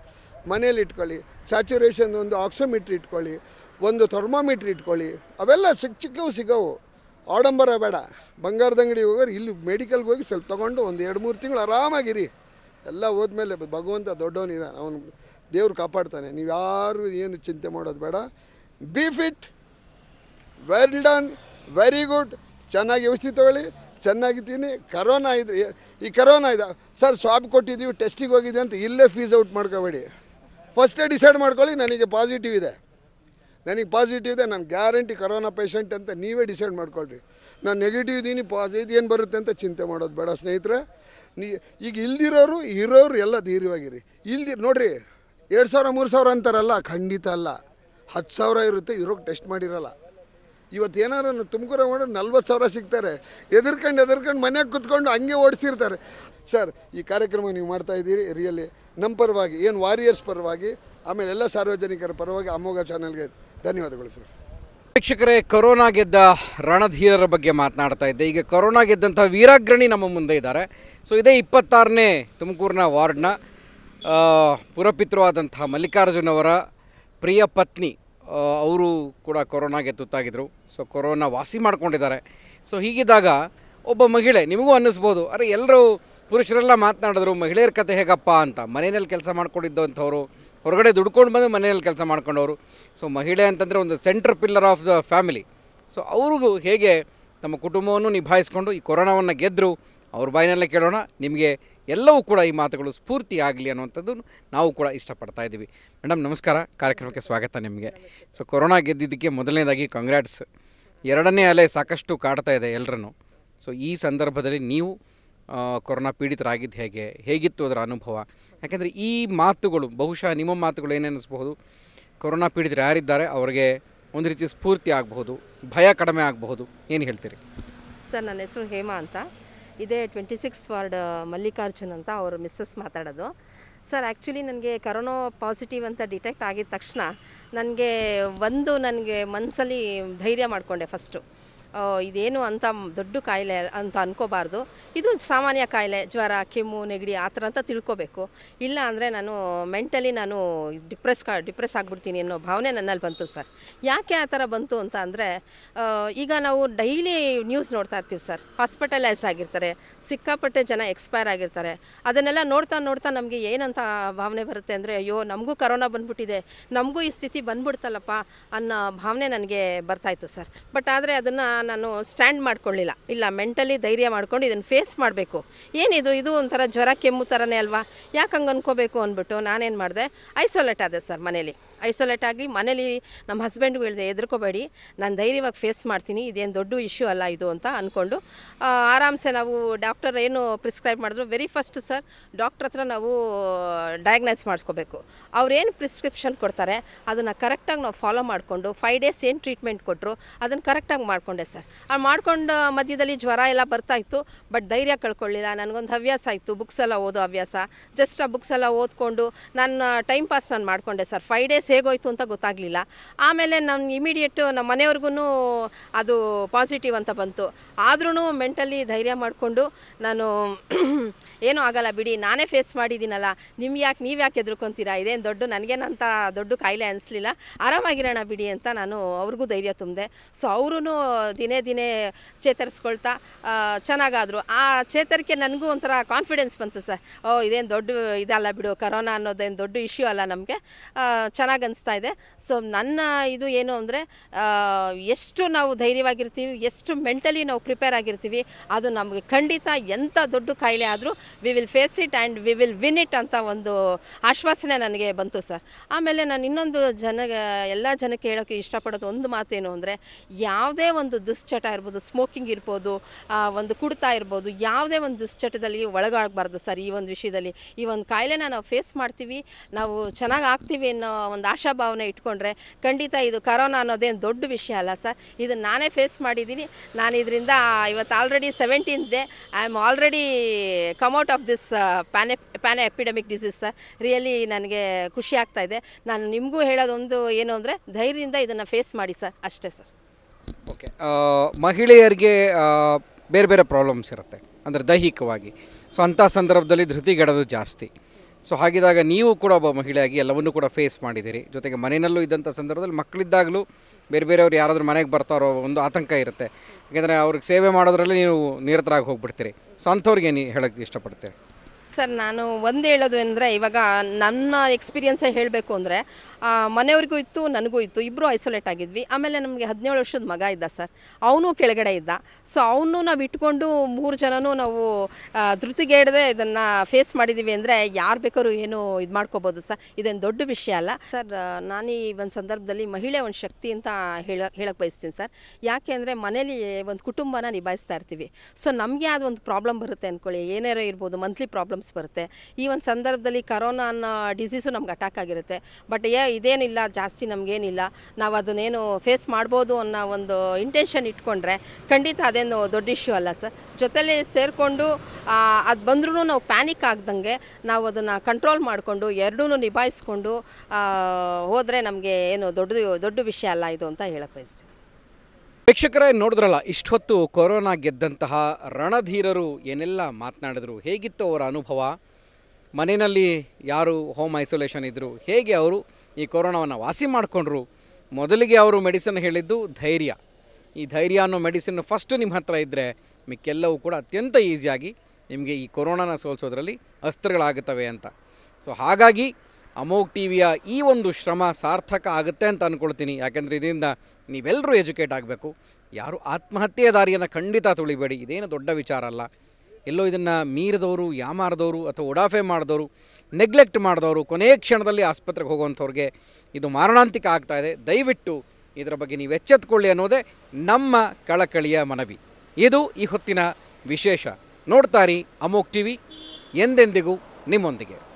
[SPEAKER 5] ಮನೇಲಿ ಇಟ್ಕೊಳ್ಳಿ ಸ್ಯಾಚುರೇಷನ್ ಒಂದು ಆಕ್ಸೋಮೀಟ್ರ್ ಇಟ್ಕೊಳ್ಳಿ ಒಂದು ಥರ್ಮಾಮೀಟ್ರ್ ಇಟ್ಕೊಳ್ಳಿ ಅವೆಲ್ಲ ಸಿಕ್ಕ ಚಿಕ್ಕವು ಸಿಗವು ಆಡಂಬರ ಬೇಡ ಬಂಗಾರದಂಗಡಿ ಹೋಗೋರು ಇಲ್ಲಿ ಮೆಡಿಕಲ್ಗೆ ಹೋಗಿ ಸ್ವಲ್ಪ ತೊಗೊಂಡು ಒಂದು ಎರಡು ಮೂರು ತಿಂಗಳು ಆರಾಮಾಗಿರಿ ಎಲ್ಲ ಹೋದ್ಮೇಲೆ ಭಗವಂತ ದೊಡ್ಡವನಿದ್ದಾನೆ ಅವನು ದೇವ್ರು ಕಾಪಾಡ್ತಾನೆ ನೀವು ಯಾರು ಏನು ಚಿಂತೆ ಮಾಡೋದು ಬೇಡ be fit well done very good ಚೆನ್ನಾಗಿ ಔಷಧಿ ತೊಗೊಳ್ಳಿ ಚೆನ್ನಾಗಿದ್ದೀನಿ ಕರೋನಾ ಇದ್ರೆ ಈ ಕರೋನಾ ಇದೆ ಸರ್ ಸ್ವಾಬ್ ಕೊಟ್ಟಿದ್ದೀವಿ ಟೆಸ್ಟಿಗೆ ಹೋಗಿದೆ ಅಂತ ಇಲ್ಲೇ ಫೀಸ್ ಔಟ್ ಮಾಡ್ಕೋಬೇಡಿ ಫಸ್ಟೇ ಡಿಸೈಡ್ ಮಾಡ್ಕೊಳ್ಳಿ ನನಗೆ ಪಾಸಿಟಿವ್ ಇದೆ ನನಗೆ ಪಾಸಿಟಿವ್ ಇದೆ ನಾನು ಗ್ಯಾರಂಟಿ ಕರೋನಾ ಪೇಷಂಟ್ ಅಂತ ನೀವೇ ಡಿಸೈಡ್ ಮಾಡ್ಕೊಳ್ರಿ ನಾನು ನೆಗೆಟಿವ್ ಇದ್ದೀನಿ ಪಾಸಿಟಿವ್ ಏನು ಬರುತ್ತೆ ಅಂತ ಚಿಂತೆ ಮಾಡೋದು ಬೇಡ ಸ್ನೇಹಿತರೆ ನೀ ಈಗ ಇಲ್ದಿರೋರು ಇರೋರು ಎಲ್ಲ ಧೈರ್ಯವಾಗಿರಿ ಇಲ್ದಿ ನೋಡಿರಿ ಎರಡು ಸಾವಿರ ಮೂರು ಸಾವಿರ ಅಂತಾರಲ್ಲ ಖಂಡಿತ ಅಲ್ಲ ಹತ್ತು ಸಾವಿರ ಇರುತ್ತೆ ಇವ್ರಿಗೆ ಟೆಸ್ಟ್ ಮಾಡಿರಲ್ಲ ಇವತ್ತು ಏನಾರು ತುಮಕೂರು ಮಾಡೋರು ನಲ್ವತ್ತು ಸಾವಿರ ಸಿಗ್ತಾರೆ ಎದುರ್ಕೊಂಡು ಎದುರ್ಕೊಂಡು ಮನೆಗೆ ಕುತ್ಕೊಂಡು ಹಂಗೆ ಓಡಿಸಿರ್ತಾರೆ ಸರ್ ಈ ಕಾರ್ಯಕ್ರಮ ನೀವು ಮಾಡ್ತಾ ಇದ್ದೀರಿ ರಿಯಲಿ ನಮ್ಮ ಪರವಾಗಿ ಏನು ವಾರಿಯರ್ಸ್ ಪರವಾಗಿ ಆಮೇಲೆ ಎಲ್ಲ ಸಾರ್ವಜನಿಕರ ಪರವಾಗಿ ಅಮೋಘ ಚಾನಲ್ಗೆ ಧನ್ಯವಾದಗಳು ಸರ್
[SPEAKER 1] ಪ್ರೇಕ್ಷಕರೇ ಕೊರೋನಾ ಗೆದ್ದ ರಣಧೀರರ ಬಗ್ಗೆ ಮಾತನಾಡ್ತಾ ಇದ್ದೆ ಈಗ ಕೊರೋನಾ ಗೆದ್ದಂಥ ವೀರಾಗ್ರಣಿ ನಮ್ಮ ಮುಂದೆ ಇದ್ದಾರೆ ಸೊ ಇದೇ ಇಪ್ಪತ್ತಾರನೇ ತುಮಕೂರಿನ ವಾರ್ಡ್ನ ಪುರಪಿತ್ರವಾದಂಥ ಮಲ್ಲಿಕಾರ್ಜುನವರ ಪ್ರಿಯ ಪತ್ನಿ ಅವರು ಕೂಡ ಕೊರೋನಾಗೆ ತುತ್ತಾಗಿದ್ದರು ಸೊ ಕೊರೋನಾ ವಾಸಿ ಮಾಡ್ಕೊಂಡಿದ್ದಾರೆ ಸೊ ಹೀಗಿದ್ದಾಗ ಒಬ್ಬ ಮಹಿಳೆ ನಿಮಗೂ ಅನ್ನಿಸ್ಬೋದು ಅರೆ ಎಲ್ಲರೂ ಪುರುಷರೆಲ್ಲ ಮಾತನಾಡಿದ್ರು ಮಹಿಳೆಯರ ಕತೆ ಹೇಗಪ್ಪ ಅಂತ ಮನೆಯಲ್ಲಿ ಕೆಲಸ ಮಾಡಿಕೊಂಡಿದ್ದಂಥವ್ರು ಹೊರಗಡೆ ದುಡ್ಕೊಂಡು ಬಂದು ಮನೆಯಲ್ಲಿ ಕೆಲಸ ಮಾಡ್ಕೊಂಡವರು ಸೊ ಮಹಿಳೆ ಅಂತಂದರೆ ಒಂದು centre pillar of the family so ಅವ್ರಿಗೂ ಹೇಗೆ ತಮ್ಮ ಕುಟುಂಬವನ್ನು ನಿಭಾಯಿಸ್ಕೊಂಡು ಈ ಕೊರೋನಾವನ್ನು ಗೆದ್ದರು ಅವ್ರ ಬಾಯಿನಲ್ಲೇ ಕೇಳೋಣ ನಿಮಗೆ ಎಲ್ಲವೂ ಕೂಡ ಈ ಮಾತುಗಳು ಸ್ಫೂರ್ತಿ ಆಗಲಿ ಅನ್ನುವಂಥದ್ದು ನಾವು ಕೂಡ ಇಷ್ಟಪಡ್ತಾ ಇದ್ದೀವಿ ಮೇಡಮ್ ನಮಸ್ಕಾರ ಕಾರ್ಯಕ್ರಮಕ್ಕೆ ಸ್ವಾಗತ ನಿಮಗೆ ಸೊ ಕೊರೋನಾ ಗೆದ್ದಿದ್ದಕ್ಕೆ ಮೊದಲನೇದಾಗಿ ಕಾಂಗ್ರೆಟ್ಸ್ ಎರಡನೇ ಅಲೆ ಸಾಕಷ್ಟು ಕಾಡ್ತಾ ಇದೆ ಎಲ್ಲರೂ ಸೊ ಈ ಸಂದರ್ಭದಲ್ಲಿ ನೀವು ಕೊರೋನಾ ಪೀಡಿತರಾಗಿದ್ದು ಹೇಗೆ ಹೇಗಿತ್ತು ಅದರ ಅನುಭವ ಯಾಕೆಂದರೆ ಈ ಮಾತುಗಳು ಬಹುಶಃ ನಿಮ್ಮ ಮಾತುಗಳು ಏನೇನಿಸ್ಬೋದು ಕೊರೋನಾ ಪೀಡಿತರು ಯಾರಿದ್ದಾರೆ ಅವರಿಗೆ ಒಂದು ರೀತಿ ಸ್ಫೂರ್ತಿ ಆಗಬಹುದು ಭಯ ಕಡಿಮೆ ಆಗಬಹುದು ಏನು ಹೇಳ್ತೀರಿ
[SPEAKER 6] ಸರ್ ನನ್ನ ಹೆಸರು ಹೇಮಾ ಅಂತ ಇದೇ ಟ್ವೆಂಟಿ ಸಿಕ್ಸ್ ವಾರ್ಡ್ ಮಲ್ಲಿಕಾರ್ಜುನ್ ಅಂತ ಅವರು ಮಿಸ್ಸಸ್ ಮಾತಾಡೋದು ಸರ್ ಆ್ಯಕ್ಚುಲಿ ನನಗೆ ಕರೋನಾ ಪಾಸಿಟಿವ್ ಅಂತ ಡಿಟೆಕ್ಟ್ ಆಗಿದ ತಕ್ಷಣ ನನಗೆ ಒಂದು ನನಗೆ ಮನಸ್ಸಲ್ಲಿ ಧೈರ್ಯ ಮಾಡಿಕೊಂಡೆ ಫಸ್ಟು ಇದೇನು ಅಂತ ದೊಡ್ಡ ಕಾಯಿಲೆ ಅಂತ ಅನ್ಕೋಬಾರ್ದು ಇದು ಸಾಮಾನ್ಯ ಕಾಯಿಲೆ ಜ್ವರ ಕೆಮ್ಮು ನೆಗಡಿ ಆ ಥರ ಅಂತ ತಿಳ್ಕೋಬೇಕು ಇಲ್ಲ ಅಂದರೆ ನಾನು ಮೆಂಟಲಿ ನಾನು ಡಿಪ್ರೆಸ್ ಕಾ ಡಿಪ್ರೆಸ್ ಆಗಿಬಿಡ್ತೀನಿ ಅನ್ನೋ ಭಾವನೆ ನನ್ನಲ್ಲಿ ಬಂತು ಸರ್ ಯಾಕೆ ಆ ಥರ ಬಂತು ಅಂತ ಅಂದರೆ ಈಗ ನಾವು ಡೈಲಿ ನ್ಯೂಸ್ ನೋಡ್ತಾ ಇರ್ತೀವಿ ಸರ್ ಹಾಸ್ಪಿಟಲೈಸ್ ಆಗಿರ್ತಾರೆ ಸಿಕ್ಕಾಪಟ್ಟೆ ಜನ ಎಕ್ಸ್ಪೈರ್ ಆಗಿರ್ತಾರೆ ಅದನ್ನೆಲ್ಲ ನೋಡ್ತಾ ನೋಡ್ತಾ ನಮಗೆ ಏನಂತ ಭಾವನೆ ಬರುತ್ತೆ ಅಂದರೆ ಅಯ್ಯೋ ನಮಗೂ ಕರೋನಾ ಬಂದ್ಬಿಟ್ಟಿದೆ ನಮಗೂ ಈ ಸ್ಥಿತಿ ಬಂದ್ಬಿಡ್ತಲ್ಲಪ್ಪ ಅನ್ನೋ ಭಾವನೆ ನನಗೆ ಬರ್ತಾಯಿತ್ತು ಸರ್ ಬಟ್ ಆದರೆ ಅದನ್ನು ನಾನು ಸ್ಟ್ಯಾಂಡ್ ಮಾಡ್ಕೊಳ್ಳಿಲ್ಲ ಇಲ್ಲ ಮೆಂಟಲಿ ಧೈರ್ಯ ಮಾಡ್ಕೊಂಡು ಇದನ್ನು ಫೇಸ್ ಮಾಡಬೇಕು ಏನಿದು ಇದು ಒಂಥರ ಜ್ವರ ಕೆಮ್ಮು ಥರನೇ ಅಲ್ವಾ ಯಾಕೆ ಹಂಗೆ ಅನ್ಕೋಬೇಕು ಅಂದ್ಬಿಟ್ಟು ನಾನೇನು ಮಾಡಿದೆ ಐಸೋಲೇಟ್ ಆದೆ ಸರ್ ಮನೇಲಿ ಐಸೋಲೇಟ್ ಆಗಿ ಮನೇಲಿ ನಮ್ಮ ಹಸ್ಬೆಂಡ್ಗೂ ಹೇಳಿದೆ ಹೆದರ್ಕೋಬೇಡಿ ನಾನು ಧೈರ್ಯವಾಗಿ ಫೇಸ್ ಮಾಡ್ತೀನಿ ಇದೇನು ದೊಡ್ಡ ಇಶ್ಯೂ ಅಲ್ಲ ಇದು ಅಂತ ಅಂದ್ಕೊಂಡು ಆರಾಮ್ಸೆ ನಾವು ಡಾಕ್ಟರ್ ಏನು ಪ್ರಿಸ್ಕ್ರೈಬ್ ಮಾಡಿದ್ರು ವೆರಿ ಫಸ್ಟ್ ಸರ್ ಡಾಕ್ಟ್ರ್ ಹತ್ರ ನಾವು ಡಯಾಗ್ನೈಸ್ ಮಾಡಿಸ್ಕೋಬೇಕು ಅವ್ರೇನು ಪ್ರಿಸ್ಕ್ರಿಪ್ಷನ್ ಕೊಡ್ತಾರೆ ಅದನ್ನು ಕರೆಕ್ಟಾಗಿ ನಾವು ಫಾಲೋ ಮಾಡಿಕೊಂಡು ಫೈವ್ ಡೇಸ್ ಏನು ಟ್ರೀಟ್ಮೆಂಟ್ ಕೊಟ್ಟರು ಅದನ್ನು ಕರೆಕ್ಟಾಗಿ ಮಾಡಿಕೊಂಡೆ ಸರ್ ಅದು ಮಾಡ್ಕೊಂಡು ಮಧ್ಯದಲ್ಲಿ ಜ್ವರ ಎಲ್ಲ ಬರ್ತಾಯಿತ್ತು ಬಟ್ ಧೈರ್ಯ ಕಳ್ಕೊಳ್ಳಿಲ್ಲ ನನಗೊಂದು ಹವ್ಯಾಸ ಇತ್ತು ಬುಕ್ಸ್ ಎಲ್ಲ ಓದೋ ಹವ್ಯಾಸ ಜಸ್ಟ್ ಆ ಬುಕ್ಸ್ ಎಲ್ಲ ಓದ್ಕೊಂಡು ನಾನು ಟೈಮ್ ಪಾಸ್ ನಾನು ಮಾಡಿಕೊಂಡೆ ಸರ್ ಫೈವ್ ಡೇಸ್ ಸೇಗೋಯ್ತು ಹೇಗೋಯ್ತು ಅಂತ ಗೊತ್ತಾಗಲಿಲ್ಲ ಆಮೇಲೆ ನಾನು ಇಮಿಡಿಯೇಟ್ ನಮ್ಮ ಮನೆಯವ್ರಿಗೂ ಅದು ಪಾಸಿಟಿವ್ ಅಂತ ಬಂತು ಆದ್ರೂ ಮೆಂಟಲಿ ಧೈರ್ಯ ಮಾಡಿಕೊಂಡು ನಾನು ಏನೂ ಆಗಲ್ಲ ಬಿಡಿ ನಾನೇ ಫೇಸ್ ಮಾಡಿದ್ದೀನಲ್ಲ ನಿಮ್ಗೆ ಯಾಕೆ ನೀವು ಯಾಕೆ ಎದುರ್ಕೊತೀರಾ ಇದೇನು ದೊಡ್ಡ ನನಗೇನಂತ ದೊಡ್ಡ ಕಾಯಿಲೆ ಅನಿಸ್ಲಿಲ್ಲ ಆರಾಮಾಗಿರೋಣ ಬಿಡಿ ಅಂತ ನಾನು ಅವ್ರಿಗೂ ಧೈರ್ಯ ತುಂಬಿದೆ ಸೊ ಅವರೂ ದಿನೇ ದಿನೇ ಚೇತರಿಸ್ಕೊಳ್ತಾ ಚೆನ್ನಾಗಾದರು ಆ ಚೇತರಿಕೆ ನನಗೂ ಒಂಥರ ಕಾನ್ಫಿಡೆನ್ಸ್ ಬಂತು ಸರ್ ಓ ಇದೇನು ದೊಡ್ಡ ಇದಲ್ಲ ಬಿಡು ಕರೋನಾ ಅನ್ನೋದೇನು ದೊಡ್ಡ ಇಶ್ಯೂ ಅಲ್ಲ ನಮಗೆ ಚೆನ್ನಾಗಿ ಚೆನ್ನಾಗಿ ಅನಿಸ್ತಾ ಇದೆ ಸೊ ನನ್ನ ಇದು ಏನು ಅಂದರೆ ಎಷ್ಟು ನಾವು ಧೈರ್ಯವಾಗಿರ್ತೀವಿ ಎಷ್ಟು ಮೆಂಟಲಿ ನಾವು ಪ್ರಿಪೇರ್ ಆಗಿರ್ತೀವಿ ಅದು ನಮಗೆ ಖಂಡಿತ ಎಂಥ ದೊಡ್ಡ ಕಾಯಿಲೆ ಆದರೂ we will face it and we will win it ಅಂತ ಒಂದು ಆಶ್ವಾಸನೆ ನನಗೆ ಬಂತು ಸರ್ ಆಮೇಲೆ ನಾನು ಇನ್ನೊಂದು ಜನ ಎಲ್ಲ ಜನಕ್ಕೆ ಹೇಳೋಕ್ಕೆ ಇಷ್ಟಪಡೋದು ಒಂದು ಮಾತೇನು ಅಂದರೆ ಯಾವುದೇ ಒಂದು ದುಶ್ಚಟ ಇರ್ಬೋದು ಸ್ಮೋಕಿಂಗ್ ಇರ್ಬೋದು ಒಂದು ಕುಡ್ತಾ ಇರ್ಬೋದು ಯಾವುದೇ ಒಂದು ದುಶ್ಚಟದಲ್ಲಿ ಒಳಗಾಗಬಾರ್ದು ಸರ್ ಈ ಒಂದು ವಿಷಯದಲ್ಲಿ ಈ ಒಂದು ಕಾಯಿಲೆನ ನಾವು ಫೇಸ್ ಮಾಡ್ತೀವಿ ನಾವು ಚೆನ್ನಾಗಿ ಆಗ್ತೀವಿ ಅನ್ನೋ ಒಂದು ಒಂದು ಆಶಾಭಾವನೆ ಇಟ್ಕೊಂಡ್ರೆ ಖಂಡಿತ ಇದು ಕರೋನಾ ಅನ್ನೋದೇನು ದೊಡ್ಡ ವಿಷಯ ಅಲ್ಲ ಸರ್ ಇದನ್ನು ನಾನೇ ಫೇಸ್ ಮಾಡಿದ್ದೀನಿ ನಾನು ಇದರಿಂದ ಇವತ್ತು already seventeen day I am already out of this pan pan epidemic disease sir really ನನಗೆ ಖುಷಿ ಆಗ್ತಾ ಇದೆ ನಾನು ನಿಮಗೂ ಹೇಳೋದೊಂದು ಏನು ಅಂದರೆ ಧೈರ್ಯದಿಂದ ಇದನ್ನು ಫೇಸ್ ಮಾಡಿ ಸರ್ ಅಷ್ಟೇ ಸರ್
[SPEAKER 1] ಓಕೆ ಮಹಿಳೆಯರಿಗೆ ಬೇರೆ ಬೇರೆ ಪ್ರಾಬ್ಲಮ್ಸ್ ಇರುತ್ತೆ ಅಂದರೆ ದೈಹಿಕವಾಗಿ ಸೊ ಅಂಥ ಸಂದರ್ಭದಲ್ಲಿ ಧೃತಿಗೆಡೋದು ಜಾಸ್ತಿ ಸೊ ಹಾಗಿದ್ದಾಗ ನೀವು ಕೂಡ ಒಬ್ಬ ಮಹಿಳೆಯಾಗಿ ಎಲ್ಲವನ್ನೂ ಕೂಡ ಫೇಸ್ ಮಾಡಿದ್ದೀರಿ ಜೊತೆಗೆ ಮನೆಯಲ್ಲೂ ಇದ್ದಂಥ ಸಂದರ್ಭದಲ್ಲಿ ಮಕ್ಕಳಿದ್ದಾಗಲೂ ಬೇರೆ ಬೇರೆಯವ್ರು ಯಾರಾದರೂ ಮನೆಗೆ ಬರ್ತಾರೋ ಒಂದು ಆತಂಕ ಇರುತ್ತೆ ಯಾಕೆಂದರೆ ಅವ್ರಿಗೆ ಸೇವೆ ಮಾಡೋದ್ರಲ್ಲಿ ನೀವು ನಿರತರಾಗಿ ಹೋಗ್ಬಿಡ್ತೀರಿ ಸೊ ನೀವು ಏನು ಹೇಳೋಕ್ಕೆ ಇಷ್ಟಪಡ್ತೀರಿ
[SPEAKER 6] ಸರ್ ನಾನು ಒಂದು ಹೇಳೋದು ಅಂದರೆ ಇವಾಗ ನನ್ನ ಎಕ್ಸ್ಪೀರಿಯನ್ಸೇ ಹೇಳಬೇಕು ಅಂದರೆ ಮನೆಯವ್ರಿಗೂ ಇತ್ತು ನನಗೂ ಇತ್ತು ಇಬ್ಬರು ಐಸೋಲೇಟ್ ಆಗಿದ್ವಿ ಆಮೇಲೆ ನಮಗೆ ಹದಿನೇಳು ವರ್ಷದ ಮಗ ಇದ್ದ ಸರ್ ಅವನು ಕೆಳಗಡೆ ಇದ್ದ ಸೊ ಅವನು ನಾವು ಇಟ್ಕೊಂಡು ಮೂರು ಜನನೂ ನಾವು ಧೃತಿಗೇಡದೆ ಇದನ್ನು ಫೇಸ್ ಮಾಡಿದ್ದೀವಿ ಅಂದರೆ ಯಾರು ಬೇಕಾದ್ರೂ ಏನು ಇದು ಮಾಡ್ಕೋಬೋದು ಸರ್ ಇದೊಂದು ದೊಡ್ಡ ವಿಷಯ ಅಲ್ಲ ಸರ್ ನಾನು ಈ ಒಂದು ಸಂದರ್ಭದಲ್ಲಿ ಮಹಿಳೆ ಒಂದು ಶಕ್ತಿ ಅಂತ ಹೇಳ ಹೇಳಕ್ಕೆ ಬಯಸ್ತೀನಿ ಸರ್ ಯಾಕೆ ಅಂದರೆ ಮನೇಲಿ ಒಂದು ಕುಟುಂಬನ ನಿಭಾಯಿಸ್ತಾ ಇರ್ತೀವಿ ಸೊ ನಮಗೆ ಅದು ಒಂದು ಪ್ರಾಬ್ಲಮ್ ಬರುತ್ತೆ ಅಂದ್ಕೊಳ್ಳಿ ಏನೇರೋ ಇರ್ಬೋದು ಮಂತ್ಲಿ ಪ್ರಾಬ್ಲಮ್ಸ್ ಬರುತ್ತೆ ಈ ಒಂದು ಸಂದರ್ಭದಲ್ಲಿ ಕರೋನಾ ಅನ್ನೋ ಡಿಸೀಸು ನಮ್ಗೆ ಅಟ್ಯಾಕ್ ಆಗಿರುತ್ತೆ ಬಟ್ ಏ ಇದೇನಿಲ್ಲ ಜಾಸ್ತಿ ನಮಗೇನಿಲ್ಲ ನಾವು ಅದನ್ನೇನು ಫೇಸ್ ಮಾಡ್ಬೋದು ಅನ್ನೋ ಒಂದು ಇಂಟೆನ್ಷನ್ ಇಟ್ಕೊಂಡ್ರೆ ಖಂಡಿತ ಅದೇನು ದೊಡ್ಡ ಇಶ್ಯೂ ಅಲ್ಲ ಸರ್ ಜೊತೆಲಿ ಸೇರಿಕೊಂಡು ಅದು ಬಂದ್ರೂ ನಾವು ಪ್ಯಾನಿಕ್ ಆಗ್ದಂಗೆ ನಾವು ಅದನ್ನು ಕಂಟ್ರೋಲ್ ಮಾಡಿಕೊಂಡು ಎರಡೂ ನಿಭಾಯಿಸ್ಕೊಂಡು ಹೋದರೆ ನಮಗೆ ಏನು ದೊಡ್ಡದು ದೊಡ್ಡ ವಿಷಯ ಅಲ್ಲ ಇದು ಅಂತ ಹೇಳಕ್ಕೆ ಬಯಸ್ತೀವಿ
[SPEAKER 1] ಪ್ರೇಕ್ಷಕರೇ ನೋಡಿದ್ರಲ್ಲ ಇಷ್ಟೊತ್ತು ಕೊರೋನಾ ಗೆದ್ದಂತಹ ರಣಧೀರರು ಏನೆಲ್ಲ ಮಾತನಾಡಿದ್ರು ಹೇಗಿತ್ತು ಅವರ ಅನುಭವ ಮನೆಯಲ್ಲಿ ಯಾರು ಹೋಮ್ ಐಸೋಲೇಷನ್ ಇದ್ದರು ಹೇಗೆ ಅವರು ಈ ಕೊರೋನಾವನ್ನು ವಾಸಿ ಮಾಡಿಕೊಂಡ್ರು ಮೊದಲಿಗೆ ಅವರು ಮೆಡಿಸಿನ್ ಹೇಳಿದ್ದು ಧೈರ್ಯ ಈ ಧೈರ್ಯ ಅನ್ನೋ ಮೆಡಿಸಿನ್ ಫಸ್ಟ್ ನಿಮ್ಮ ಹತ್ರ ಇದ್ದರೆ ಮಿಕ್ಕೆಲ್ಲವೂ ಕೂಡ ಅತ್ಯಂತ ಈಸಿಯಾಗಿ ನಿಮಗೆ ಈ ಕೊರೋನಾನ ಸೋಲಿಸೋದ್ರಲ್ಲಿ ಅಸ್ತ್ರಗಳಾಗುತ್ತವೆ ಅಂತ ಸೊ ಹಾಗಾಗಿ ಅಮೋಗ್ ಟಿ ವಿಯ ಈ ಒಂದು ಶ್ರಮ ಸಾರ್ಥಕ ಆಗುತ್ತೆ ಅಂತ ಅಂದ್ಕೊಳ್ತೀನಿ ಯಾಕೆಂದರೆ ಇದರಿಂದ ನೀವೆಲ್ಲರೂ ಎಜುಕೇಟ್ ಆಗಬೇಕು ಯಾರು ಆತ್ಮಹತ್ಯೆಯ ದಾರಿಯನ್ನು ಖಂಡಿತ ತುಳಿಬೇಡಿ ಇದೇನು ದೊಡ್ಡ ವಿಚಾರ ಅಲ್ಲ ಎಲ್ಲೋ ಇದನ್ನು ಮೀರಿದವರು ಯಾಮಾರದವರು ಅಥವಾ ಉಡಾಫೆ ಮಾಡಿದವರು ನೆಗ್ಲೆಕ್ಟ್ ಮಾಡಿದವರು ಕೊನೆಯ ಕ್ಷಣದಲ್ಲಿ ಆಸ್ಪತ್ರೆಗೆ ಹೋಗುವಂಥವ್ರಿಗೆ ಇದು ಮಾರಣಾಂತಿಕ ಆಗ್ತಾಯಿದೆ ದಯವಿಟ್ಟು ಇದರ ಬಗ್ಗೆ ನೀವು ಎಚ್ಚೆತ್ಕೊಳ್ಳಿ ಅನ್ನೋದೇ ನಮ್ಮ ಕಳಕಳಿಯ ಮನವಿ ಇದು ಈ ಹೊತ್ತಿನ ವಿಶೇಷ ನೋಡ್ತಾರಿ ಅಮೋಕ್ ಟಿವಿ ಎಂದೆಂದಿಗೂ ನಿಮ್ಮೊಂದಿಗೆ